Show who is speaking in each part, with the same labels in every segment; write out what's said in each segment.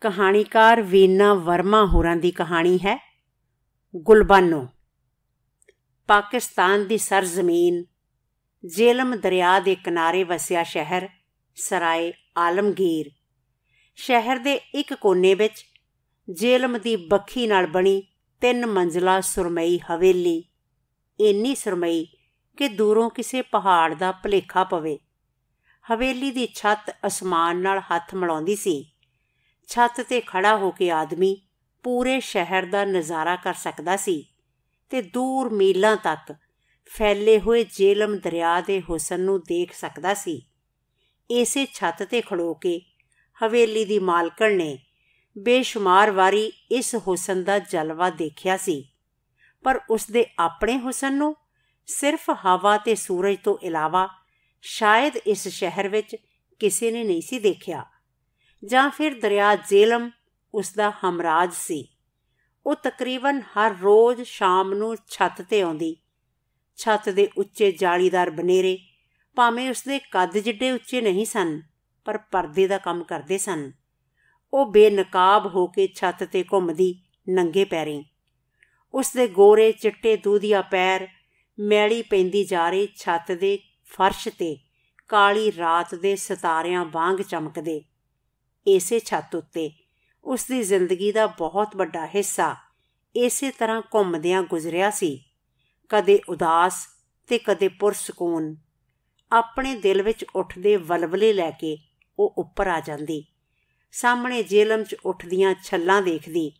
Speaker 1: ਕਹਾਣੀਕਾਰ ਵੀਨਾ ਵਰਮਾ ਹੋਰਾਂ ਦੀ ਕਹਾਣੀ ਹੈ ਗੁਲਬਾਨੋ ਪਾਕਿਸਤਾਨ ਦੀ ਸਰਜ਼ਮੀਨ ਜੇਲਮ ਦਰਿਆ ਦੇ ਕਿਨਾਰੇ ਵਸਿਆ ਸ਼ਹਿਰ ਸਰਾਏ ਆਲਮਗੀਰ ਸ਼ਹਿਰ ਦੇ ਇੱਕ ਕੋਨੇ ਵਿੱਚ ਜੇਲਮ ਦੀ ਬੱਖੀ ਨਾਲ ਬਣੀ ਤਿੰਨ ਮੰਜ਼ਲਾ ਸੁਰਮਈ ਹਵੇਲੀ ਇੰਨੀ ਸੁਰਮਈ ਕਿ ਦੂਰੋਂ ਕਿਸੇ ਪਹਾੜ ਦਾ ਭਲੇਖਾ ਪਵੇ ਹਵੇਲੀ ਦੀ ਛੱਤ ਅਸਮਾਨ ਨਾਲ ਹੱਥ ਮਿਲਾਉਂਦੀ ਸੀ ਛੱਤ ਤੇ ਖੜਾ ਹੋ ਕੇ ਆਦਮੀ ਪੂਰੇ ਸ਼ਹਿਰ ਦਾ ਨਜ਼ਾਰਾ ਕਰ ਸਕਦਾ ਸੀ ਤੇ ਦੂਰ ਮੀਲਾਂ ਤੱਕ ਫੈਲੇ ਹੋਏ ਜੇਲਮ ਦਰਿਆ ਦੇ ਹੁਸਨ ਨੂੰ ਦੇਖ ਸਕਦਾ ਸੀ ਇਸੇ ਛੱਤ ਤੇ ਖੜੋ ਕੇ ਹਵੇਲੀ ਦੀ ਮਾਲਕਣ ਨੇ ਬੇਸ਼ੁਮਾਰ ਵਾਰੀ ਇਸ ਹੁਸਨ ਦਾ ਜਲਵਾ ਦੇਖਿਆ ਸੀ ਪਰ ਉਸ ਦੇ ਆਪਣੇ ਹੁਸਨ ਨੂੰ ਸਿਰਫ ਹਵਾ ਤੇ ਸੂਰਜ ਤੋਂ ਇਲਾਵਾ ਸ਼ਾਇਦ ਇਸ ਸ਼ਹਿਰ ਵਿੱਚ ਕਿਸੇ ਨੇ ਨਹੀਂ ਸੀ ਦੇਖਿਆ ਜਾਂ ਫਿਰ ਦਰਿਆ ਜੇਲਮ ਉਸ ਦਾ ਹਮਰਾਜ ਸੀ ਉਹ ਤਕਰੀਬਨ ਹਰ ਰੋਜ਼ ਸ਼ਾਮ ਨੂੰ ਛੱਤ ਤੇ ਆਉਂਦੀ ਛੱਤ ਦੇ ਉੱਚੇ ਜਾਲੀਦਾਰ ਬਨੇਰੇ ਭਾਵੇਂ ਉਸ ਦੇ ਕੱਦ ਜਿੱਡੇ ਉੱਚੇ ਨਹੀਂ ਸਨ ਪਰ ਪਰਦੇ ਦਾ ਕੰਮ ਕਰਦੇ ਸਨ ਉਹ ਬੇਨਕਾਬ ਹੋ ਕੇ ਛੱਤ ਤੇ ਘੁੰਮਦੀ ਨੰਗੇ ਪੈਰੀਂ ਉਸ ਦੇ ਗੋਰੇ ਚਿੱਟੇ ਦੂਧੀਆ ਪੈਰ ਮੈਲੀ ਪੈਂਦੀ ਜਾ ਰਹੀ ਛੱਤ ਦੇ ਫਰਸ਼ ਤੇ ਕਾਲੀ ਰਾਤ ਦੇ ਸਿਤਾਰਿਆਂ ਵਾਂਗ ਚਮਕਦੇ ਇਸੇ ਛੱਤ ਉੱਤੇ ਉਸ ਦੀ ਜ਼ਿੰਦਗੀ ਦਾ ਬਹੁਤ ਵੱਡਾ ਹਿੱਸਾ ਇਸੇ ਤਰ੍ਹਾਂ ਘੁੰਮਦਿਆਂ ਗੁਜ਼ਰਿਆ ਸੀ ਕਦੇ ਉਦਾਸ ਤੇ ਕਦੇ ਪੁਰਸਕੂਨ ਆਪਣੇ ਦਿਲ ਵਿੱਚ ਉੱਠਦੇ ਵਲਵਲੇ ਲੈ ਕੇ ਉਹ ਉੱਪਰ ਆ ਜਾਂਦੀ ਸਾਹਮਣੇ ਜੇਲਮ 'ਚ ਉੱਠਦੀਆਂ ਛੱਲਾਂ ਦੇਖਦੀ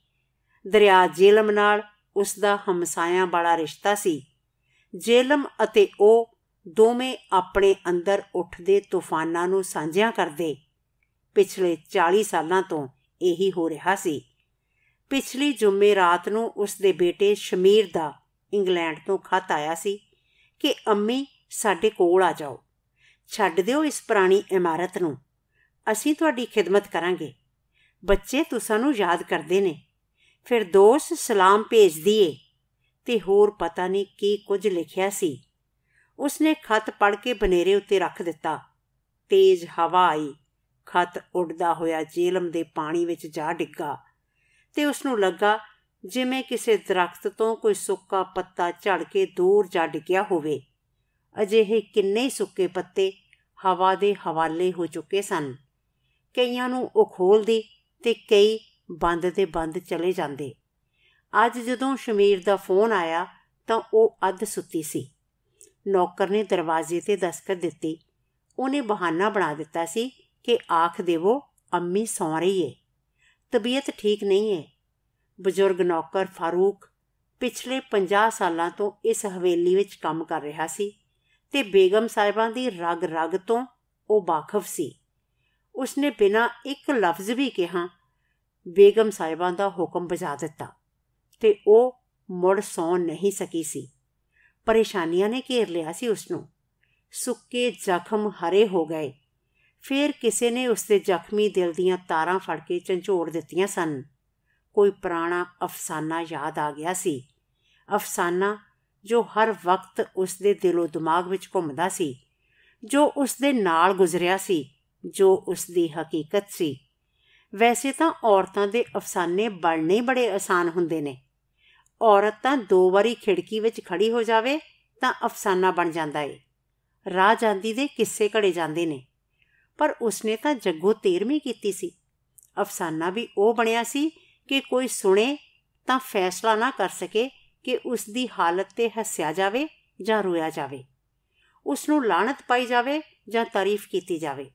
Speaker 1: ਦਰਿਆ ਜੇਲਮ ਨਾਲ ਉਸ ਦਾ ਹਮਸਾਇਆਂ ਵਾਲਾ ਰਿਸ਼ਤਾ ਸੀ ਜੇਲਮ ਅਤੇ ਉਹ ਦੋਵੇਂ ਆਪਣੇ ਅੰਦਰ ਉੱਠਦੇ ਤੂਫਾਨਾਂ ਨੂੰ ਸਾਂਝਿਆਂ ਕਰਦੇ ਪਿਛਲੇ 40 ਸਾਲਾਂ ਤੋਂ ਇਹੀ ਹੋ ਰਿਹਾ ਸੀ ਪਿਛਲੀ ਜੁਮੇ ਰਾਤ ਨੂੰ ਉਸ ਦੇ ਬੇਟੇ ਸ਼ਮੀਰ ਦਾ ਇੰਗਲੈਂਡ ਤੋਂ ਖਤ ਆਇਆ ਸੀ ਕਿ ਅੰਮੀ ਸਾਡੇ ਕੋਲ ਆ ਜਾਓ ਛੱਡ ਦਿਓ ਇਸ ਪੁਰਾਣੀ ਇਮਾਰਤ ਨੂੰ ਅਸੀਂ ਤੁਹਾਡੀ ਖਿਦਮਤ ਕਰਾਂਗੇ ਬੱਚੇ ਤੁਸਾਂ ਨੂੰ ਯਾਦ ਕਰਦੇ ਨੇ ਫਿਰ ਦੋਸਤ ਸਲਾਮ ਭੇਜ ਦਈਏ ਤੇ ਹੋਰ ਪਤਾ ਨਹੀਂ ਕੀ ਕੁਝ ਲਿਖਿਆ ਸੀ ਉਸਨੇ ਖਤ ਪੜ ਕੇ ਬਨੇਰੇ ਉੱਤੇ ਰੱਖ ਦਿੱਤਾ ਤੇਜ਼ ਹਵਾ ਆਈ ਖਤ ਉੱਡਦਾ ਹੋਇਆ ਜੇਲਮ ਦੇ ਪਾਣੀ ਵਿੱਚ ਜਾ ਡਿੱਗਾ ਤੇ ਉਸ ਨੂੰ ਲੱਗਾ ਜਿਵੇਂ ਕਿਸੇ ਦਰਖਤ ਤੋਂ ਕੋਈ ਸੁੱਕਾ ਪੱਤਾ ਝੜ ਕੇ ਦੂਰ ਜਾ ਡਿੱਗਿਆ ਹੋਵੇ ਅਜਿਹੇ ਕਿੰਨੇ ਸੁੱਕੇ ਪੱਤੇ ਹਵਾ ਦੇ ਹਵਾਲੇ ਹੋ ਚੁੱਕੇ ਸਨ ਕਈਆਂ ਨੂੰ ਉਹ ਖੋਲਦੀ ਤੇ ਕਈ ਬੰਦ ਤੇ ਬੰਦ ਚਲੇ ਜਾਂਦੇ ਅੱਜ ਜਦੋਂ ਸ਼ਮੀਰ ਦਾ ਫੋਨ ਆਇਆ ਤਾਂ ਉਹ ਅੱਧ ਸੁੱਤੀ ਸੀ ਨੌਕਰ ਨੇ ਦਰਵਾਜ਼ੇ ਤੇ ਦਸਤਕ ਦਿੱਤੀ ਉਹਨੇ ਬਹਾਨਾ ਬਣਾ ਦਿੱਤਾ ਸੀ ਕਿ ਆਖ ਦੇਵੋ ਅੰਮੀ ਸੌ ਰਹੀ ਏ ਤਬੀਅਤ ਠੀਕ ਨਹੀਂ ਏ ਬਜ਼ੁਰਗ ਨੌਕਰ ਫਾਰੂਕ ਪਿਛਲੇ 50 ਸਾਲਾਂ ਤੋਂ ਇਸ ਹਵੇਲੀ ਵਿੱਚ ਕੰਮ ਕਰ ਰਿਹਾ ਸੀ ਤੇ ਬੇਗਮ ਸਾਹਿਬਾਂ ਦੀ ਰਗ ਰਗ ਤੋਂ ਉਹ ਬਾਖਫ ਸੀ ਉਸਨੇ ਬਿਨਾ ਇੱਕ ਲਫ਼ਜ਼ ਵੀ ਕਿਹਾ ਬੇਗਮ ਸਾਹਿਬਾਂ ਦਾ ਹੁਕਮ ਬਜਾ ਦਿੱਤਾ ਤੇ ਉਹ ਮੁੜ ਸੌ ਨਹੀਂ ਸਕੀ ਸੀ ਪਰੇਸ਼ਾਨੀਆਂ ਨੇ ਘੇਰ ਲਿਆ ਸੀ ਉਸ ਨੂੰ ਸੁੱਕੇ ਜ਼ਖਮ ਹਰੇ ਹੋ ਗਏ ਫਿਰ ਕਿਸੇ ਨੇ ਉਸ ਦੇ ਜ਼ਖਮੀ ਦਿਲ ਦੀਆਂ ਤਾਰਾਂ ਫੜ ਕੇ ਝੰਝੋੜ ਦਿੱਤੀਆਂ ਸਨ ਕੋਈ ਪੁਰਾਣਾ ਅਫਸਾਨਾ ਯਾਦ ਆ ਗਿਆ ਸੀ ਅਫਸਾਨਾ ਜੋ ਹਰ ਵਕਤ ਉਸ ਦੇ ਦਿਲੋ ਦਿਮਾਗ ਵਿੱਚ ਘੁੰਮਦਾ ਸੀ ਜੋ ਉਸ ਦੇ ਨਾਲ ਗੁਜ਼ਰਿਆ ਸੀ ਜੋ ਉਸ ਦੀ ਹਕੀਕਤ ਸੀ ਵੈਸੇ ਤਾਂ ਔਰਤਾਂ ਦੇ ਅਫਸਾਨੇ ਬਣਨੇ ਬੜੇ ਆਸਾਨ ਹੁੰਦੇ ਨੇ ਔਰਤ ਤਾਂ ਦੋ ਵਾਰੀ ਖਿੜਕੀ ਵਿੱਚ ਖੜੀ ਹੋ ਜਾਵੇ ਤਾਂ ਅਫਸਾਨਾ ਬਣ ਜਾਂਦਾ ਏ ਰਾਹ ਜਾਂਦੀ ਦੇ ਕਿੱਸੇ ਘੜੇ ਜਾਂਦੇ ਨੇ ਪਰ ਉਸਨੇ ਤਾਂ ਜੱਗੋ 13ਵੀਂ ਕੀਤੀ ਸੀ ਅਫਸਾਨਾ ਵੀ ਉਹ ਬਣਿਆ ਸੀ ਕਿ ਕੋਈ ਸੁਣੇ ਤਾਂ ਫੈਸਲਾ ਨਾ ਕਰ ਸਕੇ ਕਿ ਉਸ ਦੀ ਹਾਲਤ ਤੇ ਹੱਸਿਆ ਜਾਵੇ ਜਾਂ ਰੋਇਆ ਜਾਵੇ ਉਸ ਨੂੰ ਲਾਣਤ ਪਾਈ ਜਾਵੇ ਜਾਂ ਤਾਰੀਫ ਕੀਤੀ ਜਾਵੇ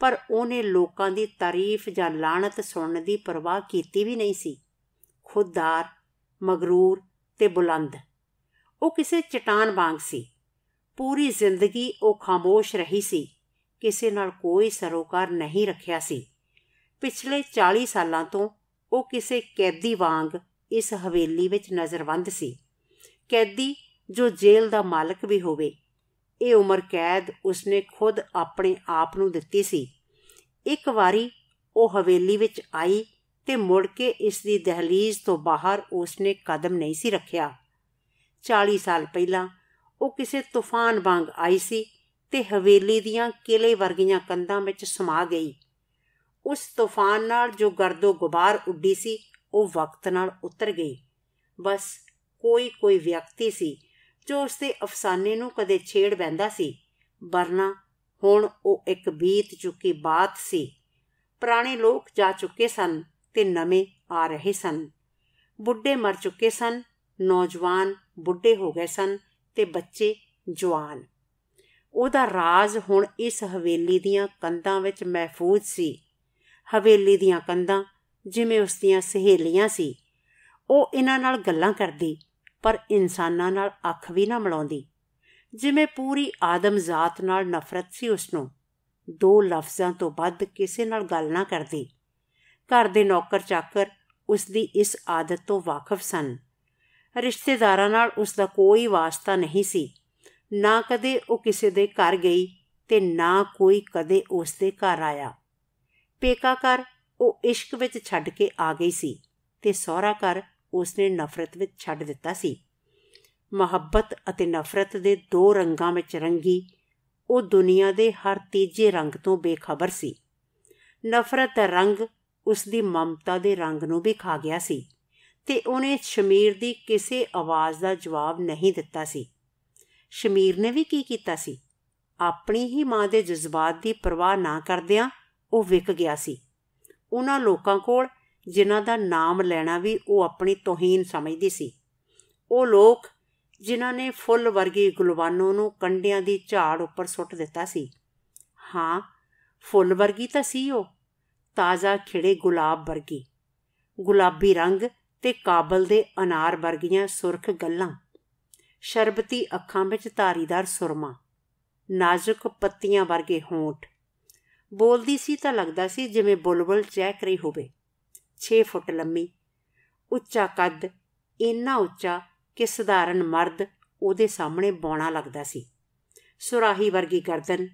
Speaker 1: ਪਰ ਉਹਨੇ ਲੋਕਾਂ ਦੀ ਤਾਰੀਫ ਜਾਂ ਲਾਣਤ ਸੁਣਨ ਦੀ ਪਰਵਾਹ ਕੀਤੀ ਵੀ ਨਹੀਂ ਸੀ ਖੁਦਦਾਰ ਮਗਰੂਰ ਤੇ ਬੁਲੰਦ ਉਹ ਕਿਸੇ ਚਟਾਨ ਵਾਂਗ ਸੀ ਪੂਰੀ ਜ਼ਿੰਦਗੀ ਉਹ ਖਾਮੋਸ਼ ਰਹੀ ਸੀ ਕਿਸੇ ਨਾਲ ਕੋਈ ਸਰੋਕਾਰ ਨਹੀਂ ਰੱਖਿਆ ਸੀ ਪਿਛਲੇ 40 ਸਾਲਾਂ ਤੋਂ ਉਹ ਕਿਸੇ ਕੈਦੀ ਵਾਂਗ ਇਸ ਹਵੇਲੀ ਵਿੱਚ ਨਜ਼ਰਬੰਦ ਸੀ ਕੈਦੀ ਜੋ ਜੇਲ੍ਹ ਦਾ ਮਾਲਕ ਵੀ ਹੋਵੇ ਇਹ ਉਮਰ ਕੈਦ ਉਸਨੇ ਖੁਦ ਆਪਣੇ ਆਪ ਨੂੰ ਦਿੱਤੀ ਸੀ ਇੱਕ ਵਾਰੀ ਉਹ ਹਵੇਲੀ ਵਿੱਚ ਆਈ ਤੇ ਮੁੜ ਕੇ ਇਸ ਦੀ ਦਹਲੀਜ਼ ਤੋਂ ਬਾਹਰ ਉਸਨੇ ਕਦਮ ਨਹੀਂ ਸੀ ਰੱਖਿਆ 40 ਸਾਲ ਪਹਿਲਾਂ ਉਹ ਕਿਸੇ ਤੂਫਾਨ ਵਾਂਗ ਆਈ ਸੀ ਤੇ ਹਵੇਲੀ ਦੀਆਂ ਕਿਲੇ ਵਰਗੀਆਂ ਕੰਧਾਂ ਵਿੱਚ ਸਮਾ ਗਈ ਉਸ ਤੂਫਾਨ ਨਾਲ ਜੋ ਗਰਦੋ ਗੁਬਾਰ ਉੱਡੀ ਸੀ ਉਹ ਵਕਤ ਨਾਲ ਉਤਰ ਗਈ ਬਸ ਕੋਈ ਕੋਈ ਵਿਅਕਤੀ ਸੀ ਜੋ ਉਸ ਦੇ ਅਫਸਾਨੇ ਨੂੰ ਕਦੇ ਛੇੜ ਬੈੰਦਾ ਸੀ ਵਰਨਾ ਹੁਣ ਉਹ ਇੱਕ ਬੀਤ ਚੁੱਕੀ ਬਾਤ ਸੀ ਪੁਰਾਣੇ ਲੋਕ ਜਾ ਚੁੱਕੇ ਸਨ ਤੇ ਨਵੇਂ ਆ ਰਹੇ ਸਨ ਬੁੱਢੇ ਮਰ ਚੁੱਕੇ ਸਨ ਨੌਜਵਾਨ ਬੁੱਢੇ ਹੋ ਗਏ ਸਨ ਤੇ ਬੱਚੇ ਜਵਾਨ ਉਹਦਾ ਰਾਜ਼ ਹੁਣ ਇਸ ਹਵੇਲੀ ਦੀਆਂ ਕੰਧਾਂ ਵਿੱਚ ਮਹਿਫੂਜ਼ ਸੀ ਹਵੇਲੀ ਦੀਆਂ ਕੰਧਾਂ ਜਿਵੇਂ ਉਸ ਦੀਆਂ ਸਹੇਲੀਆਂ ਸੀ ਉਹ ਇਹਨਾਂ ਨਾਲ ਗੱਲਾਂ ਕਰਦੀ ਪਰ ਇਨਸਾਨਾਂ ਨਾਲ ਅੱਖ ਵੀ ਨਾ ਮਿਲਾਉਂਦੀ ਜਿਵੇਂ ਪੂਰੀ ਆਦਮ ਜ਼ਾਤ ਨਾਲ ਨਫ਼ਰਤ ਸੀ ਉਸ ਨੂੰ ਦੋ ਲਫ਼ਜ਼ਾਂ ਤੋਂ ਵੱਧ ਕਿਸੇ ਨਾਲ ਗੱਲ ਨਾ ਕਰਦੀ ਘਰ ਦੇ ਨੌਕਰ ਚਾਕਰ ਉਸ ਦੀ ਇਸ ਆਦਤ ਤੋਂ ਵਾਕਿਫ ਸਨ ਰਿਸ਼ਤੇਦਾਰਾਂ ਨਾਲ ਉਸ ਦਾ ਕੋਈ ਵਾਸਤਾ ਨਹੀਂ ਸੀ ਨਾ ਕਦੇ ਉਹ ਕਿਸੇ ਦੇ ਘਰ ਗਈ ਤੇ ਨਾ ਕੋਈ ਕਦੇ ਉਸ ਦੇ ਘਰ ਆਇਆ ਪੇਕਾ ਕਰ ਉਹ ਇਸ਼ਕ ਵਿੱਚ ਛੱਡ ਕੇ ਆ ਗਈ ਸੀ ਤੇ ਸਹੁਰਾ ਉਸ ਉਸਨੇ ਨਫ਼ਰਤ ਵਿੱਚ ਛੱਡ ਦਿੱਤਾ ਸੀ ਮੁਹੱਬਤ ਅਤੇ ਨਫ਼ਰਤ ਦੇ ਦੋ ਰੰਗਾਂ ਵਿੱਚ ਰੰਗੀ ਉਹ ਦੁਨੀਆ ਦੇ ਹਰ ਤੀਜੇ ਰੰਗ ਤੋਂ ਬੇਖਬਰ ਸੀ ਨਫ਼ਰਤ ਦਾ ਰੰਗ ਉਸ ਦੀ ਮਮਤਾ ਦੇ ਰੰਗ ਨੂੰ ਵੀ ਖਾ ਗਿਆ ਸੀ ਤੇ ਉਹਨੇ ਸ਼ਮੀਰ ਦੀ ਕਿਸੇ ਆਵਾਜ਼ ਦਾ ਜਵਾਬ ਨਹੀਂ ਦਿੱਤਾ ਸੀ ਸ਼ਮੀਰ ਨੇ ਵੀ ਕੀ ਕੀਤਾ ਸੀ ਆਪਣੀ ਹੀ ਮਾਂ ਦੇ ਜਜ਼ਬਾਤ ਦੀ ਪਰਵਾਹ ਨਾ ਕਰਦਿਆਂ ਉਹ ਵਿਕ ਗਿਆ ਸੀ ਉਹਨਾਂ ਲੋਕਾਂ ਕੋਲ ਜਿਨ੍ਹਾਂ ਦਾ ਨਾਮ ਲੈਣਾ ਵੀ ਉਹ ਆਪਣੀ ਤੋਹੀਨ ਸਮਝਦੀ ਸੀ ਉਹ ਲੋਕ ਜਿਨ੍ਹਾਂ ਨੇ ਫੁੱਲ ਵਰਗੀ ਗੁਲਵਾਨੋਂ ਨੂੰ ਕੰਡਿਆਂ ਦੀ ਝਾੜ ਉੱਪਰ ਸੁੱਟ ਦਿੱਤਾ ਸੀ ਹਾਂ ਫੁੱਲ ਵਰਗੀ ਤਾਂ ਸੀ ਉਹ ਤਾਜ਼ਾ ਖਿੜੇ ਗੁਲਾਬ ਵਰਗੀ ਗੁਲਾਬੀ ਰੰਗ ਤੇ ਕਾਬਲ ਦੇ ਅਨਾਰ ਵਰਗੀਆਂ ਸੁਰਖ ਗੱਲਾਂ ਸ਼ਰਬਤੀ ਅੱਖਾਂ ਵਿੱਚ ਧਾਰੀਦਾਰ ਸੁਰਮਾ ਨਾਜ਼ੁਕ ਪੱਤੀਆਂ ਵਰਗੇ ਹੋਂਠ ਬੋਲਦੀ ਸੀ ਤਾਂ ਲੱਗਦਾ ਸੀ ਜਿਵੇਂ ਬੁਲਬੁਲ ਚਹਿਕ ਰਹੀ ਹੋਵੇ 6 ਫੁੱਟ ਲੰਮੀ ਉੱਚਾ ਕੱਦ ਇੰਨਾ ਉੱਚਾ ਕਿ ਸਧਾਰਨ ਮਰਦ ਉਹਦੇ ਸਾਹਮਣੇ ਬੌਣਾ ਲੱਗਦਾ ਸੀ ਸੁਰਾਹੀ ਵਰਗੀ ਗਰਦਨ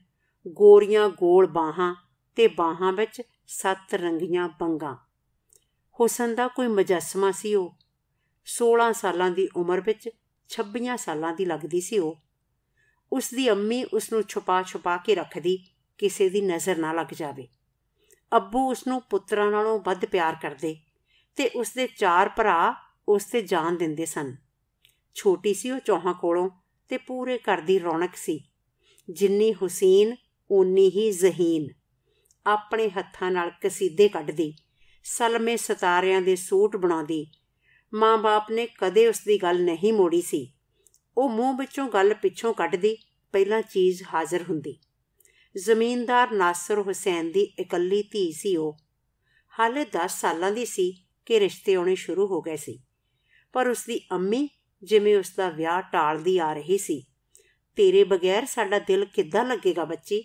Speaker 1: ਗੋਰੀਆਂ ਗੋਲ ਬਾਹਾਂ ਤੇ ਬਾਹਾਂ ਵਿੱਚ ਸੱਤ ਰੰਗੀਆਂ ਬੰਗਾਂ ਹੁਸਨ ਦਾ ਕੋਈ ਮਜਸਮਾ ਸੀ ਉਹ 16 ਸਾਲਾਂ ਦੀ ਉਮਰ ਵਿੱਚ 26 ਸਾਲਾਂ ਦੀ ਲੱਗਦੀ ਸੀ ਉਹ ਉਸ ਦੀ ਅੰਮੀ ਉਸ ਨੂੰ ਛੁਪਾ-ਛੁਪਾ ਕੇ ਰੱਖਦੀ ਕਿਸੇ ਦੀ ਨਜ਼ਰ ਨਾ ਲੱਗ ਜਾਵੇ ਅੱਬੂ ਉਸ ਨੂੰ ਪੁੱਤਰਾਂ ਨਾਲੋਂ ਵੱਧ ਪਿਆਰ ਕਰਦੇ ਤੇ ਉਸ ਦੇ ਚਾਰ ਭਰਾ ਉਸ ਤੇ ਜਾਨ ਦਿੰਦੇ ਸਨ ਛੋਟੀ ਸੀ ਉਹ ਚੋਹਾ ਕੋਲੋਂ ਤੇ ਪੂਰੇ ਘਰ ਦੀ ਰੌਣਕ ਸੀ ਜਿੰਨੀ ਹੁਸੈਨ ਉਨੀ ਹੀ ਜ਼ਹੀਨ ਆਪਣੇ ਹੱਥਾਂ ਨਾਲ ਕਸੀਦੇ ਕੱਢਦੀ ਸਲਮੇ ਸਤਾਰਿਆਂ ਦੇ ਸੂਟ ਬਣਾਉਂਦੀ ਮਾਂ-ਬਾਪ ਨੇ ਕਦੇ ਉਸ ਦੀ ਗੱਲ ਨਹੀਂ ਮੋੜੀ ਸੀ ਉਹ ਮੂੰਹ ਵਿੱਚੋਂ ਗੱਲ ਪਿੱਛੋਂ ਕੱਢਦੀ ਪਹਿਲਾਂ ਚੀਜ਼ ਹਾਜ਼ਰ ਹੁੰਦੀ ਜ਼ਮੀਂਦਾਰ ਨਾਸਰ ਹੁਸੈਨ ਦੀ ਇਕੱਲੀ ਧੀ ਸੀ ਉਹ ਹਾਲੇ 10 ਸਾਲਾਂ ਦੀ ਸੀ ਕਿ ਰਿਸ਼ਤੇ ਆਉਣੇ ਸ਼ੁਰੂ ਹੋ ਗਏ ਸੀ ਪਰ ਉਸ ਦੀ ਅੰਮੀ ਜਿਵੇਂ ਉਸ ਦਾ ਵਿਆਹ ਟਾਲਦੀ ਆ ਰਹੀ ਸੀ ਤੇਰੇ ਬਗੈਰ ਸਾਡਾ ਦਿਲ ਕਿੱਦਾਂ ਲੱਗੇਗਾ ਬੱਚੀ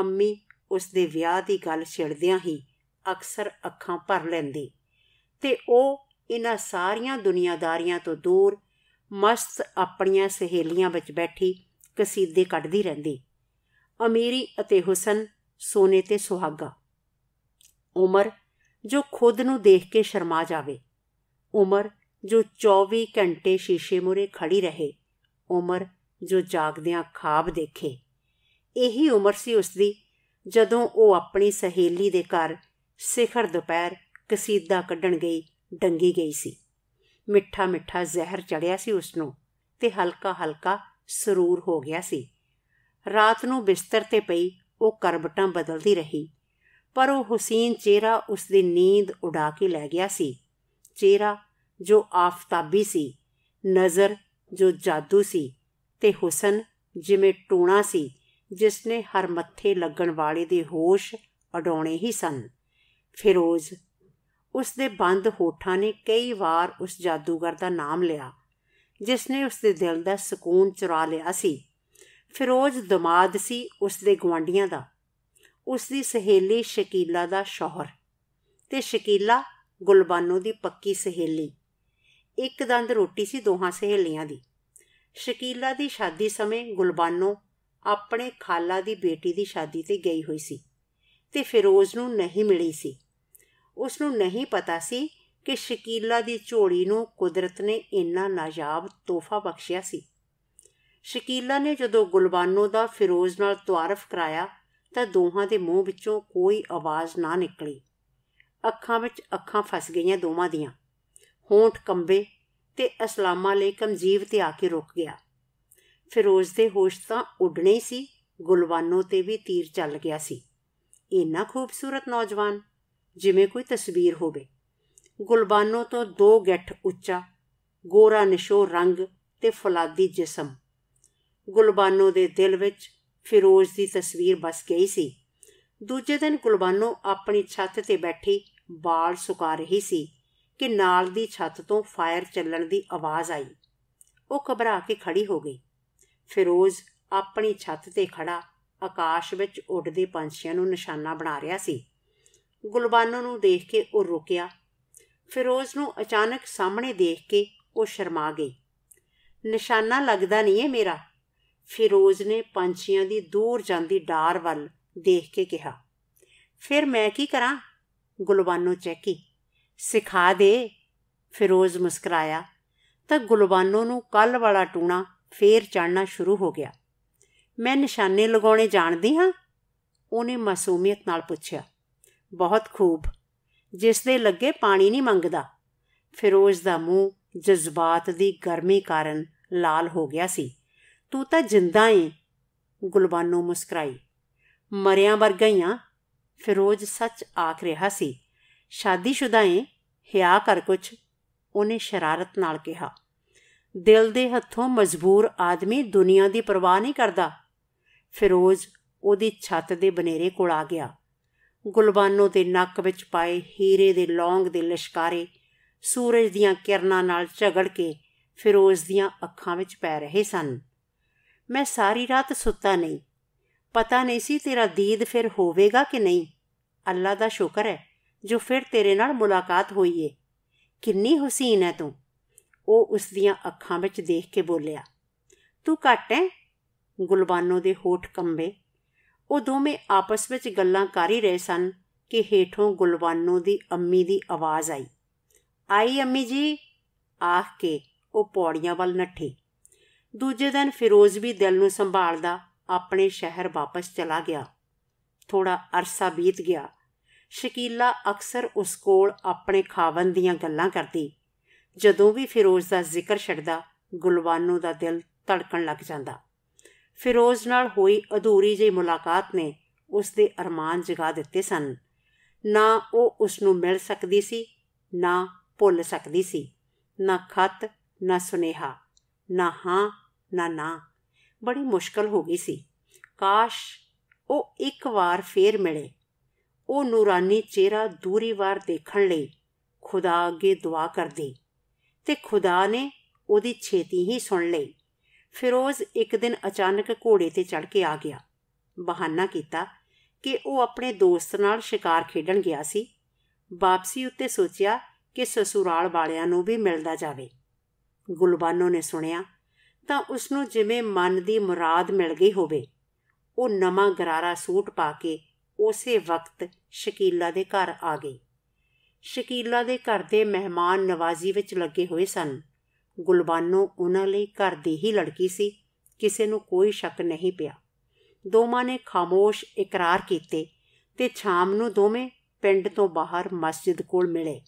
Speaker 1: ਅੰਮੀ ਉਸ ਦੇ ਵਿਆਹ ਦੀ ਗੱਲ ਛਿੜਦਿਆਂ ਹੀ ਅਕਸਰ ਅੱਖਾਂ ਭਰ ਲੈਂਦੀ ਤੇ ਉਹ ਇਹਨਾਂ ਸਾਰੀਆਂ ਦੁਨੀਆਦਾਰੀਆਂ ਤੋਂ ਦੂਰ ਮਸਤ ਆਪਣੀਆਂ ਸਹੇਲੀਆਂ ਵਿੱਚ ਬੈਠੀ ਕਸੀਦੇ ਕੱਢਦੀ ਰਹਿੰਦੀ ਅਮੀਰੀ ਅਤੇ ਹੁਸਨ ਸੋਨੇ ਤੇ ਸੁਹਾਗਾ ਉਮਰ ਜੋ ਖੁਦ ਨੂੰ ਦੇਖ ਕੇ ਸ਼ਰਮਾ ਜਾਵੇ ਉਮਰ ਜੋ 24 ਘੰਟੇ ਸ਼ੀਸ਼ੇ ਮੂਰੇ ਖੜੀ ਰਹੇ ਉਮਰ ਜੋ ਜਾਗਦਿਆਂ ਖਾਬ ਦੇਖੇ ਇਹੀ ਉਮਰ ਸੀ ਉਸ ਦੀ ਜਦੋਂ ਉਹ ਆਪਣੀ ਸਹੇਲੀ ਦੇ ਘਰ ਸਿਖਰ ਦੁਪਹਿਰ ਕਸੀਦਾ ਕੱਢਣ ਗਈ ਡੰਗੀ ਗਈ ਸੀ ਮਿੱਠਾ ਮਿੱਠਾ ਜ਼ਹਿਰ ਚੜਿਆ ਸੀ ਉਸ ਨੂੰ ਤੇ ਹਲਕਾ ਹਲਕਾ ਸਰੂਰ ਹੋ ਗਿਆ ਸੀ ਰਾਤ ਨੂੰ ਬਿਸਤਰ ਤੇ ਪਈ ਉਹ ਕਰਬਟਾਂ ਬਦਲਦੀ ਰਹੀ ਪਰ ਉਹ ਹੁਸੈਨ ਚਿਹਰਾ ਉਸ ਦੀ ਨੀਂਦ ਉਡਾ ਕੇ ਲੈ ਗਿਆ ਸੀ ਚਿਹਰਾ ਜੋ ਆਫਤਾਬੀ ਸੀ ਨਜ਼ਰ ਜੋ ਜਾਦੂ ਸੀ ਤੇ ਹੁਸਨ ਜਿਵੇਂ ਟੂਣਾ ਸੀ ਜਿਸ ਨੇ ਹਰ ਮੱਥੇ ਲੱਗਣ ਵਾਲੇ ਦੇ ਹੋਸ਼ ਅਡਾਉਣੇ ਹੀ ਸਨ ਫਿਰੋਜ਼ ਉਸ ਦੇ ਬੰਦ ਹੋਠਾਂ ਨੇ ਕਈ ਵਾਰ ਉਸ ਜਾਦੂਗਰ ਦਾ ਨਾਮ ਲਿਆ ਜਿਸ ਨੇ ਉਸ ਦੇ ਦਿਲ ਦਾ ਸਕੂਨ ਚੁਰਾ ਲਿਆ ਸੀ ਫਿਰੋਜ਼ ਦਮਾਦ ਸੀ ਉਸ ਦੇ ਗਵਾਂਡੀਆਂ ਦਾ ਉਸ ਦੀ ਸਹੇਲੀ ਸ਼ਕੀਲਾ ਦਾ ਸ਼ੌਹਰ ਤੇ ਸ਼ਕੀਲਾ ਗੁਲਬਾਨੋ ਦੀ ਪੱਕੀ ਸਹੇਲੀ ਇੱਕ ਦੰਦ ਰੋਟੀ ਸੀ ਦੋਹਾਂ ਸਹੇਲੀਆਂ ਦੀ ਸ਼ਕੀਲਾ ਦੀ ਸ਼ਾਦੀ ਸਮੇਂ ਗੁਲਬਾਨੋ ਆਪਣੇ ਖਾਲਾ ਦੀ ਬੇਟੀ ਦੀ ਸ਼ਾਦੀ ਤੇ ਗਈ ਹੋਈ ਸੀ ਤੇ ਫਿਰੋਜ਼ ਨੂੰ ਨਹੀਂ ਮਿਲੀ ਸੀ ਉਸ ਨੂੰ ਨਹੀਂ ਪਤਾ ਸੀ ਕਿ ਸ਼ਕੀਲਾ ਦੀ ਝੋਲੀ ਨੂੰ ਕੁਦਰਤ ਨੇ ਇੰਨਾ ਨਾਜਾਬ ਤੋਹਫਾ ਬਖਸ਼ਿਆ ਸੀ ਸ਼ਕੀਲਾ ਨੇ ਜਦੋਂ ਗੁਲਬਾਨੋ ਦਾ ਫਿਰੋਜ਼ ਨਾਲ ਤਵਾਰਫ ਕਰਾਇਆ ਤਾਂ ਦੋਹਾਂ ਦੇ ਮੂੰਹ ਵਿੱਚੋਂ ਕੋਈ ਆਵਾਜ਼ ਨਾ ਨਿਕਲੀ ਅੱਖਾਂ ਵਿੱਚ ਅੱਖਾਂ ਫਸ ਗਈਆਂ ਦੋਵਾਂ ਦੀਆਂ ਹੋਂਠ ਕੰਬੇ ਤੇ ਅਸਲਾਮਾ ਅਲੈਕਮ ਜੀਵ ਤੇ ਆ ਕੇ ਰੁਕ ਗਿਆ ਫਿਰੋਜ਼ ਦੇ ਹੋਸ਼ ਤਾਂ ਉੱਡਣੇ ਸੀ ਗੁਲਵਾਨੋ ਤੇ ਵੀ ਤੀਰ ਚੱਲ ਗਿਆ ਸੀ ਇੰਨਾ ਖੂਬਸੂਰਤ ਨੌਜਵਾਨ ਜਿਵੇਂ ਕੋਈ ਤਸਵੀਰ ਹੋਵੇ ਗੁਲਬਾਨੋ ਤੋਂ ਦੋ ਗੱਠ ਉੱਚਾ ਗੋਰਾ ਨਿਸ਼ੋ ਰੰਗ ਤੇ ਫਲਾਦੀ ਜਿਸਮ ਗੁਲਬਾਨੋ ਦੇ ਦਿਲ ਵਿੱਚ ਫਿਰੋਜ਼ ਦੀ ਤਸਵੀਰ ਬਸ ਗਈ ਸੀ ਦੂਜੇ ਦਿਨ ਗੁਲਬਾਨੋ ਆਪਣੀ ਛੱਤ ਤੇ ਬੈਠੀ ਬਾਲ ਸੁਕਾ ਰਹੀ ਸੀ ਕਿ ਨਾਲ ਦੀ ਛੱਤ ਤੋਂ ਫਾਇਰ ਚੱਲਣ ਦੀ ਆਵਾਜ਼ ਆਈ ਉਹ ਘਬਰਾ ਕੇ ਖੜੀ ਹੋ ਗਈ ਫਿਰੋਜ਼ ਆਪਣੀ ਛੱਤ ਤੇ ਖੜਾ ਆਕਾਸ਼ ਵਿੱਚ ਉੱਡਦੇ ਪੰਛੀਆਂ ਨੂੰ ਨਿਸ਼ਾਨਾ ਬਣਾ ਰਿਹਾ ਸੀ ਗੁਲਬਾਨੋ ਨੂੰ ਦੇਖ ਕੇ ਉਹ ਰੁਕਿਆ ਫਿਰੋਜ਼ ਨੂੰ ਅਚਾਨਕ ਸਾਹਮਣੇ ਦੇਖ ਕੇ ਉਹ ਸ਼ਰਮਾ ਗਈ ਨਿਸ਼ਾਨਾ ਲੱਗਦਾ ਨਹੀਂ ਹੈ ਮੇਰਾ ਫਿਰੋਜ਼ ਨੇ ਪੰਛੀਆਂ ਦੀ ਦੂਰ ਜਾਂਦੀ ਡਾਰ ਵੱਲ ਦੇਖ ਕੇ ਕਿਹਾ ਫਿਰ ਮੈਂ ਕੀ ਕਰਾਂ ਗੁਲਬਾਨੋ ਚੈਕੀ ਸਿਖਾ ਦੇ ਫਿਰੋਜ਼ ਮੁਸਕਰਾਇਆ ਤਾਂ ਗੁਲਬਾਨੋ ਨੂੰ ਕੱਲ ਵਾਲਾ ਟੂਣਾ ਫੇਰ ਚੜਨਾ ਸ਼ੁਰੂ ਹੋ ਗਿਆ ਮੈਂ ਨਿਸ਼ਾਨੇ ਲਗਾਉਣੇ ਜਾਣਦੀ ਹਾਂ ਉਹਨੇ ਮਾਸੂਮੀਅਤ ਨਾਲ ਪੁੱਛਿਆ ਬਹੁਤ ਖੂਬ ਜਿਸ ਦੇ ਲੱਗੇ ਪਾਣੀ ਨਹੀਂ ਮੰਗਦਾ ਫਿਰੋਜ਼ ਦਾ ਮੂੰਹ ਜਜ਼ਬਾਤ ਦੀ ਗਰਮੀ ਕਾਰਨ ਲਾਲ ਹੋ ਗਿਆ ਸੀ ਤੂੰ ਤਾਂ ਜਿੰਦਾ ਏ ਗੁਲਬਾਨੋ ਮੁਸਕਰਾਈ ਮਰਿਆਂ ਵਰਗਾ ਹੀ ਆ ਫਿਰੋਜ਼ ਸੱਚ ਆਖ ਰਿਹਾ ਸੀ ਸ਼ਾਦੀशुदा ਏ ਹਿਆ ਕਰ ਕੁਛ ਉਹਨੇ ਸ਼ਰਾਰਤ ਨਾਲ ਕਿਹਾ ਦਿਲ ਦੇ ਹੱਥੋਂ ਮਜਬੂਰ ਆਦਮੀ ਦੁਨੀਆ ਦੀ ਪਰਵਾਹ ਨਹੀਂ ਕਰਦਾ ਫਿਰੋਜ਼ ਉਹਦੀ ਛੱਤ ਦੇ ਬਨੇਰੇ ਕੋਲ ਆ ਗਿਆ ਗੁਲਬਾਨੋ ਦੇ ਨੱਕ ਵਿੱਚ ਪਾਏ ਹੀਰੇ ਦੇ ਲੌਂਗ ਦੇ ਲਿਸ਼ਕਾਰੇ ਸੂਰਜ ਦੀਆਂ ਕਿਰਨਾਂ ਨਾਲ ਝਗੜ ਕੇ ਫਿਰੋਜ਼ ਦੀਆਂ ਅੱਖਾਂ ਵਿੱਚ ਪੈ ਰਹੇ ਸਨ ਮੈਂ ਸਾਰੀ ਰਾਤ ਸੁੱਤਾ ਨਹੀਂ ਪਤਾ ਨਹੀਂ ਸੀ ਤੇਰਾ ਦੀਦ ਫਿਰ ਹੋਵੇਗਾ ਕਿ ਨਹੀਂ ਅੱਲਾ ਦਾ ਸ਼ੁਕਰ ਹੈ ਜੋ ਫਿਰ ਤੇਰੇ ਨਾਲ ਮੁਲਾਕਾਤ ਹੋਈ ਏ ਕਿੰਨੀ ਹੁਸੀਨ ਹੈ ਤੂੰ ਉਹ ਉਸ ਦੀਆਂ ਅੱਖਾਂ ਵਿੱਚ ਦੇਖ ਕੇ ਬੋਲਿਆ ਤੂੰ ਘਟ ਹੈ ਗੁਲਬਾਨੋ ਦੇ ਹੋਠ ਕੰਬੇ ਉਹ ਦੋਵੇਂ ਆਪਸ ਵਿੱਚ ਗੱਲਾਂ ਕਰ ਹੀ ਰਹੇ ਸਨ ਕਿ ਹੇਠੋਂ ਗੁਲਵਾਨੋ ਦੀ ਅੰਮੀ ਦੀ ਆਵਾਜ਼ ਆਈ ਆਈ ਅੰਮੀ ਜੀ ਆਖ ਕੇ ਉਹ ਪੌੜੀਆਂ ਵੱਲ ਨੱਠੀ ਦੂਜੇ ਦਿਨ ਫਿਰੋਜ਼ ਵੀ ਦਿਲ ਨੂੰ ਸੰਭਾਲਦਾ ਆਪਣੇ ਸ਼ਹਿਰ ਵਾਪਸ ਚਲਾ ਗਿਆ ਥੋੜਾ ਅਰਸਾ ਬੀਤ ਗਿਆ ਸ਼ਕੀਲਾ ਅਕਸਰ ਉਸ ਕੋਲ ਆਪਣੇ ਖਾਵਨ ਦੀਆਂ ਗੱਲਾਂ ਕਰਦੀ ਜਦੋਂ ਵੀ ਫਿਰੋਜ਼ ਦਾ ਜ਼ਿਕਰ ਛੱਡਦਾ ਗੁਲਵਾਨੋ ਦਾ ਦਿਲ ਧੜਕਣ ਲੱਗ ਜਾਂਦਾ ਫਿਰੋਜ਼ ਨਾਲ ਹੋਈ ਅਧੂਰੀ ਜਿਹੀ ਮੁਲਾਕਾਤ ਨੇ ਉਸ ਦੇ ਅਰਮਾਨ ਜਗਾ ਦਿੱਤੇ ਸਨ ਨਾ ਉਹ ਉਸ ਨੂੰ ਮਿਲ ਸਕਦੀ ਸੀ ਨਾ ਭੁੱਲ ਸਕਦੀ ਸੀ ਨਾ ਖਤ ਨਾ ਸੁਨੇਹਾ ਨਾ ਹਾਂ ਨਾ ਨਾ ਬੜੀ ਮੁਸ਼ਕਲ ਹੋ ਗਈ ਸੀ ਕਾਸ਼ ਉਹ ਇੱਕ ਵਾਰ ਫੇਰ ਮਿਲੇ ਉਹ ਨੂਰਾਨੀ ਚਿਹਰਾ ਦੂਰੀ ਵਾਰ ਦੇਖਣ ਲਈ ਖੁਦਾ ਅੱਗੇ ਦੁਆ ਕਰਦੀ ਤੇ ਖੁਦਾ ਨੇ ਉਹਦੀ ਛੇਤੀ ਹੀ ਸੁਣ ਲਈ ਫਿਰੋਜ਼ ਇੱਕ ਦਿਨ ਅਚਾਨਕ ਘੋੜੇ ਤੇ ਚੜ ਕੇ ਆ ਗਿਆ ਬਹਾਨਾ ਕੀਤਾ ਕਿ ਉਹ ਆਪਣੇ ਦੋਸਤ ਨਾਲ ਸ਼ਿਕਾਰ ਖੇਡਣ ਗਿਆ ਸੀ ਵਾਪਸੀ ਉੱਤੇ ਸੋਚਿਆ ਕਿ ਸਸੁਰਾਲ ਵਾਲਿਆਂ ਨੂੰ ਵੀ ਮਿਲਦਾ ਜਾਵੇ ਗੁਲਬਾਨੋ ਨੇ ਸੁਣਿਆ ਤਾਂ ਉਸ ਨੂੰ ਜਿਵੇਂ ਮਨ ਦੀ ਮੁਰਾਦ ਮਿਲ ਗਈ ਹੋਵੇ ਉਹ ਨਵਾਂ ਗਰਾਰਾ ਸੂਟ ਪਾ ਕੇ ਉਸੇ ਵਕਤ ਸ਼ਕੀਲਾ ਦੇ ਘਰ ਆ ਗਈ ਸ਼ਕੀਲਾ ਦੇ ਘਰ ਦੇ ਮਹਿਮਾਨ ਨਵਾਜ਼ੀ ਵਿੱਚ ਲੱਗੇ ਹੋਏ ਸਨ ਗੁਲਬਾਨੋ ਉਹਨਾਂ ਲਈ ਘਰ ਦੀ ਹੀ ਲੜਕੀ ਸੀ ਕਿਸੇ ਨੂੰ ਕੋਈ ਸ਼ੱਕ ਨਹੀਂ ਪਿਆ ਦੋਵਾਂ ਨੇ ਖਾਮੋਸ਼ ਇਕਰਾਰ ਕੀਤੇ ਤੇ ਸ਼ਾਮ ਨੂੰ ਦੋਵੇਂ ਪਿੰਡ ਤੋਂ ਬਾਹਰ ਮਸਜਿਦ ਕੋਲ ਮਿਲੇ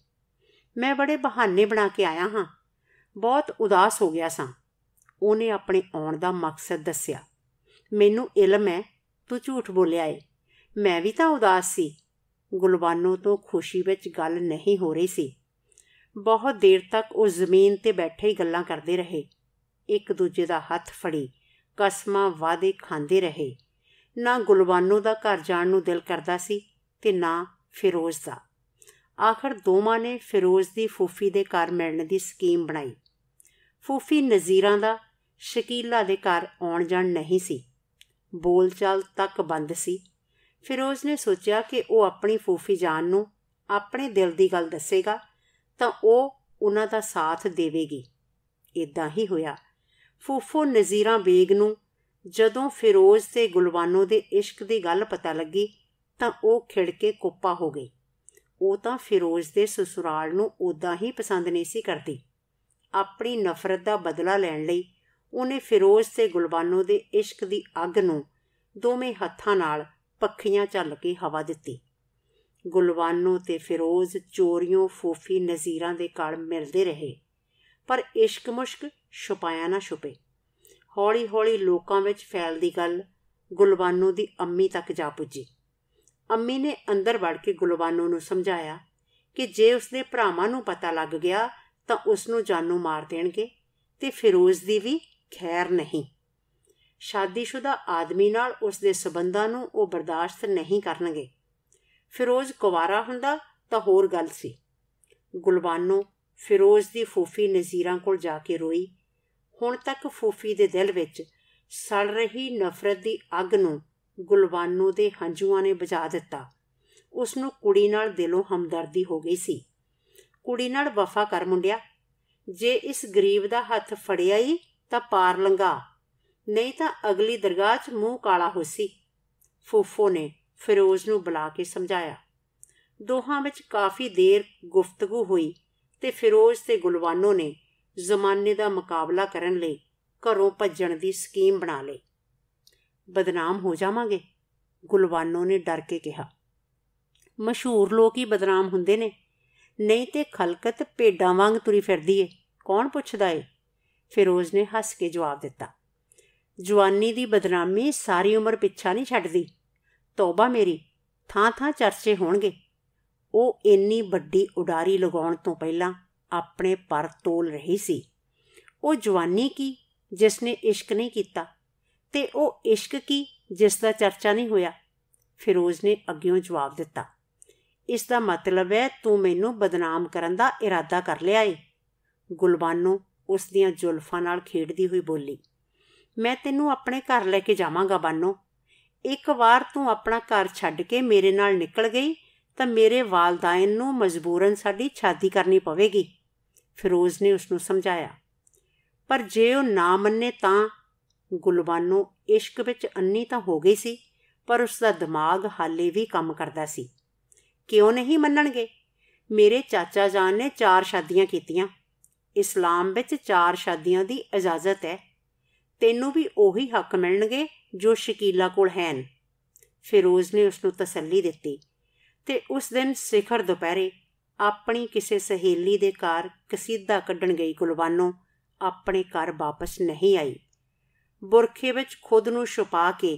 Speaker 1: ਮੈਂ ਬੜੇ ਬਹਾਨੇ ਬਣਾ ਕੇ ਆਇਆ ਹਾਂ ਬਹੁਤ ਉਦਾਸ ਹੋ ਗਿਆ ਸਾਂ ਉਹਨੇ ਆਪਣੇ ਆਉਣ ਦਾ ਮਕਸਦ ਦੱਸਿਆ ਮੈਨੂੰ ਇਲਮ ਹੈ ਤੂੰ ਝੂਠ ਬੋਲਿਆ ਏ ਮੈਂ ਵੀ ਤਾਂ ਉਦਾਸ ਸੀ ਗੁਲਬਾਨੋ ਤੋਂ ਖੁਸ਼ੀ ਵਿੱਚ ਗੱਲ ਨਹੀਂ ਹੋ ਰਹੀ ਸੀ ਬਹੁਤ ਦੇਰ ਤੱਕ ਉਹ ਜ਼ਮੀਨ ਤੇ ਬੈਠੇ ਹੀ ਗੱਲਾਂ ਕਰਦੇ ਰਹੇ ਇੱਕ ਦੂਜੇ ਦਾ ਹੱਥ ਫੜੀ ਕਸਮਾਂ ਵਾਦੇ ਖਾਂਦੇ ਰਹੇ ਨਾ ਗੁਲਵਾਨੋ ਦਾ ਘਰ ਜਾਣ ਨੂੰ ਦਿਲ ਕਰਦਾ ਸੀ ਤੇ ਨਾ ਫਿਰੋਜ਼ ਦਾ ਆਖਰ ਦੋਵਾਂ ਨੇ ਫਿਰੋਜ਼ ਦੀ ਫੂਫੀ ਦੇ ਘਰ ਮਿਲਣ ਦੀ ਸਕੀਮ ਬਣਾਈ ਫੂਫੀ ਨਜ਼ੀਰਾਂ ਦਾ ਸ਼ਕੀਲਾ ਦੇ ਘਰ ਆਉਣ ਜਾਣ ਨਹੀਂ ਸੀ ਬੋਲਚਾਲ ਤੱਕ ਬੰਦ ਸੀ ਫਿਰੋਜ਼ ਨੇ ਸੋਚਿਆ ਕਿ ਉਹ ਆਪਣੀ ਫੂਫੀ ਜਾਨ ਨੂੰ ਆਪਣੇ ਦਿਲ ਦੀ ਗੱਲ ਦੱਸੇਗਾ ਤਾਂ ਉਹ ਉਹਨਾਂ ਦਾ ਸਾਥ ਦੇਵੇਗੀ ਇਦਾਂ ਹੀ ਹੋਇਆ ਫੂਫੋ ਨਜ਼ੀਰਾ ਬੇਗ ਨੂੰ ਜਦੋਂ ਫਿਰੋਜ਼ ਤੇ ਗੁਲਵਾਨੋ ਦੇ ਇਸ਼ਕ ਦੀ ਗੱਲ ਪਤਾ ਲੱਗੀ ਤਾਂ ਉਹ ਖਿੜ ਕੇ ਕੋਪਾ ਹੋ ਗਈ ਉਹ ਤਾਂ ਫਿਰੋਜ਼ ਦੇ ਸਸੁਰਾਲ ਨੂੰ ਉਦਾਂ ਹੀ ਪਸੰਦ ਨਹੀਂ ਸੀ ਕਰਦੀ ਆਪਣੀ ਨਫ਼ਰਤ ਦਾ ਬਦਲਾ ਲੈਣ ਲਈ ਉਹਨੇ ਫਿਰੋਜ਼ ਤੇ ਗੁਲਬਾਨੋ ਦੇ ਇਸ਼ਕ ਦੀ ਅੱਗ ਨੂੰ ਦੋਵੇਂ ਹੱਥਾਂ ਨਾਲ ਪੱਖੀਆਂ ਚੱਲ ਕੇ ਹਵਾ ਦਿੱਤੀ ਗੁਲਵਾਨੋ ਤੇ ਫਿਰੋਜ਼ ਚੋਰੀਆਂ ਫੋਫੀ ਨਜ਼ੀਰਾਂ ਦੇ ਕਾਲ ਮਿਲਦੇ ਰਹੇ ਪਰ ਇਸ਼ਕ ਮੁਸ਼ਕ ਛੁਪਾਇਆ ਨਾ ਛੁਪੇ ਹੌਲੀ ਹੌਲੀ ਲੋਕਾਂ ਵਿੱਚ ਫੈਲਦੀ ਗੱਲ ਗੁਲਵਾਨੋ ਦੀ ਅੰਮੀ ਤੱਕ ਜਾ ਪੁੱਜੀ ਅੰਮੀ ਨੇ ਅੰਦਰ ਵੜ ਕੇ ਗੁਲਵਾਨੋ ਨੂੰ ਸਮਝਾਇਆ ਕਿ ਜੇ ਉਸਦੇ ਭਰਾਵਾਂ ਨੂੰ ਪਤਾ ਲੱਗ ਗਿਆ ਤਾਂ ਉਸ ਨੂੰ ਜਾਨੋਂ ਮਾਰ ਦੇਣਗੇ ਤੇ ਫਿਰੋਜ਼ ਦੀ ਵੀ ਖੈਰ ਨਹੀਂ ਸ਼ਾਦੀशुदा ਆਦਮੀ ਨਾਲ ਉਸਦੇ ਸਬੰਧਾਂ ਨੂੰ ਉਹ ਬਰਦਾਸ਼ਤ ਨਹੀਂ ਕਰਨਗੇ ਫਿਰੋਜ਼ ਕੁਵਾਰਾ ਹੁੰਦਾ ਤਾਂ ਹੋਰ ਗੱਲ ਸੀ ਗੁਲਬਾਨੋ ਫਿਰੋਜ਼ ਦੀ ਫੂਫੀ ਨਜ਼ੀਰਾਂ ਕੋਲ ਜਾ ਕੇ ਰੋਈ ਹੁਣ ਤੱਕ ਫੂਫੀ ਦੇ ਦਿਲ ਵਿੱਚ ਸੜ ਰਹੀ ਨਫ਼ਰਤ ਦੀ ਅੱਗ ਨੂੰ ਗੁਲਬਾਨੋ ਦੇ ਹੰਝੂਆਂ ਨੇ ਬੁਝਾ ਦਿੱਤਾ ਉਸ ਨੂੰ ਕੁੜੀ ਨਾਲ ਦਿਲੋਂ ਹਮਦਰਦੀ ਹੋ ਗਈ ਸੀ ਕੁੜੀ ਨਾਲ ਵਫਾ ਕਰ ਮੁੰਡਿਆ ਜੇ ਇਸ ਗਰੀਬ ਦਾ ਹੱਥ ਫੜਿਆ ਹੀ ਤਾਂ ਪਾਰ ਲੰਗਾ ਨਹੀਂ ਤਾਂ ਅਗਲੀ ਦਰਗਾਹ 'ਚ ਮੂੰਹ ਕਾਲਾ ਹੋਸੀ ਫੂਫੋ ਨੇ ਫਿਰੋਜ਼ ਨੂੰ ਬੁਲਾ ਕੇ ਸਮਝਾਇਆ ਦੋਹਾਂ ਵਿੱਚ ਕਾਫੀ ਦੇਰ ਗੁਫ਼ਤਗੂ ਹੋਈ ਤੇ ਫਿਰੋਜ਼ ਤੇ ਗੁਲਵਾਨੋ ਨੇ ਜ਼ਮਾਨੇ ਦਾ ਮੁਕਾਬਲਾ ਕਰਨ ਲਈ ਘਰੋਂ ਭੱਜਣ ਦੀ ਸਕੀਮ ਬਣਾ ਲਈ ਬਦਨਾਮ ਹੋ ਜਾਵਾਂਗੇ ਗੁਲਵਾਨੋ ਨੇ ਡਰ ਕੇ ਕਿਹਾ ਮਸ਼ਹੂਰ ਲੋਕ ਹੀ ਬਦਨਾਮ ਹੁੰਦੇ ਨੇ ਨਹੀਂ ਤੇ ਖਲਕਤ ਭੇਡਾਂ ਵਾਂਗ ਤੁਰੀ ਫਿਰਦੀ ਏ ਕੌਣ ਪੁੱਛਦਾ ਏ ਫਿਰੋਜ਼ ਨੇ ਹੱਸ ਕੇ ਜਵਾਬ ਦਿੱਤਾ ਜਵਾਨੀ ਦੀ ਬਦਨਾਮੀ ਸਾਰੀ ਉਮਰ ਪਿੱਛਾ ਨਹੀਂ ਛੱਡਦੀ ਤੌਬਾ ਮੇਰੀ ਥਾਂ ਥਾਂ ਚਰਚੇ ਹੋਣਗੇ ਉਹ ਇੰਨੀ ਵੱਡੀ ਉਡਾਰੀ ਲਗਾਉਣ ਤੋਂ ਪਹਿਲਾਂ ਆਪਣੇ ਪਰ ਤੋਲ ਰਹੀ ਸੀ ਉਹ ਜਵਾਨੀ ਕੀ ਜਿਸ ਨੇ ਇਸ਼ਕ ਨਹੀਂ ਕੀਤਾ ਤੇ ਉਹ ਇਸ਼ਕ ਕੀ ਜਿਸ ਦਾ ਚਰਚਾ ਨਹੀਂ ਹੋਇਆ ਫਿਰੋਜ਼ ਨੇ ਅੱਗਿਓਂ ਜਵਾਬ ਦਿੱਤਾ ਇਸ ਦਾ ਮਤਲਬ ਹੈ ਤੂੰ ਮੈਨੂੰ ਬਦਨਾਮ ਕਰਨ ਦਾ ਇਰਾਦਾ ਕਰ ਲਿਆ ਏ ਗੁਲਬਾਨੋ ਉਸ ਦੀਆਂ ਜ਼ੁਲਫਾਂ ਨਾਲ ਖੇਡਦੀ ਹੋਈ ਬੋਲੀ ਮੈਂ ਤੈਨੂੰ ਆਪਣੇ ਘਰ ਲੈ ਕੇ ਜਾਵਾਂਗਾ ਬਾਨੋ ਇੱਕ ਵਾਰ ਤੂੰ ਆਪਣਾ ਘਰ ਛੱਡ ਕੇ ਮੇਰੇ ਨਾਲ ਨਿਕਲ ਗਈ ਤਾਂ ਮੇਰੇ ਵਾਲਦਾਇਨ ਨੂੰ ਮਜਬੂਰਨ ਸਾਡੀ ਛਾਦੀ ਕਰਨੀ ਪਵੇਗੀ ਫਿਰੋਜ਼ ਨੇ ਉਸ ਨੂੰ ਸਮਝਾਇਆ ਪਰ ਜੇ ਉਹ ਨਾ ਮੰਨੇ ਤਾਂ ਗੁਲਬਾਨੋ ਇਸ਼ਕ ਵਿੱਚ ਅੰਨੀ ਤਾਂ ਹੋ ਗਈ ਸੀ ਪਰ ਉਸ ਦਾ ਦਿਮਾਗ ਹਾਲੇ ਵੀ ਕੰਮ ਕਰਦਾ ਸੀ ਕਿਉਂ ਨਹੀਂ ਮੰਨਣਗੇ ਮੇਰੇ ਚਾਚਾ ਜਾਨ ਨੇ ਚਾਰ ਸ਼ਾਦੀਆਂ ਕੀਤੀਆਂ ਇਸਲਾਮ ਵਿੱਚ ਚਾਰ ਸ਼ਾਦੀਆਂ ਦੀ ਇਜਾਜ਼ਤ ਹੈ ਤੈਨੂੰ ਵੀ ਉਹੀ ਹੱਕ ਮਿਲਣਗੇ ਜੋ ਸ਼ਕੀਲਾ ਕੋਲ ਹਨ ਫਿਰੋਜ਼ ਨੇ ਉਸ ਨੂੰ ਤਸੱਲੀ ਦਿੱਤੀ ਤੇ ਉਸ ਦਿਨ ਸਿਖਰ ਦੁਪਹਿਰੇ ਆਪਣੀ ਕਿਸੇ ਸਹੇਲੀ ਦੇ ਘਰ ਕਸੀਦਾ ਕੱਢਣ ਗਈ ਕੁਲਬਾਨੋ ਆਪਣੇ ਘਰ ਵਾਪਸ ਨਹੀਂ ਆਈ ਬੁਰਖੇ ਵਿੱਚ ਖੁਦ ਨੂੰ ਛੁਪਾ ਕੇ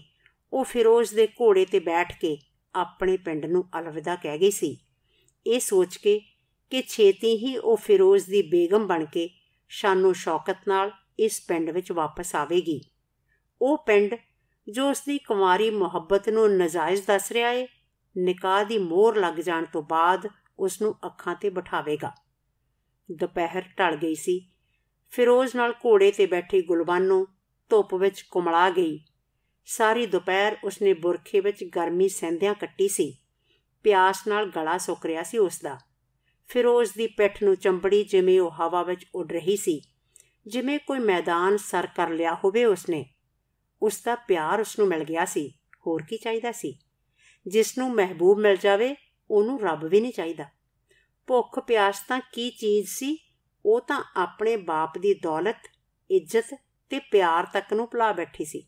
Speaker 1: ਉਹ ਫਿਰੋਜ਼ ਦੇ ਘੋੜੇ ਤੇ ਬੈਠ ਕੇ ਆਪਣੇ ਪਿੰਡ ਨੂੰ ਅਲਵਿਦਾ ਕਹਿ ਗਈ ਸੀ ਇਹ ਸੋਚ ਕੇ ਕਿ ਛੇਤੀ ਹੀ ਉਹ ਫਿਰੋਜ਼ ਦੀ ਬੇਗਮ ਬਣ ਕੇ ਸ਼ਾਨੋ ਸ਼ੌਕਤ ਨਾਲ ਇਸ ਪਿੰਡ ਵਿੱਚ ਵਾਪਸ ਆਵੇਗੀ ਉਹ ਪਿੰਡ ਜੋ ਉਸ ਦੀ ਕੁਮਾਰੀ ਮੁਹੱਬਤ ਨੂੰ ਨਜਾਇਜ਼ ਦੱਸ ਰਿਹਾ ਏ ਨਿਕਾਹ ਦੀ ਮੋਹਰ ਲੱਗ ਜਾਣ ਤੋਂ ਬਾਅਦ ਉਸ ਨੂੰ ਅੱਖਾਂ ਤੇ ਬਿਠਾਵੇਗਾ ਦੁਪਹਿਰ ਢਲ ਗਈ ਸੀ ਫਿਰੋਜ਼ ਨਾਲ ਘੋੜੇ ਤੇ ਬੈਠੀ ਗੁਲਬਾਨੋ ਧੁੱਪ ਵਿੱਚ ਕੁਮਲਾ ਗਈ ਸਾਰੀ ਦੁਪਹਿਰ ਉਸਨੇ ਬੁਰਖੇ ਵਿੱਚ ਗਰਮੀ ਸਹਿੰਦਿਆਂ ਕੱਟੀ ਸੀ ਪਿਆਸ ਨਾਲ ਗਲਾ ਸੁੱਕ ਰਿਹਾ ਸੀ ਉਸ ਦਾ ਫਿਰੋਜ਼ ਦੀ ਪਿੱਠ ਨੂੰ ਚੰਬੜੀ ਜਿਵੇਂ ਉਹ ਹਵਾ ਵਿੱਚ ਉੱਡ ਰਹੀ ਸੀ ਜਿਵੇਂ ਕੋਈ ਮੈਦਾਨ ਸਰ ਕਰ ਲਿਆ ਹੋਵੇ ਉਸਨੇ ਉਸ ਦਾ ਪਿਆਰ ਉਸ ਨੂੰ ਮਿਲ ਗਿਆ ਸੀ ਹੋਰ ਕੀ ਚਾਹੀਦਾ ਸੀ ਜਿਸ ਨੂੰ ਮਹਿਬੂਬ ਮਿਲ ਜਾਵੇ ਉਹਨੂੰ ਰੱਬ ਵੀ ਨਹੀਂ ਚਾਹੀਦਾ ਭੁੱਖ ਪਿਆਸ ਤਾਂ ਕੀ ਚੀਜ਼ ਸੀ ਉਹ ਤਾਂ ਆਪਣੇ ਬਾਪ ਦੀ ਦੌਲਤ ਇੱਜ਼ਤ ਤੇ ਪਿਆਰ ਤੱਕ ਨੂੰ ਭੁਲਾ ਬੈਠੀ ਸੀ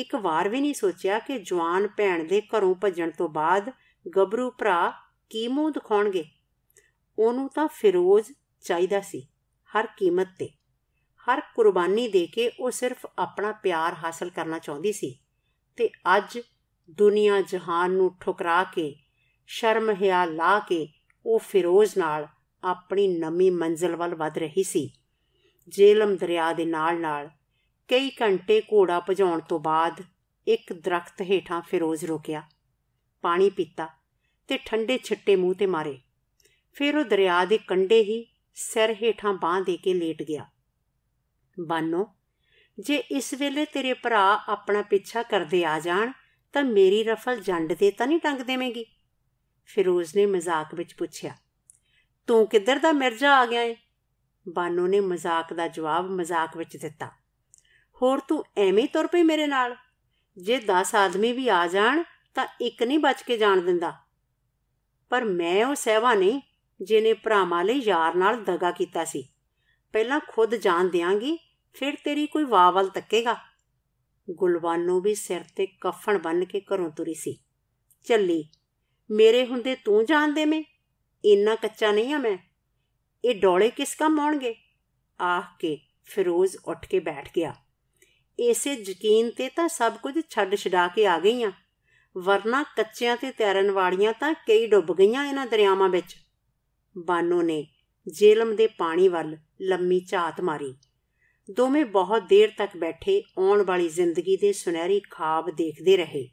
Speaker 1: ਇੱਕ ਵਾਰ ਵੀ ਨਹੀਂ ਸੋਚਿਆ ਕਿ ਜਵਾਨ ਭੈਣ ਦੇ ਘਰੋਂ ਭੱਜਣ ਤੋਂ ਬਾਅਦ ਗੱਭਰੂ ਭਰਾ ਕੀ ਮੂੰਹ ਦਿਖਾਉਣਗੇ ਉਹਨੂੰ ਤਾਂ ਫਿਰੋਜ਼ ਚਾਹੀਦਾ ਸੀ ਹਰ ਕੀਮਤ ਤੇ ਹਰ ਕੁਰਬਾਨੀ ਦੇ ਕੇ ਉਹ ਸਿਰਫ ਆਪਣਾ ਪਿਆਰ ਹਾਸਲ ਕਰਨਾ ਚਾਹੁੰਦੀ ਸੀ ਤੇ ਅੱਜ ਦੁਨੀਆ ਜਹਾਨ ਨੂੰ ਠੁਕਰਾ ਕੇ ਸ਼ਰਮ ਹਿਆ ਲਾ ਕੇ ਉਹ ਫਿਰੋਜ਼ ਨਾਲ ਆਪਣੀ ਨਵੀਂ ਮੰਜ਼ਿਲ ਵੱਲ ਵਧ ਰਹੀ ਸੀ ਜੇਲਮ ਦਰਿਆ ਦੇ ਨਾਲ-ਨਾਲ ਕਈ ਘੰਟੇ ਘੋੜਾ ਭਜਾਉਣ ਤੋਂ ਬਾਅਦ ਇੱਕ ਦਰਖਤ ਹੇਠਾਂ ਫਿਰੋਜ਼ ਰੁਕਿਆ ਪਾਣੀ ਪੀਤਾ ਤੇ ਠੰਡੇ ਛਿੱਟੇ ਮੂੰਹ ਤੇ ਮਾਰੇ ਫਿਰ ਉਹ ਦਰਿਆ ਦੇ ਕੰਢੇ ਹੀ ਸਿਰ ਹੇਠਾਂ ਬਾਹ ਦੇ ਕੇ ਲੇਟ ਗਿਆ ਬਾਨੋ ਜੇ ਇਸ ਵੇਲੇ ਤੇਰੇ ਭਰਾ ਆਪਣਾ ਪਿੱਛਾ ਕਰਦੇ ਆ ਜਾਣ ਤਾਂ ਮੇਰੀ ਰਫਲ ਜੰਡ ਤੇ ਤਾਂ ਨਹੀਂ ਟੰਗ ਦੇਵੇਂਗੀ ਫਿਰੋਜ਼ ਨੇ ਮਜ਼ਾਕ ਵਿੱਚ ਪੁੱਛਿਆ ਤੂੰ ਕਿੱਧਰ ਦਾ ਮਿਰਜ਼ਾ ਆ ਗਿਆ ਏ ਬਾਨੋ ਨੇ ਮਜ਼ਾਕ ਦਾ ਜਵਾਬ ਮਜ਼ਾਕ ਵਿੱਚ ਦਿੱਤਾ ਹੋਰ ਤੂੰ ਐਵੇਂ ਤੁਰ ਪਈ ਮੇਰੇ ਨਾਲ ਜੇ 10 ਆਦਮੀ ਵੀ ਆ ਜਾਣ ਤਾਂ ਇੱਕ ਨਹੀਂ ਬਚ ਕੇ ਜਾਣ ਦਿੰਦਾ ਪਰ ਮੈਂ ਉਹ ਸਹਿਵਾ ਨਹੀਂ ਜਿਨੇ ਭਰਾਵਾਂ ਲਈ ਯਾਰ ਨਾਲ ਦਗਾ ਕੀਤਾ ਸੀ ਪਹਿਲਾਂ ਖੁਦ ਜਾਣ ਦਿਆਂਗੀ ਫਿਰ ਤੇਰੀ ਕੋਈ ਵਾਵਲ ਤੱਕੇਗਾ ਗੁਲਵਾਨੋ ਵੀ ਸਿਰ ਤੇ ਕਫਣ ਬੰਨ ਕੇ ਘਰੋਂ ਤੁਰੀ ਸੀ ਚੱਲੀ ਮੇਰੇ ਹੁੰਦੇ ਤੂੰ ਜਾਣਦੇ ਮੈਂ ਇੰਨਾ ਕੱਚਾ ਨਹੀਂ ਆ ਮੈਂ ਇਹ ਡੋਲੇ ਕਿਸ ਕੰਮ ਆਉਣਗੇ ਆਖ ਕੇ ਫਿਰੋਜ਼ ਉੱਠ ਕੇ ਬੈਠ ਗਿਆ ਇਸੇ ਯਕੀਨ ਤੇ ਤਾਂ ਸਭ ਕੁਝ ਛੱਡ ਛਡਾ ਕੇ ਆ ਗਈਆਂ ਵਰਨਾ ਕੱਚਿਆਂ ਤੇ ਤੈਰਨ ਵਾਲੀਆਂ ਤਾਂ ਕਈ ਡੁੱਬ ਗਈਆਂ ਇਹਨਾਂ ਦਰਿਆਵਾਂ ਵਿੱਚ ਬਾਨੋ ਨੇ ਜੇਲਮ ਦੇ ਪਾਣੀ ਵੱਲ ਲੰਮੀ ਝਾਤ ਮਾਰੀ ਦੋਵੇਂ ਬਹੁਤ ਦੇਰ ਤੱਕ ਬੈਠੇ ਆਉਣ ਵਾਲੀ ਜ਼ਿੰਦਗੀ ਦੇ ਸੁਨਹਿਰੀ ਖਾਬ ਦੇਖਦੇ ਰਹੇ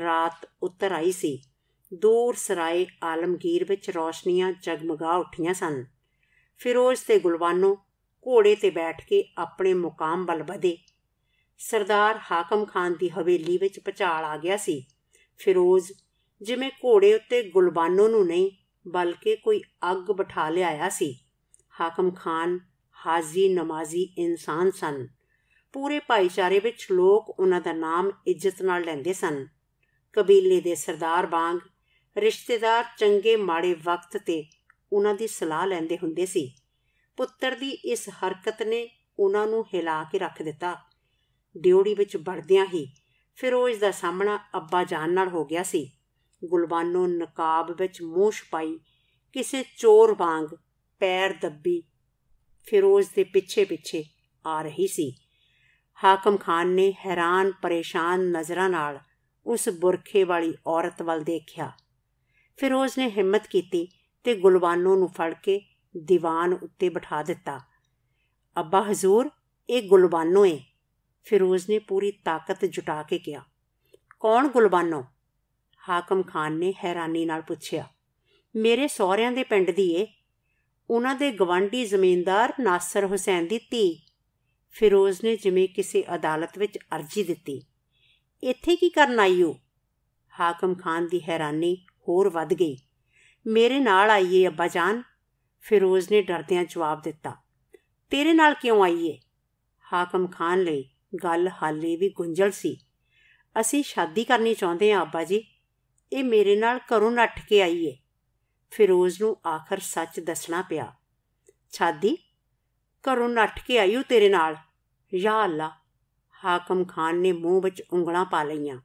Speaker 1: ਰਾਤ ਉਤਰ ਆਈ ਸੀ ਦੂਰ ਸਰਾਏ ਆਲਮਗੀਰ ਵਿੱਚ ਰੌਸ਼ਨੀਆਂ ਜਗਮਗਾ ਉੱਠੀਆਂ ਸਨ ਫਿਰੋਜ਼ ਤੇ ਗੁਲਵਾਨੋ ਘੋੜੇ ਤੇ ਬੈਠ ਕੇ ਆਪਣੇ ਮੁਕਾਮ ਵੱਲ ਵਧੇ ਸਰਦਾਰ ਹਾਕਮ ਖਾਨ ਦੀ ਹਵੇਲੀ ਵਿੱਚ ਪਚਾਲ ਆ ਗਿਆ ਸੀ ਫਿਰੋਜ਼ ਜਿਵੇਂ ਘੋੜੇ ਉੱਤੇ ਗੁਲਬਾਨੋ ਨੂੰ ਨਹੀਂ ਬਲਕਿ ਕੋਈ ਅੱਗ ਬਿਠਾ ਲਿਆਇਆ ਸੀ ਹਾਕਮ ਖਾਨ ਹਾਜ਼ੀ ਨਮਾਜ਼ੀ ਇਨਸਾਨ ਸਨ ਪੂਰੇ ਭਾਈਚਾਰੇ ਵਿੱਚ ਲੋਕ ਉਹਨਾਂ ਦਾ ਨਾਮ ਇੱਜ਼ਤ ਨਾਲ ਲੈਂਦੇ ਸਨ ਕਬੀਲੇ ਦੇ ਸਰਦਾਰ ਬਾਗ ਰਿਸ਼ਤੇਦਾਰ ਚੰਗੇ ਮਾੜੇ ਵਕਤ ਤੇ ਉਹਨਾਂ ਦੀ ਸਲਾਹ ਲੈਂਦੇ ਹੁੰਦੇ ਸੀ ਪੁੱਤਰ ਦੀ ਇਸ ਹਰਕਤ ਨੇ ਉਹਨਾਂ ਨੂੰ ਹਿਲਾ ਕੇ ਰੱਖ ਦਿੱਤਾ ਡਿਉੜੀ ਵਿੱਚ ਵੜਦਿਆਂ ਹੀ ਫਿਰੋਜ਼ ਦਾ ਸਾਹਮਣਾ ਅੱਬਾ ਜਾਨ ਨਾਲ ਹੋ ਗਿਆ ਸੀ ਗੁਲਬਾਨੋ ਨਕਾਬ ਵਿੱਚ ਮੂੰਹ ਛਪਾਈ ਕਿਸੇ ਚੋਰ ਵਾਂਗ ਪੈਰ ਦੱਬੀ ਫਿਰੋਜ਼ ਦੇ ਪਿੱਛੇ-ਪਿੱਛੇ ਆ ਰਹੀ ਸੀ ਹਾਕਮ ਖਾਨ ਨੇ ਹੈਰਾਨ ਪਰੇਸ਼ਾਨ ਨਜ਼ਰਾਂ ਨਾਲ ਉਸ ਬੁਰਖੇ ਵਾਲੀ ਔਰਤ ਵੱਲ ਦੇਖਿਆ ਫਿਰੋਜ਼ ਨੇ ਹਿੰਮਤ ਕੀਤੀ ਤੇ ਗੁਲਵਾਨੋ ਨੂੰ ਫੜ ਕੇ ਦੀਵਾਨ ਉੱਤੇ ਬਿਠਾ ਦਿੱਤਾ ਅੱਬਾ ਹਜ਼ੂਰ ਇਹ ਗੁਲਵਾਨੋ ਏ ਫਿਰੋਜ਼ ਨੇ ਪੂਰੀ ਤਾਕਤ ਜੁਟਾ ਕੇ ਕਿਹਾ ਕੌਣ ਗੁਲਵਾਨੋ ਹਾਕਮ ਖਾਨ ਨੇ ਹੈਰਾਨੀ ਨਾਲ ਪੁੱਛਿਆ ਮੇਰੇ ਸਹੁਰਿਆਂ ਦੇ ਪਿੰਡ ਦੀ ਏ ਉਹਨਾਂ ਦੇ ਗਵਾਂਢੀ ਜ਼ਮੀਂਦਾਰ ਨਾਸਰ ਹੁਸੈਨ ਦੀ ਧੀ ਫਿਰੋਜ਼ ਨੇ ਜਿਵੇਂ ਕਿਸੇ ਅਦਾਲਤ ਵਿੱਚ ਅਰਜ਼ੀ ਦਿੱਤੀ ਇੱਥੇ ਕੀ ਕਰਨ ਆਈ ਹੋ ਹਾਕਮ ਖਾਨ ਦੀ ਹੈਰਾਨੀ ਹੋਰ ਵੱਧ ਗਈ ਮੇਰੇ ਨਾਲ ਆਈਏ ਅੱਬਾ ਜਾਨ ਫਿਰੋਜ਼ ਨੇ ਡਰਦਿਆਂ ਜਵਾਬ ਦਿੱਤਾ ਤੇਰੇ ਨਾਲ ਕਿਉਂ ਆਈਏ ਹਾਕਮ ਖਾਨ ਲਈ ਗੱਲ ਹਾਲੇ ਵੀ ਗੁੰਝਲ ਸੀ ਅਸੀਂ ਸ਼ਾਦੀ ਕਰਨੀ ਚਾਹੁੰਦੇ ਹਾਂ ਅੱਬਾ ਜੀ ਇਹ ਮੇਰੇ ਨਾਲ ਘਰੋਂ ਨੱਠ ਕੇ ਆਈਏ ਫਿਰੋਜ਼ ਨੂੰ ਆਖਰ ਸੱਚ ਦੱਸਣਾ ਪਿਆ ਛਾਦੀ ਘਰੋਂ ਨੱਠ ਕੇ ਉਹ ਤੇਰੇ ਨਾਲ ਯਾ ਅੱਲਾ ਹਾਕਮ ਖਾਨ ਨੇ ਮੂੰਹ ਵਿੱਚ ਉਂਗਲਾਂ ਪਾ ਲਈਆਂ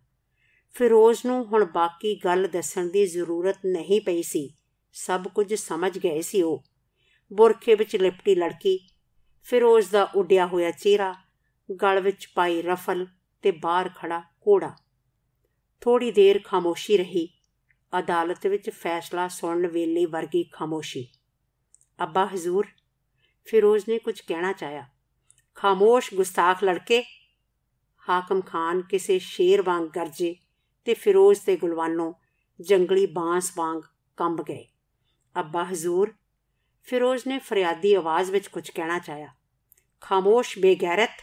Speaker 1: ਫਿਰੋਜ਼ ਨੂੰ ਹੁਣ ਬਾਕੀ ਗੱਲ ਦੱਸਣ ਦੀ ਜ਼ਰੂਰਤ ਨਹੀਂ ਪਈ ਸੀ ਸਭ ਕੁਝ ਸਮਝ ਗਏ ਸੀ ਉਹ ਬੁਰਖੇ ਵਿੱਚ ਲਿਪਟੀ ਲੜਕੀ ਫਿਰੋਜ਼ ਦਾ ਉੱਡਿਆ ਹੋਇਆ ਚਿਹਰਾ ਗਲ ਵਿੱਚ ਪਾਈ ਰਫਲ ਤੇ ਬਾਹਰ ਖੜਾ ਕੋੜਾ ਥੋੜੀ ਦੇਰ ਖਾਮੋਸ਼ੀ ਰਹੀ ਅਦਾਲਤ ਵਿੱਚ ਫੈਸਲਾ ਸੁਣਨ ਵੇਲੇ ਵਰਗੀ ਖਾਮੋਸ਼ੀ ਅੱਬਾ ਹਜ਼ੂਰ ਫਿਰੋਜ਼ ਨੇ ਕੁਝ ਕਹਿਣਾ ਚਾਹਿਆ ਖਾਮੋਸ਼ ਗੁਸਤਾਖ ਲੜਕੇ ਹਾਕਮ ਖਾਨ ਕਿਸੇ ਸ਼ੇਰ ਵਾਂਗ ਗਰਜੇ ਤੇ ਫਿਰੋਜ਼ ਤੇ ਗੁਲਵਾਨੋ ਜੰਗਲੀ ਬਾਂਸ ਵਾਂਗ ਕੰਬ ਗਏ ਅੱਬਾ ਹਜ਼ੂਰ ਫਿਰੋਜ਼ ਨੇ ਫਰਿਆਦੀ ਆਵਾਜ਼ ਵਿੱਚ ਕੁਝ ਕਹਿਣਾ ਚਾਹਿਆ ਖਾਮੋਸ਼ ਬੇਗੈਰਤ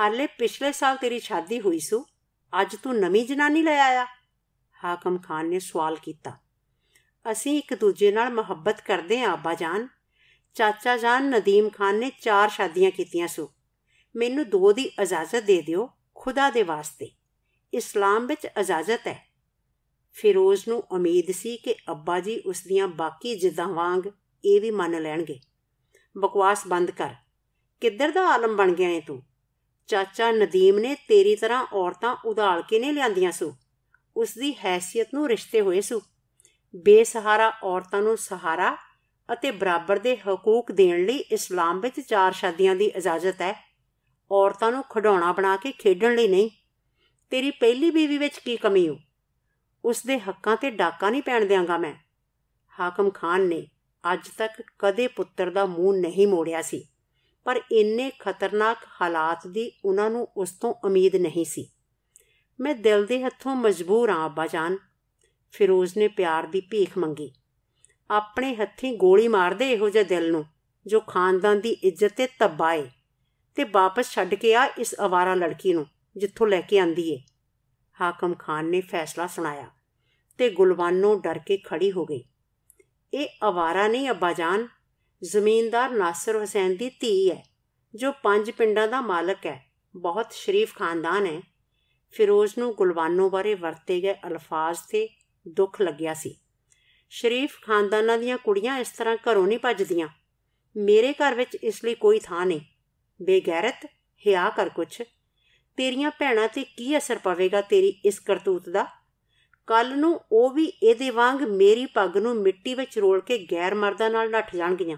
Speaker 1: ਹਾਲੇ ਪਿਛਲੇ ਸਾਲ ਤੇਰੀ ਸ਼ਾਦੀ ਹੋਈ ਸੂ ਅੱਜ ਤੂੰ ਨਵੀਂ ਜਨਾਨੀ ਲੈ ਆਇਆ ਹਾਕਮ ਖਾਨ ਨੇ ਸਵਾਲ ਕੀਤਾ ਅਸੀਂ ਇੱਕ ਦੂਜੇ ਨਾਲ ਮੁਹੱਬਤ ਕਰਦੇ ਆਂ ਆਬਾ ਜਾਨ ਚਾਚਾ ਜਾਨ ਨਦੀਮ ਖਾਨ ਨੇ ਚਾਰ ਸ਼ਾਦੀਆਂ ਕੀਤੀਆਂ ਸੋ ਮੈਨੂੰ ਦੋ ਦੀ ਇਜਾਜ਼ਤ ਦੇ ਦਿਓ ਖੁਦਾ ਦੇ ਵਾਸਤੇ ਇਸਲਾਮ ਵਿੱਚ ਇਜਾਜ਼ਤ ਹੈ ਫਿਰੋਜ਼ ਨੂੰ ਉਮੀਦ ਸੀ ਕਿ ਅੱਬਾ ਜੀ ਉਸ ਦੀਆਂ ਬਾਕੀ ਜਿੱਦਾਂ ਵਾਂਗ ਇਹ ਵੀ ਮੰਨ ਲੈਣਗੇ ਬਕਵਾਸ ਬੰਦ ਕਰ ਕਿੱਧਰ ਦਾ ਆਲਮ ਬਣ ਗਿਆ ਏ ਤੂੰ ਚਾਚਾ ਨਦੀਮ ਨੇ ਤੇਰੀ ਤਰ੍ਹਾਂ ਔਰਤਾਂ ਉਧਾਲ ਕੇ ਨਹੀਂ ਲਿਆਂਦੀਆਂ ਸੋ ਉਸ ਦੀ ਹیثیت ਨੂੰ ਰਿਸ਼ਤੇ ਹੋਏ ਸੂ ਬੇਸਹਾਰਾ ਔਰਤਾਂ ਨੂੰ ਸਹਾਰਾ ਅਤੇ ਬਰਾਬਰ ਦੇ ਹਕੂਕ ਦੇਣ ਲਈ ਇਸਲਾਮ ਵਿੱਚ ਚਾਰ ਸ਼ਾਦੀਆਂ ਦੀ ਇਜਾਜ਼ਤ ਹੈ ਔਰਤਾਂ ਨੂੰ ਖਡਾਉਣਾ ਬਣਾ ਕੇ ਖੇਡਣ ਲਈ ਨਹੀਂ ਤੇਰੀ ਪਹਿਲੀ ਬੀਵੀ ਵਿੱਚ ਕੀ ਕਮੀ ਹੋ ਉਸ ਦੇ ਹੱਕਾਂ ਤੇ ਡਾਕਾ ਨਹੀਂ ਪੈਣ ਦੇਵਾਂਗਾ ਮੈਂ ਹਾਕਮ ਖਾਨ ਨੇ ਅੱਜ ਤੱਕ ਕਦੇ ਪੁੱਤਰ ਦਾ ਮੂੰਹ ਨਹੀਂ ਮੋੜਿਆ ਸੀ ਪਰ ਇੰਨੇ ਖਤਰਨਾਕ ਹਾਲਾਤ ਦੀ ਉਹਨਾਂ ਨੂੰ ਉਸ ਤੋਂ ਉਮੀਦ ਨਹੀਂ ਸੀ ਮੈਂ ਦਿਲ ਦੇ ਹੱਥੋਂ ਮਜਬੂਰ ਆ ਅੱਬਾ ਜਾਨ ਫਿਰੋਜ਼ ਨੇ ਪਿਆਰ ਦੀ ਭੀਖ ਮੰਗੀ ਆਪਣੇ ਹੱਥੀ ਗੋਲੀ ਮਾਰਦੇ ਇਹੋ ਜਿਹੇ ਦਿਲ ਨੂੰ ਜੋ ਖਾਨਦਾਨ ਦੀ ਇੱਜ਼ਤ ਤੇ ਤਬਾਏ ਤੇ ਵਾਪਸ ਛੱਡ ਕੇ ਆ ਇਸ ਅਵਾਰਾ ਲੜਕੀ ਨੂੰ ਜਿੱਥੋਂ ਲੈ ਕੇ ਆਂਦੀ ਏ ਹਾਕਮ ਖਾਨ ਨੇ ਫੈਸਲਾ ਸੁਣਾਇਆ ਤੇ ਗੁਲਵਾਨੋ ਡਰ ਕੇ ਖੜੀ ਹੋ ਗਈ ਇਹ ਅਵਾਰਾ ਨਹੀਂ ਅੱਬਾ ਜਾਨ ਜ਼ਮੀਂਦਾਰ ਨਾਸਰ ਹੁਸੈਨ ਦੀ ਧੀ ਹੈ ਜੋ ਪੰਜ ਪਿੰਡਾਂ ਦਾ ਮਾਲਕ ਹੈ ਬਹੁਤ ਸ਼ਰੀਫ ਖਾਨਦਾਨ ਹੈ ਫਿਰੋਜ਼ ਨੂੰ ਗੁਲਵਾਨੋ ਬਾਰੇ ਵਰਤੇ ਗਏ ਅਲਫਾਜ਼ ਤੇ ਦੁੱਖ ਲੱਗਿਆ ਸੀ ਸ਼ਰੀਫ ਖਾਨਦਾਨਾਂ ਦੀਆਂ ਕੁੜੀਆਂ ਇਸ ਤਰ੍ਹਾਂ ਘਰੋਂ ਨਹੀਂ ਭੱਜਦੀਆਂ ਮੇਰੇ ਘਰ ਵਿੱਚ ਇਸ ਲਈ ਕੋਈ ਥਾਂ ਨਹੀਂ ਬੇਗੈਰਤ ਹਿਆ ਕਰ ਕੁਛ ਤੇਰੀਆਂ ਭੈਣਾਂ ਤੇ ਕੀ ਅਸਰ ਪਵੇਗਾ ਤੇਰੀ ਇਸ ਕਰਤੂਤ ਦਾ ਕੱਲ ਨੂੰ ਉਹ ਵੀ ਇਹਦੇ ਵਾਂਗ ਮੇਰੀ ਪੱਗ ਨੂੰ ਮਿੱਟੀ ਵਿੱਚ ਰੋਲ ਕੇ ਗੈਰ ਮਰਦਾਂ ਨਾਲ ਨੱਠ ਜਾਣਗੀਆਂ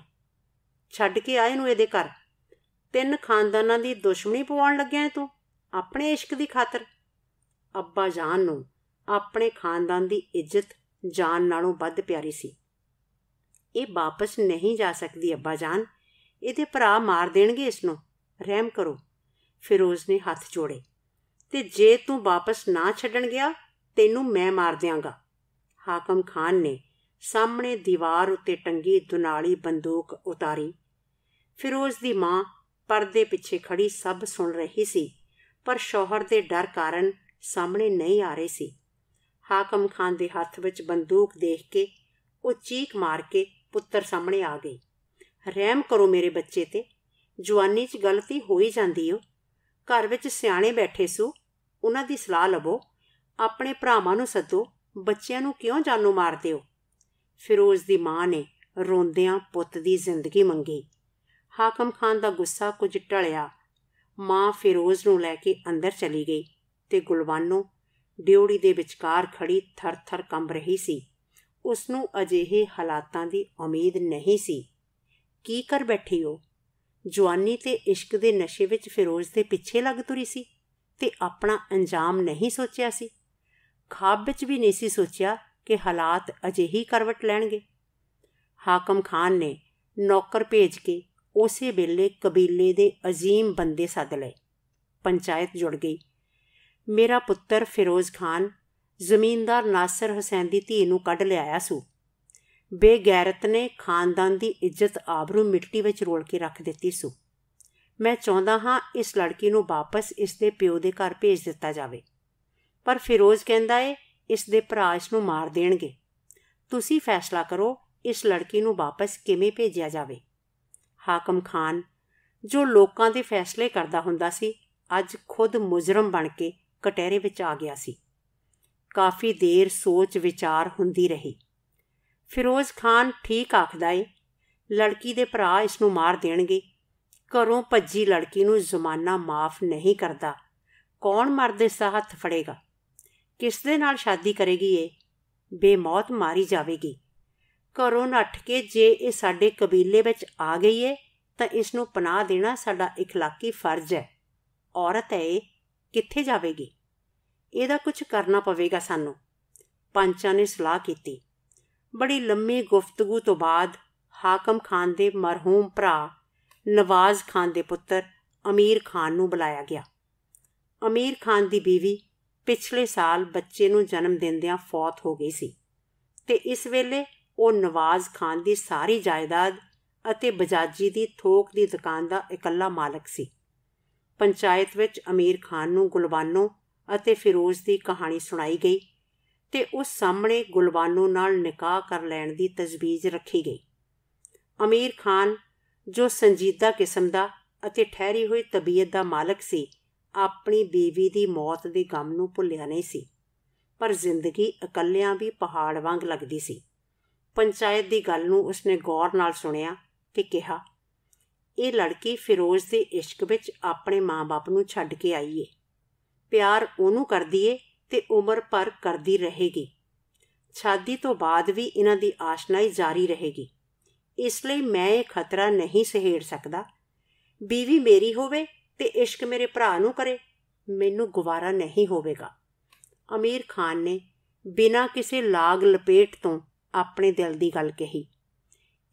Speaker 1: ਛੱਡ ਕੇ ਆਏ ਨੂੰ ਇਹਦੇ ਘਰ ਤਿੰਨ ਖਾਨਦਾਨਾਂ ਦੀ ਦੁਸ਼ਮਣੀ ਪਵਾਉਣ ਲੱਗਿਆ ਤੂੰ ਆਪਣੇ ਇਸ਼ਕ ਦੀ ਖਾਤਰ ਅੱਬਾ ਜਾਨ ਨੂੰ ਆਪਣੇ ਖਾਨਦਾਨ ਦੀ ਇੱਜ਼ਤ ਜਾਨ ਨਾਲੋਂ ਵੱਧ ਪਿਆਰੀ ਸੀ ਇਹ ਵਾਪਸ ਨਹੀਂ ਜਾ ਸਕਦੀ ਅੱਬਾ ਜਾਨ ਇਹਦੇ ਭਰਾ ਮਾਰ ਦੇਣਗੇ ਇਸ ਨੂੰ ਰਹਿਮ ਕਰੋ ਫਿਰੋਜ਼ ਨੇ ਹੱਥ ਜੋੜੇ ਤੇ ਜੇ ਤੂੰ ਵਾਪਸ ਨਾ ਛੱਡਣ ਗਿਆ ਤੈਨੂੰ ਮੈਂ ਮਾਰ ਦਿਆਂਗਾ ਹਾਕਮ ਖਾਨ ਨੇ ਸਾਹਮਣੇ ਦੀਵਾਰ ਉੱਤੇ ਟੰਗੀ ਦੁਨਾਲੀ ਬੰਦੂਕ ਉਤਾਰੀ ਫਿਰੋਜ਼ ਦੀ ਮਾਂ ਪਰਦੇ ਪਿੱਛੇ ਖੜੀ ਸਭ ਸੁਣ ਰਹੀ ਸੀ ਪਰ ਸ਼ੌਹਰ ਦੇ ਡਰ ਕਾਰਨ ਸਾਹਮਣੇ ਨਹੀਂ ਆ ਰਹੇ ਸੀ ਹਾਕਮ ਖਾਨ ਦੇ ਹੱਥ ਵਿੱਚ ਬੰਦੂਕ ਦੇਖ ਕੇ ਉਹ ਚੀਕ ਮਾਰ ਕੇ ਪੁੱਤਰ ਸਾਹਮਣੇ ਆ ਗਈ ਰਹਿਮ ਕਰੋ ਮੇਰੇ ਬੱਚੇ ਤੇ ਜਵਾਨੀ 'ਚ ਗਲਤੀ ਹੋ ਹੀ ਜਾਂਦੀ ਓ ਘਰ ਵਿੱਚ ਸਿਆਣੇ ਬੈਠੇ ਸੂ ਉਹਨਾਂ ਦੀ ਸਲਾਹ ਲਵੋ ਆਪਣੇ ਭਰਾਵਾਂ ਨੂੰ ਸੱਦੋ ਬੱਚਿਆਂ ਨੂੰ ਕਿਉਂ ਜਾਨੋਂ ਮਾਰਦੇ ਹੋ ਫਿਰੋਜ਼ ਦੀ ਮਾਂ ਨੇ ਰੋਂਦਿਆਂ ਪੁੱਤ ਦੀ ਜ਼ਿੰਦਗੀ ਮੰਗੀ ਹਾਕਮ ਖਾਨ ਦਾ ਗੁੱਸਾ ਕੁਝ ਟਲਿਆ ਮਾਂ ਫਿਰੋਜ਼ ਨੂੰ ਲੈ ਕੇ ਅੰਦਰ ਚਲੀ ਗਈ ਤੇ ਗੁਲਵਾਨੋ ਡਿਉੜੀ ਦੇ ਵਿਚਕਾਰ ਖੜੀ ਥਰ-ਥਰ ਕੰਬ ਰਹੀ ਸੀ ਉਸ ਨੂੰ ਅਜਿਹੇ ਹਾਲਾਤਾਂ ਦੀ ਉਮੀਦ ਨਹੀਂ ਸੀ ਕੀ ਕਰ ਬੈਠੀ ਹੋ ਜਵਾਨੀ ਤੇ ਇਸ਼ਕ ਦੇ ਨਸ਼ੇ ਵਿੱਚ ਫਿਰੋਜ਼ ਦੇ ਪਿੱਛੇ ਲੱਗ ਤੁਰੀ ਸੀ ਤੇ ਆਪਣਾ ਅੰਜਾਮ ਨਹੀਂ ਸੋਚਿਆ ਸੀ ਖਾਬ ਵਿੱਚ ਵੀ ਨਹੀਂ ਸੀ ਸੋਚਿਆ ਕਿ ਹਾਲਾਤ ਅਜਿਹੀ ਕਰਵਟ ਲੈਣਗੇ ਹਾਕਮ ਖਾਨ ਨੇ ਨੌਕਰ ਭੇਜ ਕੇ ਉਸੇ ਵੇਲੇ ਕਬੀਲੇ ਦੇ عظیم ਬੰਦੇ ਸੱਦ ਲਏ ਪੰਚਾਇਤ ਜੁੜ ਗਈ ਮੇਰਾ ਪੁੱਤਰ ਫਿਰੋਜ਼ ਖਾਨ ਜ਼ਮੀਂਦਾਰ ਨਾਸਰ ਹੁਸੈਨ ਦੀ ਧੀ ਨੂੰ ਕੱਢ ਲਿਆਇਆ ਸੂ ਬੇਗੈਰਤ ਨੇ ਖਾਨਦਾਨ ਦੀ ਇੱਜ਼ਤ ਆਬਰੂ ਮਿੱਟੀ ਵਿੱਚ ਰੋਲ ਕੇ ਰੱਖ ਦਿੱਤੀ ਸੂ ਮੈਂ ਚਾਹੁੰਦਾ ਹਾਂ ਇਸ ਲੜਕੀ ਨੂੰ ਵਾਪਸ ਇਸ ਦੇ ਪਿਓ ਦੇ ਘਰ ਭੇਜ ਦਿੱਤਾ ਜਾਵੇ ਪਰ ਫਿਰੋਜ਼ ਕਹਿੰਦਾ ਏ ਇਸ ਦੇ ਭਰਾ ਇਸ ਨੂੰ ਮਾਰ ਦੇਣਗੇ ਤੁਸੀਂ ਫੈਸਲਾ ਕਰੋ ਇਸ ਲੜਕੀ ਨੂੰ ਵਾਪਸ ਕਿਵੇਂ ਭੇਜਿਆ ਜਾਵੇ ਹਾਕਮ ਖਾਨ ਜੋ ਲੋਕਾਂ ਦੇ ਫੈਸਲੇ ਕਰਦਾ ਹੁੰਦਾ ਸੀ ਅੱਜ ਖੁਦ ਮੁਜਰਮ ਬਣ ਕੇ ਕਟਹਿਰੇ ਵਿੱਚ ਆ ਗਿਆ ਸੀ ਕਾਫੀ ਦੇਰ ਸੋਚ ਵਿਚਾਰ ਹੁੰਦੀ ਰਹੀ ਫਿਰੋਜ਼ ਖਾਨ ਠੀਕ ਆਖਦਾ ਏ ਲੜਕੀ ਦੇ ਭਰਾ ਇਸ ਨੂੰ ਮਾਰ ਦੇਣਗੇ ਘਰੋਂ ਭੱਜੀ ਲੜਕੀ ਨੂੰ ਜ਼ਮਾਨਾ ਮਾਫ ਨਹੀਂ ਕਰਦਾ ਕੌਣ ਮਰਦੇ ਸਾ ਹੱਥ ਫੜੇਗਾ ਕਿਸ ਦੇ ਨਾਲ ਸ਼ਾਦੀ ਕਰੇਗੀ ਏ ਬੇਮੌਤ ਮਾਰੀ ਜਾਵੇਗੀ ਘਰੋਂ ਨੱਠ ਕੇ ਜੇ ਇਹ ਸਾਡੇ ਕਬੀਲੇ ਵਿੱਚ ਆ ਗਈ ਏ ਤਾਂ ਇਸ ਨੂੰ ਪਨਾਹ ਦੇਣਾ ਸਾਡਾ اخਲਾਕੀ ਫਰਜ਼ ਹੈ ਔਰਤ ਹੈ ਕਿੱਥੇ ਜਾਵੇਗੀ ਇਹਦਾ ਕੁਝ ਕਰਨਾ ਪਵੇਗਾ ਸਾਨੂੰ ਪੰਚਾਂ ਨੇ ਸਲਾਹ ਕੀਤੀ ਬੜੀ ਲੰਮੀ ਗੁਫ਼ਤਗੂ ਤੋਂ ਬਾਅਦ ਹਾਕਮ ਖਾਨ ਦੇ ਮਰਹੂਮ ਭਰਾ ਨਵਾਜ਼ ਖਾਨ ਦੇ ਪੁੱਤਰ ਅਮੀਰ ਖਾਨ ਨੂੰ ਬੁਲਾਇਆ ਗਿਆ ਅਮੀਰ ਖਾਨ ਦੀ بیوی ਪਿਛਲੇ ਸਾਲ ਬੱਚੇ ਨੂੰ ਜਨਮ ਦਿੰਦਿਆਂ ਫੌਤ ਹੋ ਗਈ ਸੀ ਤੇ ਇਸ ਵੇਲੇ ਉਹ ਨਵਾਜ਼ ਖਾਨ ਦੀ ਸਾਰੀ ਜਾਇਦਾਦ ਅਤੇ ਬਜਾਜੀ ਦੀ ਥੋਕ ਦੀ ਦੁਕਾਨ ਦਾ ਇਕੱਲਾ ਮਾਲਕ ਸੀ ਪੰਚਾਇਤ ਵਿੱਚ ਅਮੀਰ ਖਾਨ ਨੂੰ ਗੁਲਵਾਨੋ ਅਤੇ ਫਿਰੋਜ਼ ਦੀ ਕਹਾਣੀ ਸੁਣਾਈ ਗਈ ਤੇ ਉਸ ਸਾਹਮਣੇ ਗੁਲਬਾਨੋ ਨਾਲ ਨਿਕਾਹ ਕਰ ਲੈਣ ਦੀ ਤਜਵੀਜ਼ ਰੱਖੀ ਗਈ ਅਮੀਰ ਖਾਨ ਜੋ ਸੰਜੀਦਾ ਕਿਸਮ ਦਾ ਅਤੇ ਠਹਿਰੀ ਹੋਈ ਤਬੀਅਤ ਦਾ ਮਾਲਕ ਸੀ ਆਪਣੀ ਬੀਵੀ ਦੀ ਮੌਤ ਦੇ ਗਮ ਨੂੰ ਭੁੱਲਿਆ ਨਹੀਂ ਸੀ ਪਰ ਜ਼ਿੰਦਗੀ ਇਕੱਲਿਆਂ ਵੀ ਪਹਾੜ ਵਾਂਗ ਲੱਗਦੀ ਸੀ ਪੰਚਾਇਤ ਦੀ ਗੱਲ ਨੂੰ ਉਸਨੇ ਗੌਰ ਨਾਲ ਸੁਣਿਆ ਤੇ ਕਿਹਾ ਇਹ ਲੜਕੀ ਫਿਰੋਜ਼ ਦੇ ਇਸ਼ਕ ਵਿੱਚ ਆਪਣੇ ਮਾਂ-ਬਾਪ ਨੂੰ ਛੱਡ ਕੇ ਆਈ ਏ ਪਿਆਰ ਉਹਨੂੰ ਕਰਦੀ ਏ ਤੇ ਉਮਰ ਭਰ ਕਰਦੀ ਰਹੇਗੀ ਸ਼ਾਦੀ ਤੋਂ ਬਾਅਦ ਵੀ ਇਹਨਾਂ ਦੀ ਆਸ਼ਨਾਈ ਜਾਰੀ ਰਹੇਗੀ ਇਸ ਲਈ ਮੈਂ ਇਹ ਖਤਰਾ ਨਹੀਂ ਸਹੇੜ ਸਕਦਾ ਬੀਵੀ ਮੇਰੀ ਹੋਵੇ ਤੇ ਇਸ਼ਕ ਮੇਰੇ ਭਰਾ ਨੂੰ ਕਰੇ ਮੈਨੂੰ ਗੁਵਾਰਾ ਨਹੀਂ ਹੋਵੇਗਾ ਅਮੀਰ ਖਾਨ ਨੇ ਬਿਨਾਂ ਕਿਸੇ ਲਾਗ ਲਪੇਟ ਤੋਂ ਆਪਣੇ ਦਿਲ ਦੀ ਗੱਲ ਕਹੀ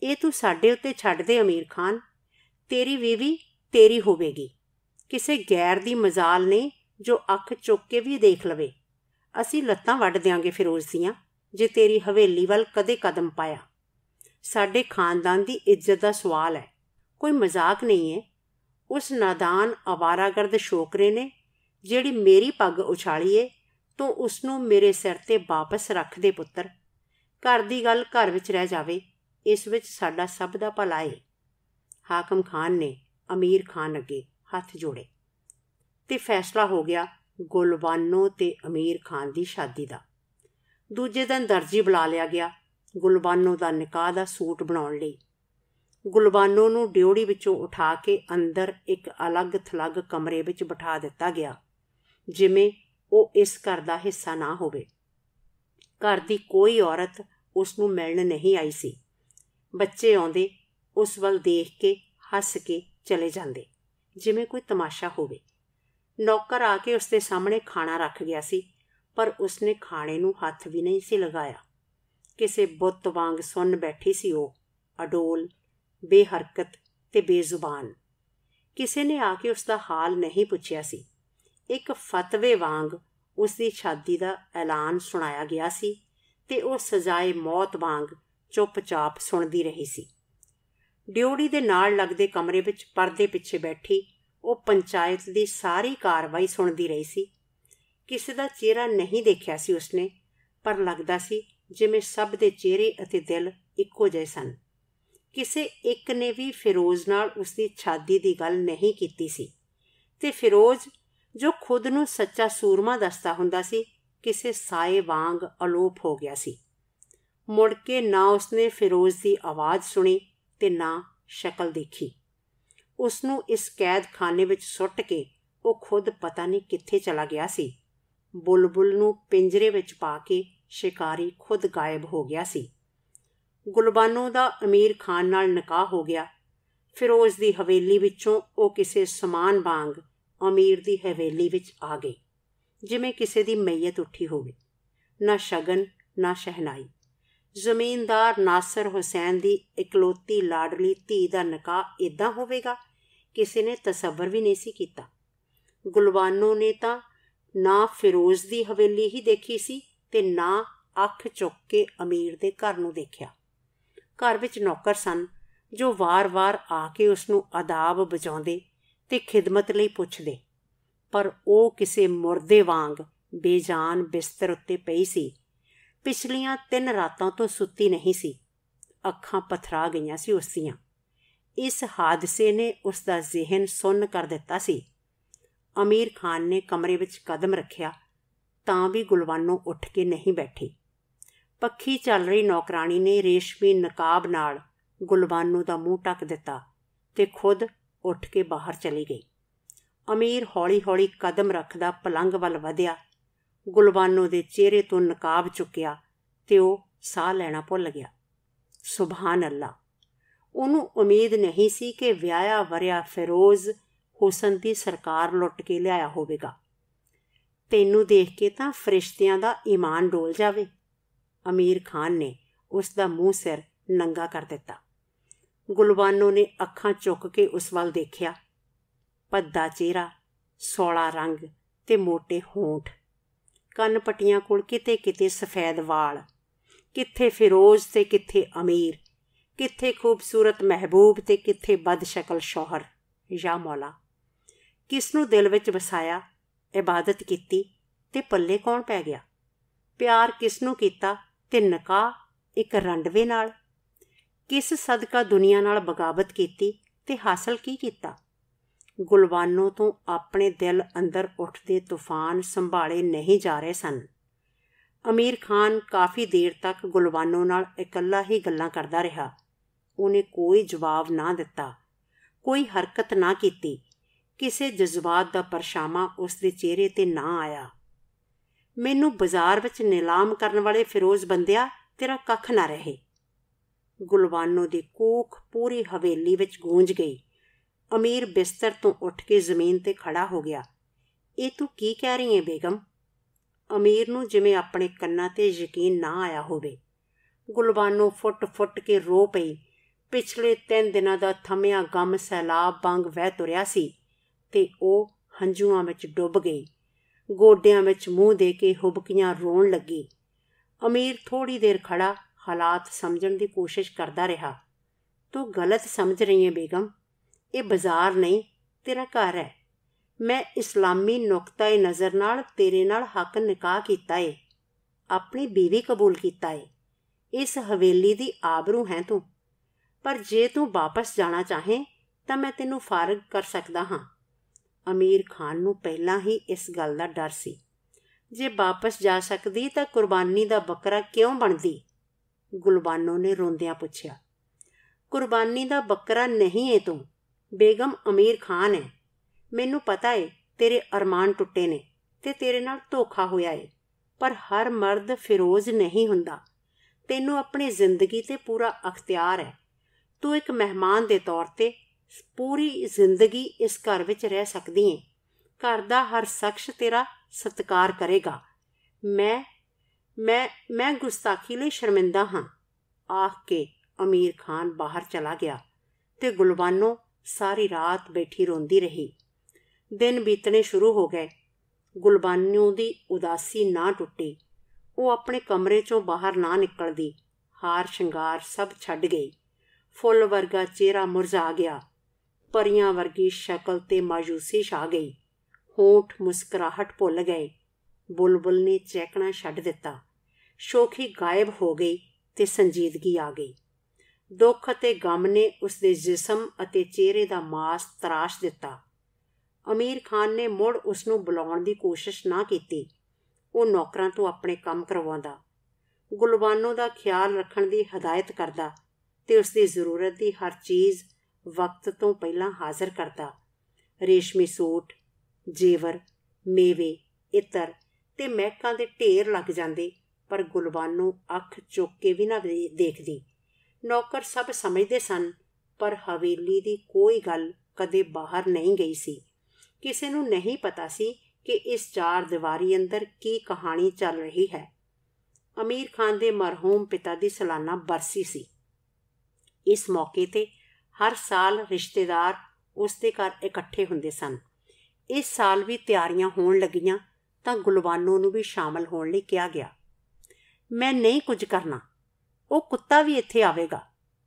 Speaker 1: ਇਹ ਤੂੰ ਸਾਡੇ ਉੱਤੇ ਛੱਡ ਦੇ ਅਮੀਰ ਖਾਨ ਤੇਰੀ ਬੀਵੀ ਤੇਰੀ ਹੋਵੇਗੀ ਕਿਸੇ ਗੈਰ ਦੀ ਮਜ਼ਾਲ ਨਹੀਂ ਜੋ ਅੱਖ ਚੁੱਕ ਕੇ ਵੀ ਦੇਖ ਲਵੇ ਅਸੀਂ ਲੱਤਾਂ ਵੱਢ ਦਿਆਂਗੇ ਫਿਰੋਜ਼ ਦੀਆਂ ਜੇ ਤੇਰੀ ਹਵੇਲੀ ਵੱਲ ਕਦੇ ਕਦਮ ਪਾਇਆ ਸਾਡੇ ਖਾਨਦਾਨ ਦੀ ਇੱਜ਼ਤ ਦਾ ਸਵਾਲ ਹੈ ਕੋਈ ਮਜ਼ਾਕ ਨਹੀਂ ਹੈ ਉਸ ਨਾਦਾਨ ਆਵਾਰਾਗਰਦ ਸ਼ੋਕਰੇ ਨੇ ਜਿਹੜੀ ਮੇਰੀ ਪੱਗ ਉਛਾਲੀਏ ਤੂੰ ਉਸ ਨੂੰ ਮੇਰੇ ਸਿਰ ਤੇ ਵਾਪਸ ਰੱਖ ਦੇ ਪੁੱਤਰ ਘਰ ਦੀ ਗੱਲ ਘਰ ਵਿੱਚ ਰਹਿ ਜਾਵੇ ਇਸ ਵਿੱਚ ਸਾਡਾ ਸਭ ਦਾ ਭਲਾ ਹੈ ਹਾਕਮ ਖਾਨ ਨੇ ਅਮੀਰ ਖਾਨ ਅੱਗੇ ਹੱਥ ਜੋੜੇ ਤੇ ਫੈਸਲਾ ਹੋ ਗਿਆ ਗੁਲਬਾਨੋ ਤੇ ਅਮੀਰ ਖਾਨ ਦੀ ਸ਼ਾਦੀ ਦਾ ਦੂਜੇ ਦਿਨ ਦਰਜੀ ਬੁਲਾ ਲਿਆ ਗਿਆ ਗੁਲਬਾਨੋ ਦਾ ਨਿਕਾਹ ਦਾ ਸੂਟ ਬਣਾਉਣ ਲਈ ਗੁਲਬਾਨੋ ਨੂੰ ਡਿਉੜੀ ਵਿੱਚੋਂ ਉਠਾ ਕੇ ਅੰਦਰ ਇੱਕ ਅਲੱਗ-ਥਲੱਗ ਕਮਰੇ ਵਿੱਚ ਬਿਠਾ ਦਿੱਤਾ ਗਿਆ ਜਿਵੇਂ ਉਹ ਇਸ ਘਰ ਦਾ ਹਿੱਸਾ ਨਾ ਹੋਵੇ ਘਰ ਦੀ ਕੋਈ ਔਰਤ ਉਸ ਨੂੰ ਮਿਲਣ ਨਹੀਂ ਆਈ ਸੀ ਬੱਚੇ ਆਉਂਦੇ ਉਸ ਵੱਲ ਦੇਖ ਕੇ ਹੱਸ ਕੇ ਚਲੇ ਜਾਂਦੇ ਜਿਵੇਂ ਕੋਈ ਤਮਾਸ਼ਾ ਹੋਵੇ ਨੌਕਰ ਆ ਕੇ ਉਸਦੇ ਸਾਹਮਣੇ ਖਾਣਾ ਰੱਖ ਗਿਆ ਸੀ ਪਰ ਉਸਨੇ ਖਾਣੇ ਨੂੰ ਹੱਥ ਵੀ ਨਹੀਂ ਸੀ ਲਗਾਇਆ ਕਿਸੇ ਬੁੱਤ ਵਾਂਗ ਸੁੰਨ ਬੈਠੀ ਸੀ ਉਹ ਅਡੋਲ ਬੇਹਰਕਤ ਤੇ ਬੇਜ਼ੁਬਾਨ ਕਿਸੇ ਨੇ ਆ ਕੇ ਉਸ ਦਾ ਹਾਲ ਨਹੀਂ ਪੁੱਛਿਆ ਸੀ ਇੱਕ ਫਤਵੇ ਵਾਂਗ ਉਸ ਦੀ ਸ਼ਾਦੀ ਦਾ ਐਲਾਨ ਸੁਣਾਇਆ ਗਿਆ ਸੀ ਤੇ ਉਹ ਸਜ਼ਾਏ ਮੌਤ ਵਾਂਗ ਚੁੱਪਚਾਪ ਸੁਣਦੀ ਰਹੀ ਸੀ ਡਿਊੜੀ ਦੇ ਨਾਲ ਲੱਗਦੇ ਕਮਰੇ ਵਿੱਚ ਪਰਦੇ ਪਿੱਛੇ ਬੈਠੀ ਉਹ ਪੰਚਾਇਤ ਦੀ ਸਾਰੀ ਕਾਰਵਾਈ ਸੁਣਦੀ ਰਹੀ ਸੀ ਕਿਸੇ ਦਾ ਚਿਹਰਾ ਨਹੀਂ ਦੇਖਿਆ ਸੀ ਉਸਨੇ ਪਰ ਲੱਗਦਾ ਸੀ ਜਿਵੇਂ ਸਭ ਦੇ ਚਿਹਰੇ ਅਤੇ ਦਿਲ ਇੱਕੋ ਜਿਹੇ ਸਨ ਕਿਸੇ ਇੱਕ ਨੇ ਵੀ ਫਿਰੋਜ਼ ਨਾਲ ਉਸਦੀ ਛਾਦੀ ਦੀ ਗੱਲ ਨਹੀਂ ਕੀਤੀ ਸੀ ਤੇ ਫਿਰੋਜ਼ ਜੋ ਖੁਦ ਨੂੰ ਸੱਚਾ ਸੂਰਮਾ ਦੱਸਦਾ ਹੁੰਦਾ ਸੀ ਕਿਸੇ ਸਾਏ ਵਾਂਗ ਅਲੋਪ ਹੋ ਗਿਆ ਸੀ ਮੁੜ ਕੇ ਨਾ ਉਸਨੇ ਫਿਰੋਜ਼ ਦੀ ਆਵਾਜ਼ ਸੁਣੀ ਤੇ ਨਾ ਸ਼ਕਲ ਦੇਖੀ ਉਸ ਨੂੰ ਇਸ ਕੈਦਖਾਨੇ ਵਿੱਚ ਸੁੱਟ ਕੇ ਉਹ ਖੁਦ ਪਤਾ ਨਹੀਂ ਕਿੱਥੇ ਚਲਾ ਗਿਆ ਸੀ ਬੁਲਬੁਲ ਨੂੰ ਪਿੰਜਰੇ ਵਿੱਚ ਪਾ ਕੇ ਸ਼ਿਕਾਰੀ ਖੁਦ ਗਾਇਬ ਹੋ ਗਿਆ ਸੀ ਗੁਲਬਾਨੋ ਦਾ ਅਮੀਰ ਖਾਨ ਨਾਲ ਨਿਕਾਹ ਹੋ ਗਿਆ ਫਿਰੋਜ਼ ਦੀ ਹਵੇਲੀ ਵਿੱਚੋਂ ਉਹ ਕਿਸੇ ਸਮਾਨ ਵਾਂਗ ਅਮੀਰ ਦੀ ਹਵੇਲੀ ਵਿੱਚ ਆ ਗਈ ਜਿਵੇਂ ਕਿਸੇ ਦੀ ਮਈਤ ਉੱਠੀ ਹੋਵੇ ਨਾ ਸ਼ਗਨ ਨਾ ਸ਼ਹਿਨਾਈ ਜ਼ਮੀਨਦਾਰ ਨਾਸਰ ਹੁਸੈਨ ਦੀ ਇਕਲੋਤੀ ਲਾਡਲੀ ਧੀ ਦਾ ਨਿਕਾਹ ਇਦਾਂ ਹੋਵੇਗਾ ਕਿਸੇ ਨੇ ਤਸੱਵਰ ਵੀ ਨਹੀਂ ਸੀ ਕੀਤਾ ਗੁਲਵਾਨੋ ਨੇ ਤਾਂ ਨਾ ਫਿਰੋਜ਼ ਦੀ ਹਵੇਲੀ ਹੀ ਦੇਖੀ ਸੀ ਤੇ ਨਾ ਅੱਖ ਚੁੱਕ ਕੇ ਅਮੀਰ ਦੇ ਘਰ ਨੂੰ ਦੇਖਿਆ ਘਰ ਵਿੱਚ ਨੌਕਰ ਸਨ ਜੋ ਵਾਰ-ਵਾਰ ਆ ਕੇ ਉਸ ਨੂੰ ਆਦਾਬ ਬਚਾਉਂਦੇ ਤੇ ਖਿਦਮਤ ਲਈ ਪੁੱਛਦੇ ਪਰ ਉਹ ਕਿਸੇ ਮੁਰਦੇ ਵਾਂਗ ਬੇਜਾਨ ਬਿਸਤਰ ਉੱਤੇ ਪਈ ਸੀ ਪਿਛਲੀਆਂ ਤਿੰਨ ਰਾਤਾਂ ਤੋਂ ਸੁੱਤੀ ਨਹੀਂ ਸੀ ਅੱਖਾਂ ਪਥਰਾ ਗਈਆਂ ਸੀ ਉਸ ਦੀਆਂ ਇਸ ਹਾਦਸੇ ਨੇ ਉਸ ਦਾ ਜ਼ਿਹਨ ਸੁੰਨ ਕਰ ਦਿੱਤਾ ਸੀ ਅਮੀਰ ਖਾਨ ਨੇ ਕਮਰੇ ਵਿੱਚ ਕਦਮ ਰੱਖਿਆ ਤਾਂ ਵੀ ਗੁਲਵਾਨੋ ਉੱਠ ਕੇ ਨਹੀਂ ਬੈਠੀ ਪੱਖੀ ਚੱਲ ਰਹੀ ਨੌਕਰਾਨੀ ਨੇ ਰੇਸ਼ਮੀ ਨਕਾਬ ਨਾਲ ਗੁਲਵਾਨੋ ਦਾ ਮੂੰਹ ਟੱਕ ਦਿੱਤਾ ਤੇ ਖੁਦ ਉੱਠ ਕੇ ਬਾਹਰ ਚਲੀ ਗਈ ਅਮੀਰ ਹੌਲੀ-ਹੌਲੀ ਕਦਮ ਰੱਖਦਾ ਪਲੰਗ ਵੱਲ ਵਧਿਆ ਗੁਲਵਾਨੋ ਦੇ ਚਿਹਰੇ ਤੋਂ ਨਕਾਬ ਚੁੱਕਿਆ ਤੇ ਉਹ ਸਾਹ ਲੈਣਾ ਭੁੱਲ ਗਿਆ ਸੁਭਾਨ ਅੱਲਾ ਉਹਨੂੰ ਉਮੀਦ ਨਹੀਂ ਸੀ ਕਿ ਵਿਆਹਿਆ ਵਰਿਆ ਫਿਰੋਜ਼ ਹੁਸਨ ਦੀ ਸਰਕਾਰ ਲੁੱਟ ਕੇ ਲਿਆਇਆ ਹੋਵੇਗਾ ਤੈਨੂੰ ਦੇਖ ਕੇ ਤਾਂ ਫਰਿਸ਼ਤਿਆਂ ਦਾ ਈਮਾਨ ਡੋਲ ਜਾਵੇ ਅਮੀਰ ਖਾਨ ਨੇ ਉਸ ਦਾ ਮੂੰਹ ਸਿਰ ਨੰਗਾ ਕਰ ਦਿੱਤਾ ਗੁਲਬਾਨੋ ਨੇ ਅੱਖਾਂ ਚੁੱਕ ਕੇ ਉਸ ਵੱਲ ਦੇਖਿਆ ਪੱਦਾ ਚਿਹਰਾ ਸੋਲਾ ਰੰਗ ਤੇ ਮੋٹے ਹੋਂਠ ਕੰਨ ਪਟੀਆਂ ਕੋਲ ਕਿਤੇ ਕਿਤੇ ਸਫੈਦ ਵਾਲ ਕਿੱਥੇ ਫਿਰੋਜ਼ ਤੇ ਕਿੱਥੇ ਅਮੀਰ ਕਿੱਥੇ ਖੂਬਸੂਰਤ ਮਹਿਬੂਬ ਤੇ ਕਿੱਥੇ ਬਦਸ਼ਕਲ ਸ਼ੌਹਰ ਯਾ ਮੌਲਾ ਕਿਸ ਨੂੰ ਦਿਲ ਵਿੱਚ ਵਸਾਇਆ ਇਬਾਦਤ ਕੀਤੀ ਤੇ ਪੱਲੇ ਕੌਣ ਪੈ ਗਿਆ ਪਿਆਰ ਕਿਸ ਨੂੰ ਕੀਤਾ ਤੇ ਨਕਾਹ ਇੱਕ ਰੰਡਵੇ ਨਾਲ ਕਿਸ ਸਦਕਾ ਦੁਨੀਆ ਨਾਲ ਬਗਾਵਤ ਕੀਤੀ ਤੇ ਹਾਸਲ ਕੀ ਕੀਤਾ ਗੁਲਵਾਨੋ ਤੋਂ ਆਪਣੇ ਦਿਲ ਅੰਦਰ ਉੱਠਦੇ ਤੂਫਾਨ ਸੰਭਾਲੇ ਨਹੀਂ ਜਾ ਰਹੇ ਸਨ ਅਮੀਰ ਖਾਨ ਕਾਫੀ ਦੇਰ ਤੱਕ ਗੁਲਵਾਨੋ ਨਾਲ ਇਕੱਲਾ ਹੀ ਗੱਲਾਂ ਕਰਦਾ ਰਿਹਾ ਉਹਨੇ ਕੋਈ ਜਵਾਬ ਨਾ ਦਿੱਤਾ ਕੋਈ ਹਰਕਤ ਨਾ ਕੀਤੀ ਕਿਸੇ ਜਜ਼ਬਾਤ ਦਾ ਪਰਛਾਵਾਂ ਉਸ ਦੇ ਚਿਹਰੇ ਤੇ ਨਾ ਆਇਆ ਮੈਨੂੰ ਬਾਜ਼ਾਰ ਵਿੱਚ ਨਿਲਾਮ ਕਰਨ ਵਾਲੇ ਫਿਰੋਜ਼ ਬੰਦਿਆ ਤੇਰਾ ਕੱਖ ਨਾ ਰਹੇ ਗੁਲਵਾਨੋ ਦੀ ਕੂਖ ਪੂਰੀ ਹਵੇਲੀ ਵਿੱਚ ਗੂੰਜ ਗਈ ਅਮੀਰ ਬਿਸਤਰ ਤੋਂ ਉੱਠ ਕੇ ਜ਼ਮੀਨ ਤੇ ਖੜਾ ਹੋ ਗਿਆ ਇਹ ਤੂੰ ਕੀ ਕਹਿ ਰਹੀ ਹੈ ਬੇਗਮ ਅਮੀਰ ਨੂੰ ਜਿਵੇਂ ਆਪਣੇ ਕੰਨਾਂ ਤੇ ਯਕੀਨ ਨਾ ਆਇਆ ਹੋਵੇ ਗੁਲਵਾਨੋ ਫੁੱਟ ਫੁੱਟ ਕੇ ਰੋ ਪਈ ਪਿਛਲੇ 3 ਦਿਨਾਂ ਦਾ ਥਮਿਆ ਗਮ ਸੈਲਾਬ ਵਾਂਗ ਵਹਿ ਤੁਰਿਆ ਸੀ ਤੇ ਉਹ ਹੰਝੂਆਂ ਵਿੱਚ ਡੁੱਬ ਗਈ ਗੋਡਿਆਂ ਵਿੱਚ ਮੂੰਹ ਦੇ ਕੇ ਹੁਬਕੀਆਂ ਰੋਣ ਲੱਗੀ ਅਮੀਰ ਥੋੜੀ ਦੇਰ ਖੜਾ ਹਾਲਾਤ ਸਮਝਣ ਦੀ ਕੋਸ਼ਿਸ਼ ਕਰਦਾ ਰਿਹਾ ਤੂੰ ਗਲਤ ਸਮਝ ਰਹੀ ਹੈ ਬੇਗਮ ਇਹ ਬਾਜ਼ਾਰ ਨਹੀਂ ਤੇਰਾ ਘਰ ਹੈ ਮੈਂ ਇਸਲਾਮੀ ਨੁਕਤਾਏ ਨਜ਼ਰ ਨਾਲ ਤੇਰੇ ਨਾਲ ਹੱਕ ਨਿਕਾਹ ਕੀਤਾ ਏ ਆਪਣੀ ਬੀਵੀ ਕਬੂਲ ਕੀਤਾ ਏ ਇਸ ਹਵੇਲੀ ਦੀ ਆਬਰੂ ਹੈ ਤੂੰ ਪਰ ਜੇ ਤੂੰ ਵਾਪਸ ਜਾਣਾ ਚਾਹੇ ਤਾਂ ਮੈਂ ਤੈਨੂੰ ਫਾਰਗ ਕਰ ਸਕਦਾ ਹਾਂ ਅਮੀਰ ਖਾਨ ਨੂੰ ਪਹਿਲਾਂ ਹੀ ਇਸ ਗੱਲ ਦਾ ਡਰ ਸੀ ਜੇ ਵਾਪਸ ਜਾ ਸਕਦੀ ਤਾਂ ਕੁਰਬਾਨੀ ਦਾ ਬੱਕਰਾ ਕਿਉਂ ਬਣਦੀ ਗੁਲਬਾਨੋ ਨੇ ਰੋਂਦਿਆਂ ਪੁੱਛਿਆ ਕੁਰਬਾਨੀ ਦਾ ਬੱਕਰਾ ਨਹੀਂ ਏ ਤੂੰ ਬੇਗਮ ਅਮੀਰ ਖਾਨ ਹੈ ਮੈਨੂੰ ਪਤਾ ਏ ਤੇਰੇ ਅਰਮਾਨ ਟੁੱਟੇ ਨੇ ਤੇ ਤੇਰੇ ਨਾਲ ਧੋਖਾ ਹੋਇਆ ਏ ਪਰ ਹਰ ਮਰਦ ਫਿਰੋਜ਼ ਨਹੀਂ ਹੁੰਦਾ ਤੈਨੂੰ ਆਪਣੀ ਜ਼ਿੰਦਗੀ ਤੇ ਪੂਰਾ ਅਖਤਿਆਰ ਹੈ ਤੂੰ ਇੱਕ ਮਹਿਮਾਨ ਦੇ ਤੌਰ ਤੇ ਪੂਰੀ ਜ਼ਿੰਦਗੀ ਇਸ ਘਰ ਵਿੱਚ ਰਹਿ ਸਕਦੀ ਹੈ ਘਰ ਦਾ ਹਰ ਸ਼ਖਸ ਤੇਰਾ ਸਤਿਕਾਰ ਕਰੇਗਾ ਮੈਂ ਮੈਂ ਮੈਂ ਗੁਸਤਾਖੀ ਲਈ ਸ਼ਰਮਿੰਦਾ ਹਾਂ ਆਖ ਕੇ ਅਮੀਰ ਖਾਨ ਬਾਹਰ ਚਲਾ ਗਿਆ ਤੇ ਗੁਲਬਾਨੋ ਸਾਰੀ ਰਾਤ ਬੈਠੀ ਰੋਂਦੀ ਰਹੀ ਦਿਨ ਬੀਤਣੇ ਸ਼ੁਰੂ ਹੋ ਗਏ ਗੁਲਬਾਨਿਓ ਦੀ ਉਦਾਸੀ ਨਾ ਟੁੱਟੀ ਉਹ ਆਪਣੇ ਕਮਰੇ ਚੋਂ ਬਾਹਰ ਨਾ ਨਿਕਲਦੀ ਹਾਰ ਸ਼ਿੰਗਾਰ ਸਭ ਛੱਡ ਗਈ ਫੁੱਲ ਵਰਗਾ ਚਿਹਰਾ ਮੁਰਝਾ ਗਿਆ ਪਰੀਆਂ ਵਰਗੀ ਸ਼ਕਲ ਤੇ ਮਾਯੂਸੀ ਛਾ ਗਈ ਹੋਠ ਮੁਸਕਰਾਹਟ ਭੁੱਲ ਗਏ ਬੁਲਬੁਲ ਨੇ ਚੈਕਣਾ ਛੱਡ ਦਿੱਤਾ ਸ਼ੋਖੀ ਗਾਇਬ ਹੋ ਗਈ ਤੇ ਸੰਜੀਦਗੀ ਆ ਗਈ ਦੁੱਖ ਅਤੇ ਗਮ ਨੇ ਉਸ ਦੇ ਜਿਸਮ ਅਤੇ ਚਿਹਰੇ ਦਾ ਮਾਸ ਤਰਾਸ਼ ਦਿੱਤਾ ਅਮੀਰ ਖਾਨ ਨੇ ਮੁੜ ਉਸ ਨੂੰ ਬੁਲਾਉਣ ਦੀ ਕੋਸ਼ਿਸ਼ ਨਾ ਕੀਤੀ ਉਹ ਨੌਕਰਾਂ ਤੋਂ ਆਪਣੇ ਕੰਮ ਕਰਵਾਉਂਦਾ ਗੁਲਬਾਨੋ ਦਾ ਖਿਆਲ ਰੱਖਣ ਦੀ ਹਦਾਇਤ ਕਰਦਾ ਤੇ ਉਸ ਦੀ ਜ਼ਰੂਰਤ ਦੀ ਹਰ ਚੀਜ਼ ਵਕਤ ਤੋਂ ਪਹਿਲਾਂ ਹਾਜ਼ਰ ਕਰਦਾ ਰੇਸ਼ਮੀ ਸੂਟ ਜੇਵਰ ਮੇਵੇ ਇਤਰ ਤੇ ਮਹਿਕਾਂ ਦੇ ਢੇਰ ਲੱਗ ਜਾਂਦੇ ਪਰ ਗੁਲਵਾਨੋ ਅੱਖ ਚੁੱਕ ਕੇ ਵੀ ਨਾ ਦੇਖਦੀ ਨੌਕਰ ਸਭ ਸਮਝਦੇ ਸਨ ਪਰ ਹਵੇਲੀ ਦੀ ਕੋਈ ਗੱਲ ਕਦੇ ਬਾਹਰ ਨਹੀਂ ਗਈ ਸੀ ਕਿਸੇ ਨੂੰ ਨਹੀਂ ਪਤਾ ਸੀ ਕਿ ਇਸ ਚਾਰ ਦੀਵਾਰੀ ਅੰਦਰ ਕੀ ਕਹਾਣੀ ਚੱਲ ਰਹੀ ਹੈ ਅਮੀਰ ਖਾਨ ਦੇ ਮਰਹੂਮ ਪਿਤਾ ਦੀ ਸਾਲਾਨਾ ਬਰਸੀ ਸੀ ਇਸ ਮੌਕੇ ਤੇ ਹਰ ਸਾਲ ਰਿਸ਼ਤੇਦਾਰ ਉਸ ਦੇ ਘਰ ਇਕੱਠੇ ਹੁੰਦੇ ਸਨ ਇਸ ਸਾਲ ਵੀ ਤਿਆਰੀਆਂ ਹੋਣ ਲੱਗੀਆਂ ਤਾਂ ਗੁਲਵਾਨੋ ਨੂੰ ਵੀ ਸ਼ਾਮਲ ਹੋਣ ਲਈ ਕਿਹਾ ਗਿਆ ਮੈਂ ਨਹੀਂ ਕੁਝ ਕਰਨਾ ਉਹ ਕੁੱਤਾ ਵੀ ਇੱਥੇ ਆਵੇਗਾ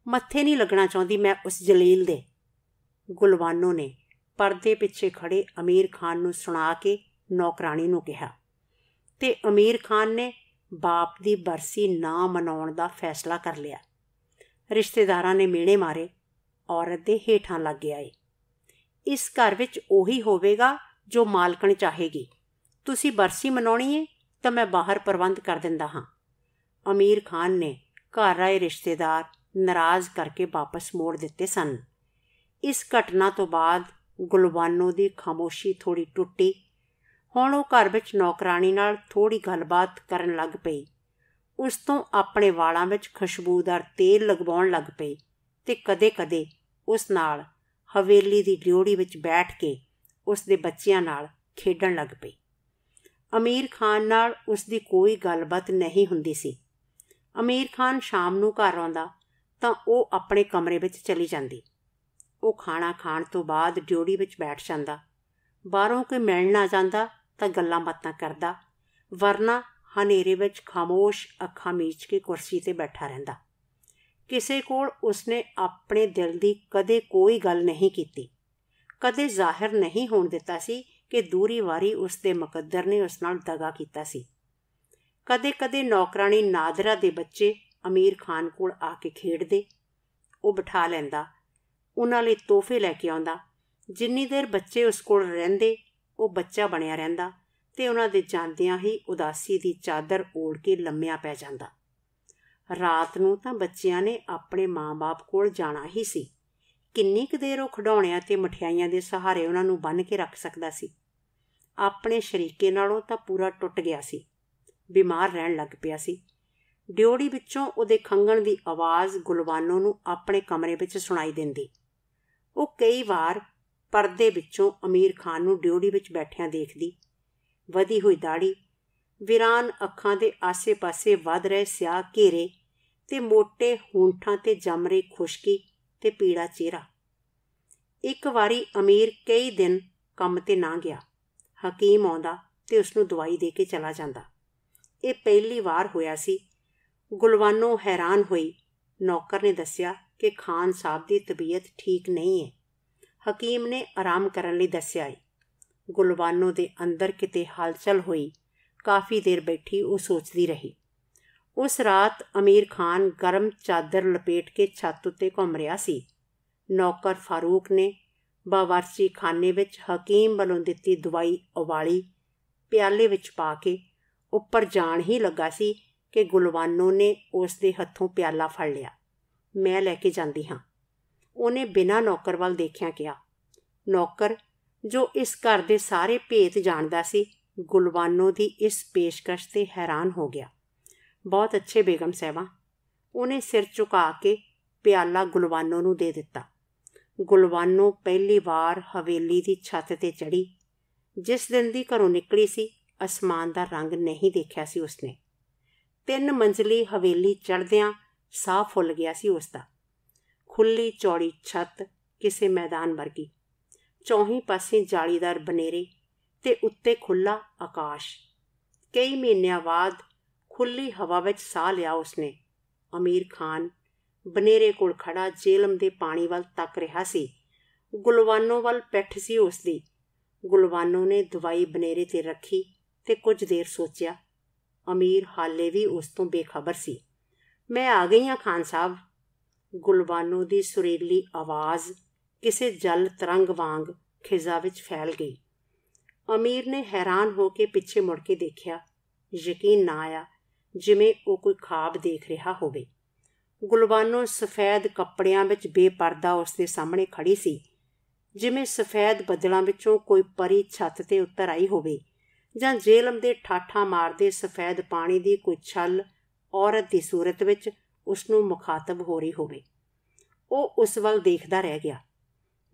Speaker 1: ਮੱਥੇ ਨਹੀਂ ਲੱਗਣਾ ਚਾਹੁੰਦੀ ਮੈਂ ਉਸ ਜਲੀਲ ਦੇ ਗੁਲਵਾਨੋ ਨੇ ਪਰਦੇ ਪਿੱਛੇ ਖੜੇ ਅਮੀਰ ਖਾਨ ਨੂੰ ਸੁਣਾ ਕੇ ਨੌਕਰਾਨੀ ਨੂੰ ਕਿਹਾ ਤੇ ਅਮੀਰ ਖਾਨ ਨੇ ਬਾਪ ਦੀ ਬਰਸੀ ਨਾ ਮਨਾਉਣ ਦਾ ਫੈਸਲਾ ਕਰ ਲਿਆ ਰਿਸ਼ਤੇਦਾਰਾਂ ਨੇ ਮੀਣੇ ਮਾਰੇ ਔਰਤ ਦੇ ਹੀਠਾਂ ਲੱਗ ਗਿਆ ਏ ਇਸ ਘਰ ਵਿੱਚ ਉਹੀ ਹੋਵੇਗਾ ਜੋ ਮਾਲਕਣ ਚਾਹੇਗੀ ਤੁਸੀਂ ਬਰਸੀ ਮਨਾਉਣੀ ਏ ਤਾਂ ਮੈਂ ਬਾਹਰ ਪ੍ਰਬੰਧ ਕਰ ਦਿੰਦਾ ਹਾਂ ਅਮੀਰ ਖਾਨ ਨੇ ਘਰ ਆਏ ਰਿਸ਼ਤੇਦਾਰ ਨਾਰਾਜ਼ ਕਰਕੇ ਵਾਪਸ ਮੋੜ ਦਿੱਤੇ ਸਨ ਇਸ ਘਟਨਾ ਤੋਂ ਬਾਅਦ ਗੁਲਵਾਨੋ ਦੀ ਖਾਮੋਸ਼ੀ ਥੋੜੀ ਟੁੱਟੀ ਹੁਣ ਉਹ ਘਰ ਵਿੱਚ ਨੌਕਰਾਨੀ ਨਾਲ ਥੋੜੀ ਗੱਲਬਾਤ ਕਰਨ ਲੱਗ ਪਈ ਉਸ ਤੋਂ ਆਪਣੇ ਵਾਲਾਂ ਵਿੱਚ ਖੁਸ਼ਬੂਦਾਰ ਤੇਲ ਲਗਵਾਉਣ ਲੱਗ ਪਈ ਤੇ ਕਦੇ-ਕਦੇ ਉਸ ਨਾਲ ਹਵੇਲੀ ਦੀ ਡਿਉੜੀ ਵਿੱਚ ਬੈਠ ਕੇ ਉਸ ਦੇ ਬੱਚਿਆਂ ਨਾਲ ਖੇਡਣ ਲੱਗ ਪਈ ਅਮੀਰ ਖਾਨ ਨਾਲ ਉਸ ਦੀ ਕੋਈ ਗੱਲਬਾਤ ਨਹੀਂ ਹੁੰਦੀ ਸੀ ਅਮੀਰ ਖਾਨ ਸ਼ਾਮ ਨੂੰ ਘਰ ਆਉਂਦਾ ਤਾਂ ਉਹ ਆਪਣੇ ਕਮਰੇ ਵਿੱਚ ਚਲੀ ਜਾਂਦੀ ਉਹ ਖਾਣਾ ਖਾਣ ਤੋਂ ਬਾਅਦ ਡਿਉੜੀ ਵਿੱਚ ਬੈਠ ਜਾਂਦਾ ਬਾਹਰੋਂ ਕੋਈ ਮਿਲਣ ਆ ਜਾਂਦਾ ਤਾਂ ਗੱਲਾਂ ਬਾਤਾਂ ਕਰਦਾ ਵਰਨਾ ਹਨੇਰੇ ਵਿੱਚ ਖਾਮੋਸ਼ ਅੱਖਾਂ ਮੀਚ ਕੇ ਕੁਰਸੀ ਤੇ ਬੈਠਾ ਰਹਿੰਦਾ ਕਿਸੇ ਕੋਲ ਉਸਨੇ ਆਪਣੇ ਦਿਲ ਦੀ ਕਦੇ ਕੋਈ ਗੱਲ ਨਹੀਂ ਕੀਤੀ ਕਦੇ ਜ਼ਾਹਿਰ ਨਹੀਂ ਹੋਣ ਦਿੱਤਾ ਸੀ ਕਿ ਦੂਰੀ ਵਾਰੀ ਉਸ ਦੇ ਮੁਕੱਦਰ ਨੇ ਉਸ ਨਾਲ ਦਗਾ ਕੀਤਾ ਸੀ ਕਦੇ-ਕਦੇ ਨੌਕਰਾਨੀ ਨਾਦਰਾ ਦੇ ਬੱਚੇ ਅਮੀਰ ਖਾਨ ਕੋਲ ਆ ਕੇ ਖੇਡਦੇ ਉਹ ਬਿਠਾ ਲੈਂਦਾ ਉਹਨਾਂ ਲਈ ਤੋਹਫੇ ਲੈ ਕੇ ਆਉਂਦਾ ਜਿੰਨੀ ਦੇਰ ਬੱਚੇ ਉਸ ਕੋਲ ਰਹਿੰਦੇ ਉਹ ਬੱਚਾ ਬਣਿਆ ਰਹਿੰਦਾ ਤੇ ਉਹਨਾਂ ਦੇ ਜਾਂਦਿਆਂ ਹੀ ਉਦਾਸੀ ਦੀ ਚਾਦਰ ਓੜ ਕੇ ਲੰਮਿਆ ਪੈ ਜਾਂਦਾ ਰਾਤ ਨੂੰ ਤਾਂ ਬੱਚਿਆਂ ਨੇ ਆਪਣੇ ਮਾਂ-ਬਾਪ ਕੋਲ ਜਾਣਾ ਹੀ ਸੀ ਕਿੰਨੀ ਕੁ ਦੇਰ ਉਹ ਖਡਾਉਣਿਆਂ ਤੇ ਮਠਿਆਈਆਂ ਦੇ ਸਹਾਰੇ ਉਹਨਾਂ ਨੂੰ ਬੰਨ ਕੇ ਰੱਖ ਸਕਦਾ ਸੀ ਆਪਣੇ ਸ਼ਰੀਕੇ ਨਾਲੋਂ ਤਾਂ ਪੂਰਾ ਟੁੱਟ ਗਿਆ ਸੀ ਬਿਮਾਰ ਰਹਿਣ ਲੱਗ ਪਿਆ ਸੀ ਡਿਉੜੀ ਵਿੱਚੋਂ ਉਹਦੇ ਖੰਗਣ ਦੀ ਆਵਾਜ਼ ਗੁਲਵਾਨੋ ਨੂੰ ਆਪਣੇ ਕਮਰੇ ਵਿੱਚ ਸੁਣਾਈ ਦਿੰਦੀ ਉਹ ਕਈ ਵਾਰ ਪਰਦੇ ਵਿੱਚੋਂ ਅਮੀਰ ਖਾਨ ਨੂੰ ਡਿਉੜੀ ਵਿੱਚ ਬੈਠਿਆਂ ਦੇਖਦੀ ਵਧੀ ਹੋਈ ਦਾੜੀ ਵਿਰਾਨ ਅੱਖਾਂ ਦੇ ਆਸੇ-ਪਾਸੇ ਵੱਧ ਰਹੇ ਸਿਆਹ ਘੇਰੇ ਤੇ ਮੋٹے ਹੂੰਠਾਂ ਤੇ ਜੰਮ ਰਹੀ ਖੁਸ਼ਕੀ ਤੇ ਪੀੜਾ ਚਿਹਰਾ ਇੱਕ ਵਾਰੀ ਅਮੀਰ ਕਈ ਦਿਨ ਕੰਮ ਤੇ ਨਾ ਗਿਆ ਹਕੀਮ ਆਉਂਦਾ ਤੇ ਉਸ ਨੂੰ ਦਵਾਈ ਦੇ ਕੇ ਚਲਾ ਜਾਂਦਾ ਇਹ ਪਹਿਲੀ ਵਾਰ ਹੋਇਆ ਸੀ ਗੁਲਵਾਨੋ ਹੈਰਾਨ ਹੋਈ ਨੌਕਰ ਨੇ ਦੱਸਿਆ ਕਿ ਖਾਨ ਸਾਹਿਬ ਦੀ ਤਬੀਅਤ ਠੀਕ ਨਹੀਂ ਹੈ ਹਕੀਮ ਨੇ ਆਰਾਮ ਕਰਨ ਲਈ ਦੱਸਿਆ ਹੈ ਗੁਲਵਾਨੋ ਦੇ ਅੰਦਰ ਕਿਤੇ ਹਲਚਲ ਹੋਈ ਕਾਫੀ ਦੇਰ ਬੈਠੀ ਉਹ ਸੋਚਦੀ ਰਹੀ ਉਸ ਰਾਤ ਅਮੀਰ ਖਾਨ ਗਰਮ ਚਾਦਰ ਲਪੇਟ ਕੇ ਛੱਤ ਉੱਤੇ ਘੁੰਮ ਰਿਹਾ ਸੀ ਨੌਕਰ ਫਾਰੂਕ ਨੇ ਬਾਵਰਚੀ ਖਾਨੇ ਵਿੱਚ ਹਕੀਮ ਵੱਲੋਂ ਦਿੱਤੀ ਦਵਾਈ ਉਵਾਲੀ ਪਿਆਲੇ ਵਿੱਚ ਪਾ ਕੇ ਉੱਪਰ ਜਾਣ ਹੀ ਲੱਗਾ ਸੀ ਕਿ ਗੁਲਵਾਨੋ ਨੇ ਉਸ ਦੇ ਹੱਥੋਂ ਪਿਆਲਾ ਫੜ ਲਿਆ ਮੈਂ ਲੈ ਕੇ ਜਾਂਦੀ ਹਾਂ ਉਹਨੇ ਬਿਨਾਂ ਨੌਕਰ ਵੱਲ ਦੇਖਿਆ ਕਿਹਾ ਨੌਕਰ ਜੋ ਇਸ ਘਰ ਦੇ ਸਾਰੇ ਭੇਤ ਜਾਣਦਾ ਸੀ ਗੁਲਵਾਨੋ ਦੀ ਇਸ ਪੇਸ਼ਕਸ਼ ਤੇ ਹੈਰਾਨ ਹੋ ਗਿਆ ਬਹੁਤ ਅੱਛੇ ਬੇਗਮ ਸਹਿਬਾ ਉਹਨੇ ਸਿਰ ਝੁਕਾ ਕੇ ਪਿਆਲਾ ਗੁਲਵਾਨੋ ਨੂੰ ਦੇ ਦਿੱਤਾ ਗੁਲਵਾਨੋ ਪਹਿਲੀ ਵਾਰ ਹਵੇਲੀ ਦੀ ਛੱਤ ਤੇ ਚੜੀ ਜਿਸ ਦਿਨ ਦੀ ਘਰੋਂ ਨਿਕਲੀ ਸੀ ਅਸਮਾਨ ਦਾ ਰੰਗ ਨਹੀਂ ਦੇਖਿਆ ਸੀ ਉਸਨੇ ਤਿੰਨ ਮੰਜ਼ਲੀ ਹਵੇਲੀ ਚੜਦਿਆਂ ਸਾਹ ਫੁੱਲ ਗਿਆ ਸੀ ਉਸ ਦਾ ਖੁੱਲੀ ਚੌੜੀ ਛੱਤ ਕਿਸੇ ਮੈਦਾਨ ਵਰਗੀ ਚੌਹੀ ਪਾਸੇ ਜਾਲੀਦਾਰ ਬਨੇਰੇ ਤੇ ਉੱਤੇ ਖੁੱਲਾ ਆਕਾਸ਼ ਕਈ ਮਹੀਨਿਆਂ ਬਾਅਦ ਖੁੱਲੀ ਹਵਾ ਵਿੱਚ ਸਾਹ ਲਿਆ ਉਸਨੇ ਅਮੀਰ ਖਾਨ ਬਨੇਰੇ ਕੋਲ ਖੜਾ ਜੇਲਮ ਦੇ ਪਾਣੀ ਵੱਲ ਤੱਕ ਰਿਹਾ ਸੀ ਗੁਲਵਾਨੋ ਵੱਲ ਪੈਠ ਸੀ ਉਸਦੀ ਗੁਲਵਾਨੋ ਨੇ ਦਵਾਈ ਬਨੇਰੇ ਤੇ ਰੱਖੀ ਤੇ ਕੁਝ ਦੇਰ ਸੋਚਿਆ ਅਮੀਰ ਹਾਲੇ ਵੀ ਉਸ ਤੋਂ ਬੇਖਬਰ ਸੀ ਮੈਂ ਆ ਗਈ ਆ ਖਾਨ ਸਾਹਿਬ ਗੁਲਵਾਨੋ ਦੀ ਸੁਰੀਲੀ ਆਵਾਜ਼ ਕਿਸੇ ਜਲ ਤਰੰਗ ਵਾਂਗ ਖਿਜ਼ਾ ਵਿੱਚ ਫੈਲ ਗਈ ਅਮੀਰ ਨੇ ਹੈਰਾਨ ਹੋ ਕੇ ਪਿੱਛੇ ਮੁੜ ਕੇ ਦੇਖਿਆ ਯਕੀਨ ਨਾ ਆਇਆ ਜਿਵੇਂ ਉਹ ਕੋਈ ਖਾਬ ਦੇਖ ਰਿਹਾ ਹੋਵੇ ਗੁਲਬਾਨੋ ਸਫੈਦ ਕੱਪੜਿਆਂ ਵਿੱਚ ਬੇਪਰਦਾ ਉਸ ਦੇ ਸਾਹਮਣੇ ਖੜੀ ਸੀ ਜਿਵੇਂ ਸਫੈਦ ਬੱਦਲਾਂ ਵਿੱਚੋਂ ਕੋਈ ਪਰੀ ਛੱਤ ਤੇ ਉੱਤਰ ਆਈ ਹੋਵੇ ਜਾਂ ਜੇਲਮ ਦੇ ਠਾਠਾ ਮਾਰਦੇ ਸਫੈਦ ਪਾਣੀ ਦੀ ਕੋਈ ਛਲ ਔਰਤ ਦੀ ਸੂਰਤ ਵਿੱਚ ਉਸ ਨੂੰ ਮੁਖਾਤਬ ਹੋ ਰਹੀ ਹੋਵੇ ਉਹ ਉਸ ਵੱਲ ਦੇਖਦਾ ਰਹਿ ਗਿਆ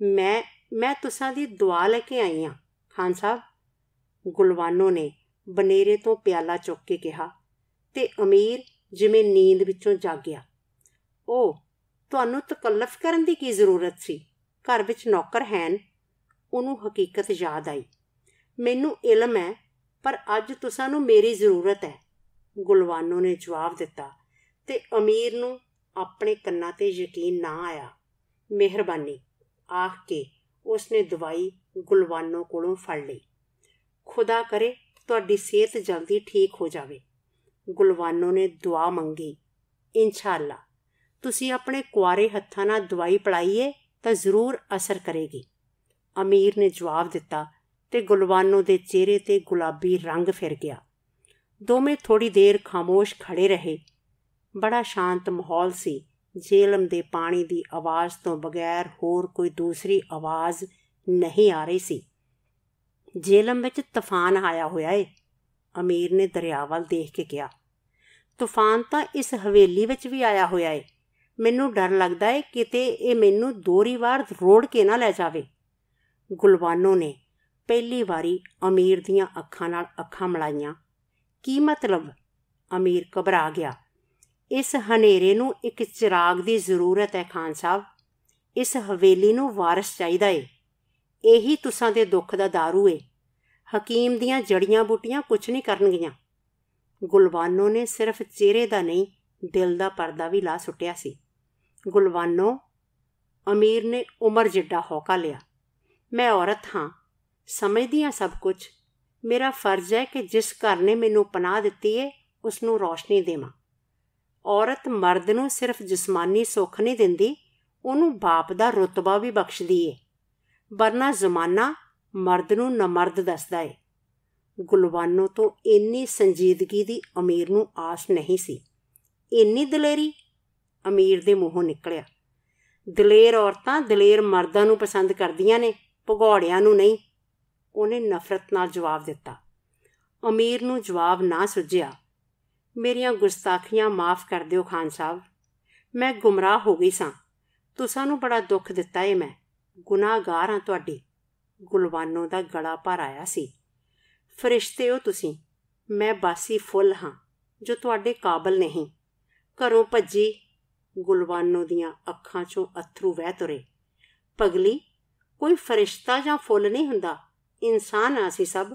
Speaker 1: ਮੈਂ ਮੈਂ ਤੁਸਾਂ ਦੀ ਦੁਆ ਲੈ ਕੇ ਆਈ ਆ ਖਾਨ ਸਾਹਿਬ ਗੁਲਵਾਨੋ ਨੇ ਬਨੇਰੇ ਤੋਂ ਪਿਆਲਾ ਚੁੱਕ ਕੇ ਕਿਹਾ ਤੇ ਅਮੀਰ ਜਿਵੇਂ ਨੀਂਦ ਵਿੱਚੋਂ ਜਾਗ ਗਿਆ ਉਹ ਤੁਹਾਨੂੰ ਤਕਲਫ ਕਰਨ ਦੀ ਕੀ ਜ਼ਰੂਰਤ ਸੀ ਘਰ ਵਿੱਚ ਨੌਕਰ ਹਨ ਉਹਨੂੰ ਹਕੀਕਤ ਯਾਦ ਆਈ ਮੈਨੂੰ ਇਲਮ ਹੈ ਪਰ ਅੱਜ ਤੁਸਾਂ ਨੂੰ ਮੇਰੀ ਜ਼ਰੂਰਤ ਹੈ ਗੁਲਵਾਨੋ ਨੇ ਜਵਾਬ ਦਿੱਤਾ ਤੇ ਅਮੀਰ ਨੂੰ ਆਪਣੇ ਕੰਨਾਂ ਤੇ ਯਕੀਨ ਨਾ ਆਇਆ ਮਿਹਰਬਾਨੀ ਆਖ ਕੇ ਉਸ ਨੇ ਦਵਾਈ ਗੁਲਵਾਨੋ ਕੋਲੋਂ ਫੜ ਲਈ ਖੁਦਾ ਕਰੇ ਤੁਹਾਡੀ ਸਿਹਤ ਜਲਦੀ ਠੀਕ ਹੋ ਜਾਵੇ ਗੁਲਵਾਨੋ ਨੇ ਦੁਆ ਮੰਗੀ ਇਨਸ਼ਾਅੱਲਾ ਤੁਸੀਂ ਆਪਣੇ ਕੁਆਰੇ ਹੱਥਾਂ ਨਾਲ ਦਵਾਈ ਪੜਾਈਏ ਤਾਂ ਜ਼ਰੂਰ ਅਸਰ ਕਰੇਗੀ ਅਮੀਰ ਨੇ ਜਵਾਬ ਦਿੱਤਾ ਤੇ ਗੁਲਵਾਨੋ ਦੇ ਚਿਹਰੇ ਤੇ ਗੁਲਾਬੀ ਰੰਗ ਫਿਰ ਗਿਆ ਦੋਵੇਂ ਥੋੜੀ ਦੇਰ ਖਾਮੋਸ਼ ਖੜੇ ਰਹੇ ਬੜਾ ਸ਼ਾਂਤ ਮਾਹੌਲ ਸੀ ਜੇਲਮ ਦੇ ਪਾਣੀ ਦੀ ਆਵਾਜ਼ ਤੋਂ ਬਗੈਰ ਹੋਰ ਕੋਈ ਦੂਸਰੀ ਆਵਾਜ਼ ਨਹੀਂ ਆ ਰਹੀ ਸੀ ਜੇਲਮ ਵਿੱਚ ਤੂਫਾਨ ਆਇਆ ਹੋਇਆ ਏ ਅਮੀਰ ਨੇ ਦਰਿਆ ਵੱਲ ਦੇਖ ਕੇ ਕਿਹਾ ਤੂਫਾਨ ਤਾਂ ਇਸ ਹਵੇਲੀ ਵਿੱਚ ਵੀ ਆਇਆ ਹੋਇਆ ਏ ਮੈਨੂੰ ਡਰ ਲੱਗਦਾ ਏ ਕਿਤੇ ਇਹ ਮੈਨੂੰ ਦੋਰੀ ਵਾਰ ਰੋੜ ਕੇ ਨਾ ਲੈ ਜਾਵੇ ਗੁਲਵਾਨੋ ਨੇ ਪਹਿਲੀ ਵਾਰੀ ਅਮੀਰ ਦੀਆਂ ਅੱਖਾਂ ਨਾਲ ਅੱਖਾਂ ਮਲਾਈਆਂ ਕੀ ਮਤਲਬ ਅਮੀਰ ਘਬਰਾ ਗਿਆ ਇਸ ਹਨੇਰੇ ਨੂੰ ਇੱਕ ਚਿਰਾਗ ਦੀ ਜ਼ਰੂਰਤ ਹੈ ਖਾਨ ਸਾਹਿਬ ਇਸ ਹਵੇਲੀ ਨੂੰ ਵਾਰਿਸ ਚਾਹੀਦਾ ਏ ਇਹੀ ਤੁਸਾਂ ਦੇ ਦੁੱਖ ਦਾ दारू ਏ ਹਕੀਮ ਦੀਆਂ ਜੜੀਆਂ ਬੂਟੀਆਂ ਕੁਝ ਨਹੀਂ ਕਰਨਗੀਆਂ ਗੁਲਵਾਨੋ ਨੇ ਸਿਰਫ ਚਿਹਰੇ ਦਾ ਨਹੀਂ ਦਿਲ ਦਾ ਪਰਦਾ ਵੀ ਲਾ ਸੁੱਟਿਆ ਸੀ ਗੁਲਵਾਨੋ ਅਮੀਰ ਨੇ ਉਮਰ ਜਿੱਡਾ ਹੌਕਾ ਲਿਆ ਮੈਂ ਔਰਤ ਹਾਂ ਸਮਝਦੀ ਹਾਂ ਸਭ ਕੁਝ ਮੇਰਾ ਫਰਜ਼ ਹੈ ਕਿ ਜਿਸ ਘਰ ਨੇ ਮੈਨੂੰ ਪਨਾਹ ਦਿੱਤੀ ਏ ਉਸ ਨੂੰ ਰੋਸ਼ਨੀ ਦੇਵਾਂ ਔਰਤ ਮਰਦ ਨੂੰ ਸਿਰਫ ਜਿਸਮਾਨੀ ਸੁੱਖ ਨਹੀਂ ਦਿੰਦੀ ਉਹਨੂੰ ਬਾਪ ਦਾ ਰਤਬਾ ਵੀ ਬਖਸ਼ਦੀ ਏ ਵਰਨਾ ਜ਼ਮਾਨਾ ਮਰਦ ਨੂੰ ਨਮਰਦ ਦੱਸਦਾ ਏ ਗੁਲਵਾਨੋ ਤੋਂ ਇੰਨੀ ਸੰਜੀਦਗੀ ਦੀ ਅਮੀਰ ਨੂੰ ਆਸ ਨਹੀਂ ਸੀ ਇੰਨੀ ਦਲੇਰੀ ਅਮੀਰ ਦੇ ਮੂੰਹੋਂ ਨਿਕਲਿਆ ਦਲੇਰ ਔਰਤਾਂ ਦਲੇਰ ਮਰਦਾਂ ਨੂੰ ਪਸੰਦ ਕਰਦੀਆਂ ਨੇ ਭਗੌੜਿਆਂ ਨੂੰ ਨਹੀਂ ਉਹਨੇ ਨਫ਼ਰਤ ਨਾਲ ਜਵਾਬ ਦਿੱਤਾ ਅਮੀਰ ਨੂੰ ਜਵਾਬ ਨਾ ਸੁਝਿਆ ਮੇਰੀਆਂ ਗੁਸਤਾਖੀਆਂ ਮਾਫ ਕਰ ਦਿਓ ਖਾਨ ਸਾਹਿਬ ਮੈਂ ਗੁੰਮਰਾਹ ਹੋ ਗਈ ਸਾਂ ਤੁਸਾਂ ਨੂੰ ਬੜਾ ਦੁੱਖ ਦਿੱਤਾ ਏ ਮੈਂ ਗੁਨਾਹਗਾਰ ਹਾਂ ਤੁਹਾਡੀ ਗੁਲਵਾਨੋ ਦਾ ਗਲਾ ਭਰ ਆਇਆ ਸੀ ਫਰਿਸ਼ਤੇ ਹੋ ਤੁਸੀਂ ਮੈਂ ਬਾਸੀ ਫੁੱਲ ਹਾਂ ਜੋ ਤੁਹਾਡੇ ਕਾਬਲ ਨਹੀਂ ਘਰੋਂ ਭੱਜੀ ਗੁਲਵਾਨੋ ਦੀਆਂ ਅੱਖਾਂ 'ਚੋਂ ਅਥਰੂ ਵਹਿ ਤੁਰੇ ਪਗਲੀ ਕੋਈ ਫਰਿਸ਼ਤਾ ਜਾਂ ਫੁੱਲ ਨਹੀਂ ਹੁੰਦਾ ਇਨਸਾਨ ਆ ਸੀ ਸਭ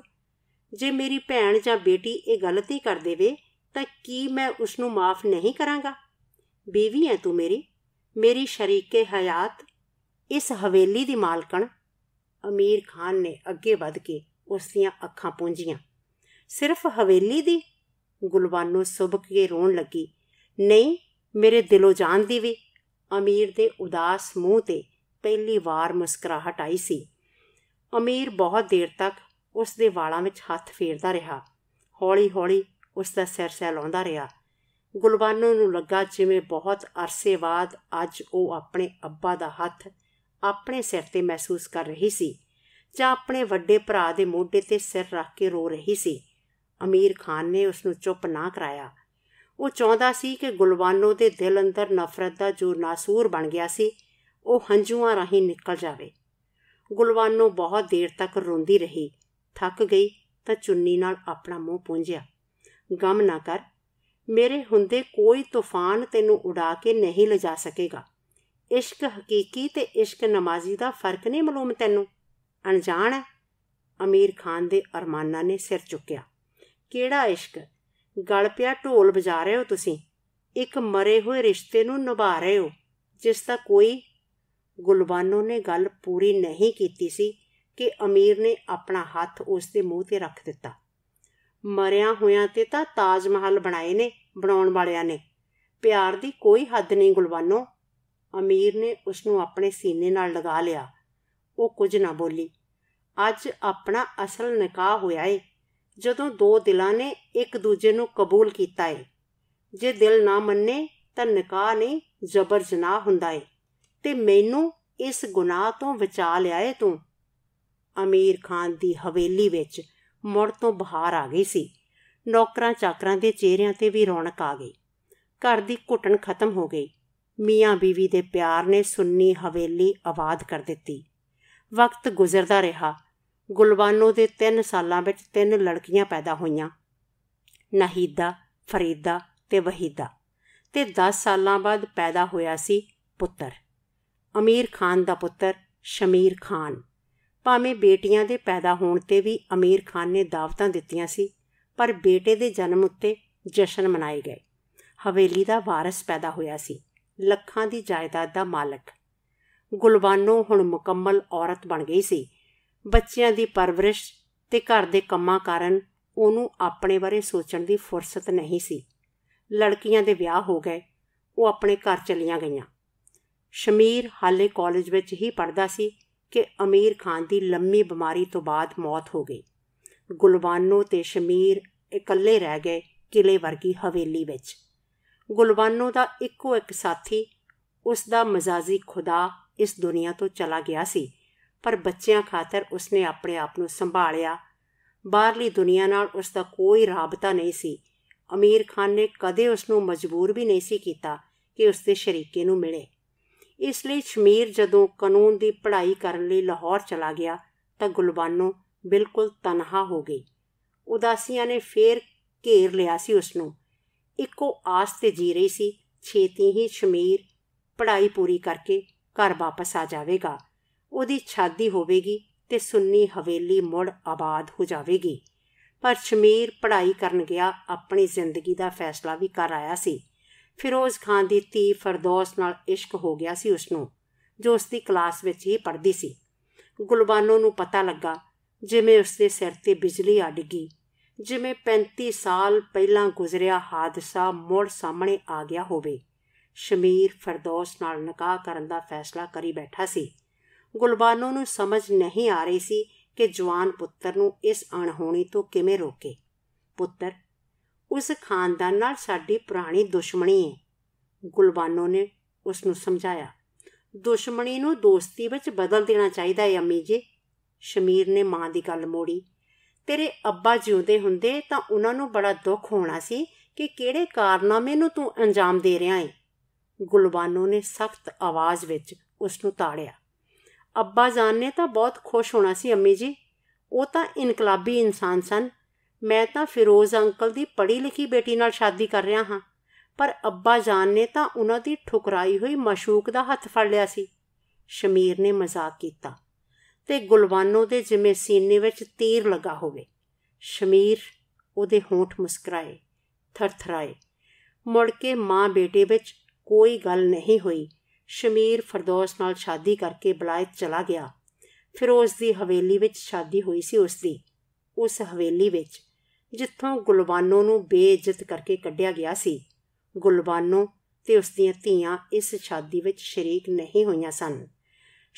Speaker 1: ਜੇ ਮੇਰੀ ਭੈਣ ਜਾਂ ਬੇਟੀ ਇਹ ਗਲਤੀ ਕਰ ਦੇਵੇ ਤਾਂ ਕੀ ਮੈਂ ਉਸ ਨੂੰ ਮਾਫ ਨਹੀਂ ਕਰਾਂਗਾ ਬੀਵੀ ਐ ਤੂੰ ਮੇਰੀ ਮੇਰੀ ਸ਼ਰੀਕੇ ਹਯਾਤ ਇਸ ਹਵੇਲੀ ਦੀ ਮਾਲਕਣ ਅਮੀਰ ਖਾਨ ਨੇ ਅੱਗੇ ਵੱਧ ਕੇ ਉਸ ਦੀਆਂ ਅੱਖਾਂ ਪੂੰਝੀਆਂ ਸਿਰਫ ਹਵੇਲੀ ਦੀ ਗੁਲਵਾਨੋ ਸੁਭਕ ਕੇ ਰੋਣ ਲੱਗੀ ਨਹੀਂ ਮੇਰੇ ਦਿਲੋਂ ਜਾਨ ਦੀ ਵੀ ਅਮੀਰ ਦੇ ਉਦਾਸ ਮੂੰਹ ਤੇ ਪਹਿਲੀ ਵਾਰ ਮੁਸਕਰਾਹਟ ਆਈ ਸੀ ਅਮੀਰ ਬਹੁਤ ਦੇਰ ਤੱਕ ਉਸ ਦੇ ਵਾਲਾਂ ਵਿੱਚ ਹੱਥ ਫੇਰਦਾ ਰਿਹਾ ਹੌਲੀ-ਹੌਲੀ ਉਸ ਦਾ ਸਿਰ ਸਹਿਲਾਉਂਦਾ ਰਿਹਾ ਗੁਲਬਾਨੋ ਨੂੰ ਲੱਗਾ ਜਿਵੇਂ ਬਹੁਤ ਅਰਸੇ ਬਾਅਦ ਅੱਜ ਉਹ ਆਪਣੇ ਅੱਬਾ ਦਾ ਹੱਥ ਆਪਣੇ ਸਿਰ ਤੇ ਮਹਿਸੂਸ ਕਰ ਰਹੀ ਸੀ ਜਾਂ ਆਪਣੇ ਵੱਡੇ ਭਰਾ ਦੇ ਮੋਢੇ ਤੇ ਸਿਰ ਰੱਖ ਕੇ ਰੋ ਰਹੀ ਸੀ ਅਮੀਰ ਖਾਨ ਨੇ ਉਸ ਨੂੰ ਚੁੱਪ ਨਾ ਕਰਾਇਆ ਉਹ ਚਾਹੁੰਦਾ ਸੀ ਕਿ ਗੁਲਬਾਨੋ ਦੇ ਦਿਲ ਅੰਦਰ ਨਫ਼ਰਤ ਦਾ ਜੋ ਨਾਸੂਰ ਬਣ ਗਿਆ ਸੀ ਉਹ ਹੰਝੂਆਂ ਰਾਹੀਂ ਨਿਕਲ ਜਾਵੇ ਗੁਲਬਾਨੋ ਬਹੁਤ ਦੇਰ ਤੱਕ ਰੋਂਦੀ ਰਹੀ ਥੱਕ ਗਈ ਤਾਂ ਚੁੰਨੀ ਨਾਲ ਆਪਣਾ ਮੂੰਹ ਪੂੰਝਿਆ ਗਮ ਨਾ ਕਰ ਮੇਰੇ ਹੁੰਦੇ ਕੋਈ ਤੂਫਾਨ ਤੈਨੂੰ ਉਡਾ ਕੇ ਨਹੀਂ ਲਿਜਾ ਸਕੇਗਾ ਇਸ਼ਕ ਹਕੀਕੀ ਤੇ ਇਸ਼ਕ ਨਮਾਜ਼ੀ ਦਾ ਫਰਕ ਨਹੀਂ ਮਾਲੂਮ ਤੈਨੂੰ ਅਣਜਾਣ ਹੈ ਅਮੀਰ ਖਾਨ ਦੇ ਅਰਮਾਨਾਂ ਨੇ ਸਿਰ ਚੁੱਕਿਆ ਕਿਹੜਾ ਇਸ਼ਕ ਗਲ ਪਿਆ ਢੋਲ ਵਜਾ ਰਹੇ ਹੋ ਤੁਸੀਂ ਇੱਕ ਮਰੇ ਹੋਏ ਰਿਸ਼ਤੇ ਨੂੰ ਨਿਭਾ ਰਹੇ ਹੋ ਜਿਸ ਦਾ ਕੋਈ ਗੁਲਬਾਨੋ ਨੇ ਗੱਲ ਪੂਰੀ ਨਹੀਂ ਕੀਤੀ ਸੀ ਕਿ ਅਮੀਰ ਨੇ ਆਪਣਾ ਹੱਥ ਉਸ ਦੇ ਮੂੰਹ ਤੇ ਰੱਖ ਦਿੱਤਾ ਮਰਿਆ ਹੋਇਆਂ ਤੇ ਤਾਂ ਤਾਜ ਮਹਿਲ ਬਣਾਏ ਨੇ ਬਣਾਉਣ ਵਾਲਿਆਂ ਨੇ ਪਿਆਰ ਦੀ ਕੋਈ ਹੱਦ ਨਹੀਂ ਗੁਲਵਾਨੋ ਅਮੀਰ ਨੇ ਉਸ ਨੂੰ ਆਪਣੇ ਸੀਨੇ ਨਾਲ ਲਗਾ ਲਿਆ ਉਹ ਕੁਝ ਨਾ ਬੋਲੀ ਅੱਜ ਆਪਣਾ ਅਸਲ ਨਿਕਾਹ ਹੋਇਆ ਏ ਜਦੋਂ ਦੋ ਦਿਲਾਂ ਨੇ ਇੱਕ ਦੂਜੇ ਨੂੰ ਕਬੂਲ ਕੀਤਾ ਏ ਜੇ ਦਿਲ ਨਾ ਮੰਨੇ ਤਾਂ ਨਿਕਾਹ ਨਹੀਂ ਜ਼ਬਰ ਜਨਾਹ ਹੁੰਦਾ ਏ ਤੇ ਮੈਨੂੰ ਇਸ ਗੁਨਾਹ ਤੋਂ ਬਚਾ ਲਿਆ ਏ ਤੂੰ ਅਮੀਰ ਖਾਨ ਦੀ ਹਵੇਲੀ ਵਿੱਚ ਮੁੜ ਤੋਂ ਬਹਾਰ ਆ ਗਈ ਸੀ ਨੌਕਰਾਂ ਚਾਕਰਾਂ ਦੇ ਚਿਹਰਿਆਂ ਤੇ ਵੀ ਰੌਣਕ ਆ ਗਈ ਘਰ ਦੀ ਘੁੱਟਣ ਖਤਮ ਹੋ ਗਈ ਮੀਆਂ ਬੀਵੀ ਦੇ ਪਿਆਰ ਨੇ ਸੁੰਨੀ ਹਵੇਲੀ ਆਵਾਜ਼ ਕਰ ਦਿੱਤੀ ਵਕਤ ਗੁਜ਼ਰਦਾ ਰਿਹਾ ਗੁਲਬਾਨੋ ਦੇ 3 ਸਾਲਾਂ ਵਿੱਚ ਤਿੰਨ ਲੜਕੀਆਂ ਪੈਦਾ ਹੋਈਆਂ ਨਹੀਦਾ ਫਰੀਦਾ ਤੇ ਵਹੀਦਾ ਤੇ 10 ਸਾਲਾਂ ਬਾਅਦ ਪੈਦਾ ਹੋਇਆ ਸੀ ਪੁੱਤਰ ਅਮੀਰ ਖਾਨ ਦਾ ਪੁੱਤਰ ਸ਼ਮੀਰ ਖਾਨ ਭਾਵੇਂ ਬੇਟੀਆਂ ਦੇ ਪੈਦਾ ਹੋਣ ਤੇ ਵੀ ਅਮੀਰ ਖਾਨ ਨੇ ਦਾਵਤਾਂ ਦਿੱਤੀਆਂ ਸੀ ਪਰ ਬੇਟੇ ਦੇ ਜਨਮ ਉੱਤੇ ਜਸ਼ਨ ਮਨਾਏ ਗਏ ਹਵੇਲੀ ਦਾ ਵਾਰਿਸ ਪੈਦਾ ਹੋਇਆ ਸੀ ਲੱਖਾਂ ਦੀ ਜਾਇਦਾਦ ਦਾ ਮਾਲਕ ਗੁਲਬਾਨੋ ਹੁਣ ਮੁਕੰਮਲ ਔਰਤ ਬਣ ਗਈ ਸੀ ਬੱਚਿਆਂ ਦੀ ਪਰਵਰਿਸ਼ ਤੇ ਘਰ ਦੇ ਕੰਮਾਂ ਕਾਰਨ ਉਹਨੂੰ ਆਪਣੇ ਬਾਰੇ ਸੋਚਣ ਦੀ ਫੁਰਸਤ ਨਹੀਂ ਸੀ ਲੜਕੀਆਂ ਦੇ ਵਿਆਹ ਹੋ ਗਏ ਉਹ ਆਪਣੇ ਘਰ ਚਲੀਆਂ ਗਈਆਂ ਸ਼ਮੀਰ ਹਾਲੇ ਕਾਲਜ ਵਿੱਚ ਹੀ ਪੜਦਾ ਸੀ ਕਿ ਅਮੀਰ ਖਾਨ ਦੀ ਲੰਮੀ ਬਿਮਾਰੀ ਤੋਂ ਬਾਅਦ ਮੌਤ ਹੋ ਗਈ ਗੁਲਵਾਨੋ ਤੇ ਸ਼ਮੀਰ ਇਕੱਲੇ ਰਹਿ ਗਏ ਕਿਲੇ ਵਰਗੀ ਹਵੇਲੀ ਵਿੱਚ ਗੁਲਵਾਨੋ ਦਾ ਇੱਕੋ ਇੱਕ ਸਾਥੀ ਉਸ ਦਾ ਮਜ਼ਾਜੀ ਖੁਦਾ ਇਸ ਦੁਨੀਆ ਤੋਂ ਚਲਾ ਗਿਆ ਸੀ ਪਰ ਬੱਚਿਆਂ ਖਾਤਰ ਉਸਨੇ ਆਪਣੇ ਆਪ ਨੂੰ ਸੰਭਾਲਿਆ ਬਾਹਰਲੀ ਦੁਨੀਆ ਨਾਲ ਉਸ ਦਾ ਕੋਈ ਰਾਬਤਾ ਨਹੀਂ ਸੀ ਅਮੀਰ ਖਾਨ ਨੇ ਕਦੇ ਉਸ ਨੂੰ ਮਜਬੂਰ ਵੀ ਨਹੀਂ ਸੀ ਕੀਤਾ ਕਿ ਉਸ ਦੇ ਸ਼ਰੀਕੇ ਨੂੰ ਮਿਲੇ ਇਸ ਲਈ ਸ਼ਮੀਰ ਜਦੋਂ ਕਾਨੂੰਨ ਦੀ ਪੜ੍ਹਾਈ ਕਰਨ ਲਈ ਲਾਹੌਰ ਚਲਾ ਗਿਆ ਤਾਂ ਗੁਲਬਾਨੋ ਬਿਲਕੁਲ ਤਨਹਾ ਹੋ ਗਈ ਉਦਾਸੀਆਂ ਨੇ ਫੇਰ ਘੇਰ ਲਿਆ ਸੀ ਉਸ ਨੂੰ ਇੱਕੋ ਆਸ ਤੇ ਜੀ ਰਹੀ ਸੀ ਛੇਤੀ ਹੀ ਸ਼ਮੀਰ ਪੜ੍ਹਾਈ ਪੂਰੀ ਕਰਕੇ ਘਰ ਵਾਪਸ ਆ ਜਾਵੇਗਾ ਉਹਦੀ ਛਾਦੀ ਹੋਵੇਗੀ ਤੇ ਸੁੰਨੀ ਹਵੇਲੀ ਮੁੜ ਆਬਾਦ ਹੋ ਜਾਵੇਗੀ ਪਰ ਸ਼ਮੀਰ ਪੜ੍ਹਾਈ ਕਰਨ ਗਿਆ ਆਪਣੀ ਜ਼ਿੰਦਗੀ ਦਾ ਫੈਸਲਾ ਵੀ ਕਰ ਆਇਆ ਸੀ ਫਿਰੋਜ਼ ਖਾਨ ਦੀ ਧੀ ਫਰਦੌਸ ਨਾਲ ਇਸ਼ਕ ਹੋ ਗਿਆ ਸੀ ਉਸ ਨੂੰ ਜੋ ਉਸ ਦੀ ਕਲਾਸ ਵਿੱਚ ਹੀ ਪੜ੍ਹਦੀ ਸੀ ਗੁਲਬਾਨੋ ਨੂੰ ਪਤਾ ਲੱਗਾ ਜਿਵੇਂ ਉਸ ਦੇ ਸਿਰ ਤੇ ਬਿਜਲੀ ਆ ਡਿੱਗੀ ਜਿਵੇਂ 35 ਸਾਲ ਪਹਿਲਾਂ ਗੁਜ਼ਰਿਆ ਹਾਦਸਾ ਮੁੜ ਸਾਹਮਣੇ ਆ ਗਿਆ ਹੋਵੇ ਸ਼ਮੀਰ ਫਰਦੌਸ ਨਾਲ ਨਿਕਾਹ ਕਰਨ ਦਾ ਫੈਸਲਾ ਕਰੀ ਬੈਠਾ ਸੀ ਗੁਲਬਾਨੋ ਨੂੰ ਸਮਝ ਨਹੀਂ ਆ ਰਹੀ ਸੀ ਕਿ ਜਵਾਨ ਪੁੱਤਰ ਨੂੰ ਇਸ ਅਣਹੋਣੀ ਤੋਂ ਕਿਵੇਂ ਰੋਕੇ ਪੁੱਤਰ ਉਸ ਖਾਨਦਾਨ ਨਾਲ ਸਾਡੀ ਪੁਰਾਣੀ ਦੁਸ਼ਮਣੀ ਹੈ ਗੁਲਬਾਨੋ ਨੇ ਉਸ ਨੂੰ ਸਮਝਾਇਆ ਦੁਸ਼ਮਣੀ ਨੂੰ ਦੋਸਤੀ ਵਿੱਚ ਬਦਲ ਦੇਣਾ ਚਾਹੀਦਾ ਹੈ ਅੰਮੀ ਜੀ ਸ਼ਮੀਰ ਨੇ ਮਾਂ ਦੀ ਗੱਲ ਮੋੜੀ ਤੇਰੇ ਅੱਬਾ ਜਿਉਂਦੇ ਹੁੰਦੇ ਤਾਂ ਉਹਨਾਂ ਨੂੰ ਬੜਾ ਦੁੱਖ ਹੋਣਾ ਸੀ ਕਿ ਕਿਹੜੇ ਕਾਰਨਾਮੇ ਨੂੰ ਤੂੰ ਅੰਜਾਮ ਦੇ ਰਿਹਾ ਹੈ ਗੁਲਬਾਨੋ ਨੇ ਸਖਤ ਆਵਾਜ਼ ਵਿੱਚ ਉਸ ਨੂੰ ਤਾੜਿਆ ਅੱਬਾ ਜਾਨ ਨੇ ਤਾਂ ਬਹੁਤ ਖੁਸ਼ ਹੋਣਾ ਸੀ ਅੰਮੀ ਜੀ ਉਹ ਤਾਂ ਇਨਕਲਾਬੀ ਇਨਸਾਨ ਸਨ ਮੈਂ ਤਾਂ ਫਿਰੋਜ਼ ਅੰਕਲ ਦੀ ਪੜ੍ਹੀ ਲਿਖੀ ਬੇਟੀ ਨਾਲ ਸ਼ਾਦੀ ਕਰ ਰਿਹਾ ਹਾਂ ਪਰ ਅੱਬਾ ਜਾਨ ਨੇ ਤਾਂ ਉਹਨਾਂ ਦੀ ਠੁਕਰਾਈ ਹੋਈ ਮਸ਼ੂਕ ਦਾ ਹੱਥ ਫੜ ਲਿਆ ਸੀ ਸ਼ਮੀਰ ਨੇ ਮਜ਼ਾਕ ਕੀਤਾ ਤੇ ਗੁਲਵਾਨੋ ਦੇ ਜਿਵੇਂ ਸੀਨੇ ਵਿੱਚ ਤੀਰ ਲੱਗਾ ਹੋਵੇ ਸ਼ਮੀਰ ਉਹਦੇ ਹੋਂਠ ਮੁਸਕਰਾਏ ਥਰਥਰਾਏ ਮੁੜ ਕੇ ਮਾਂ ਬੇਟੇ ਵਿੱਚ ਕੋਈ ਗੱਲ ਨਹੀਂ ਹੋਈ ਸ਼ਮੀਰ ਫਰਦੌਸ ਨਾਲ ਸ਼ਾਦੀ ਕਰਕੇ ਬਲਾਇਤ ਚਲਾ ਗਿਆ ਫਿਰੋਜ਼ ਦੀ ਹਵੇਲੀ ਵਿੱਚ ਸ਼ਾਦੀ ਹੋਈ ਸੀ ਉਸ ਦੀ ਉਸ ਹਵੇਲੀ ਵਿੱਚ ਜਿੱਥੋਂ ਗੁਲਬਾਨੋ ਨੂੰ ਬੇਇੱਜ਼ਤ ਕਰਕੇ ਕੱਢਿਆ ਗਿਆ ਸੀ ਗੁਲਬਾਨੋ ਤੇ ਉਸ ਦੀਆਂ ਧੀਆਂ ਇਸ ਸ਼ਾਦੀ ਵਿੱਚ ਸ਼ਰੀਕ ਨਹੀਂ ਹੋਈਆਂ ਸਨ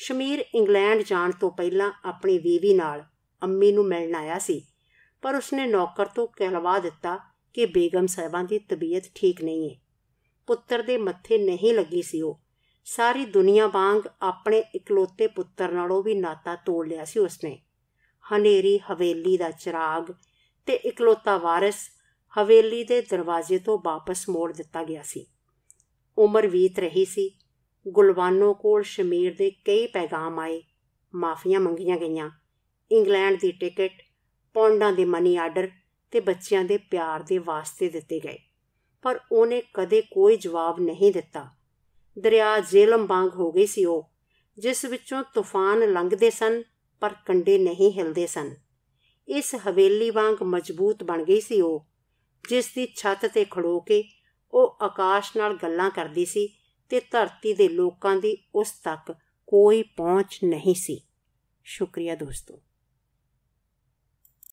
Speaker 1: ਸ਼ਮੀਰ ਇੰਗਲੈਂਡ ਜਾਣ ਤੋਂ ਪਹਿਲਾਂ ਆਪਣੀ ਬੀਵੀ ਨਾਲ ਅੰਮੀ ਨੂੰ ਮਿਲਣ ਆਇਆ ਸੀ ਪਰ ਉਸਨੇ ਨੌਕਰ ਤੋਂ ਕਹਿਲਵਾ ਦਿੱਤਾ ਕਿ ਬੇਗਮ ਸਾਹਿਬਾਂ ਦੀ ਤਬੀਅਤ ਠੀਕ ਨਹੀਂ ਹੈ ਪੁੱਤਰ ਦੇ ਮੱਥੇ ਨਹੀਂ ਲੱਗੀ ਸੀ ਉਹ ਸਾਰੀ ਦੁਨੀਆ ਵਾਂਗ ਆਪਣੇ ਇਕਲੋਤੇ ਪੁੱਤਰ ਨਾਲੋਂ ਵੀ ਨਾਤਾ ਤੋੜ ਲਿਆ ਸੀ ਉਸਨੇ ਹਨੇਰੀ ਹਵੇਲੀ ਦਾ ਚਿਰਾਗ ਤੇ ਇਕਲੋਤਾ ਵਾਰਿਸ ਹਵੇਲੀ ਦੇ ਦਰਵਾਜ਼ੇ ਤੋਂ ਵਾਪਸ ਮੋੜ ਦਿੱਤਾ ਗਿਆ ਸੀ ਉਮਰ ਵੀਤ ਰਹੀ ਸੀ ਗੁਲਵਾਨੋ ਕੋਲ ਸ਼ਮੀਰ ਦੇ ਕਈ ਪੈਗਾਮ ਆਏ ਮਾਫੀਆਂ ਮੰਗੀਆਂ ਗਈਆਂ ਇੰਗਲੈਂਡ ਦੀ ਟਿਕਟ ਪੌਂਡਾਂ ਦੇ ਮਨੀ ਆਰਡਰ ਤੇ ਬੱਚਿਆਂ ਦੇ ਪਿਆਰ ਦੇ ਵਾਸਤੇ ਦਿੱਤੇ ਗਏ ਪਰ ਉਹਨੇ ਕਦੇ ਕੋਈ ਜਵਾਬ ਨਹੀਂ ਦਿੱਤਾ ਦਰਿਆ ਜ਼ੇਲਮ ਵਾਂਗ ਹੋ ਗਈ ਸੀ ਉਹ ਜਿਸ ਵਿੱਚੋਂ ਤੂਫਾਨ ਲੰਘਦੇ ਸਨ ਪਰ ਕੰਡੇ ਨਹੀਂ ਹਿਲਦੇ ਸਨ ਇਸ ਹਵੇਲੀ ਵਾਂਗ ਮਜ਼ਬੂਤ ਬਣ ਗਈ ਸੀ ਉਹ ਜਿਸ ਦੀ ਛੱਤ ਤੇ ਖੜੋ ਕੇ ਉਹ ਆਕਾਸ਼ ਨਾਲ ਗੱਲਾਂ ਕਰਦੀ ਸੀ ਤੇ ਧਰਤੀ ਦੇ ਲੋਕਾਂ ਦੀ ਉਸ ਤੱਕ ਕੋਈ ਪਹੁੰਚ ਨਹੀਂ ਸੀ ਸ਼ੁਕਰੀਆ ਦੋਸਤੋ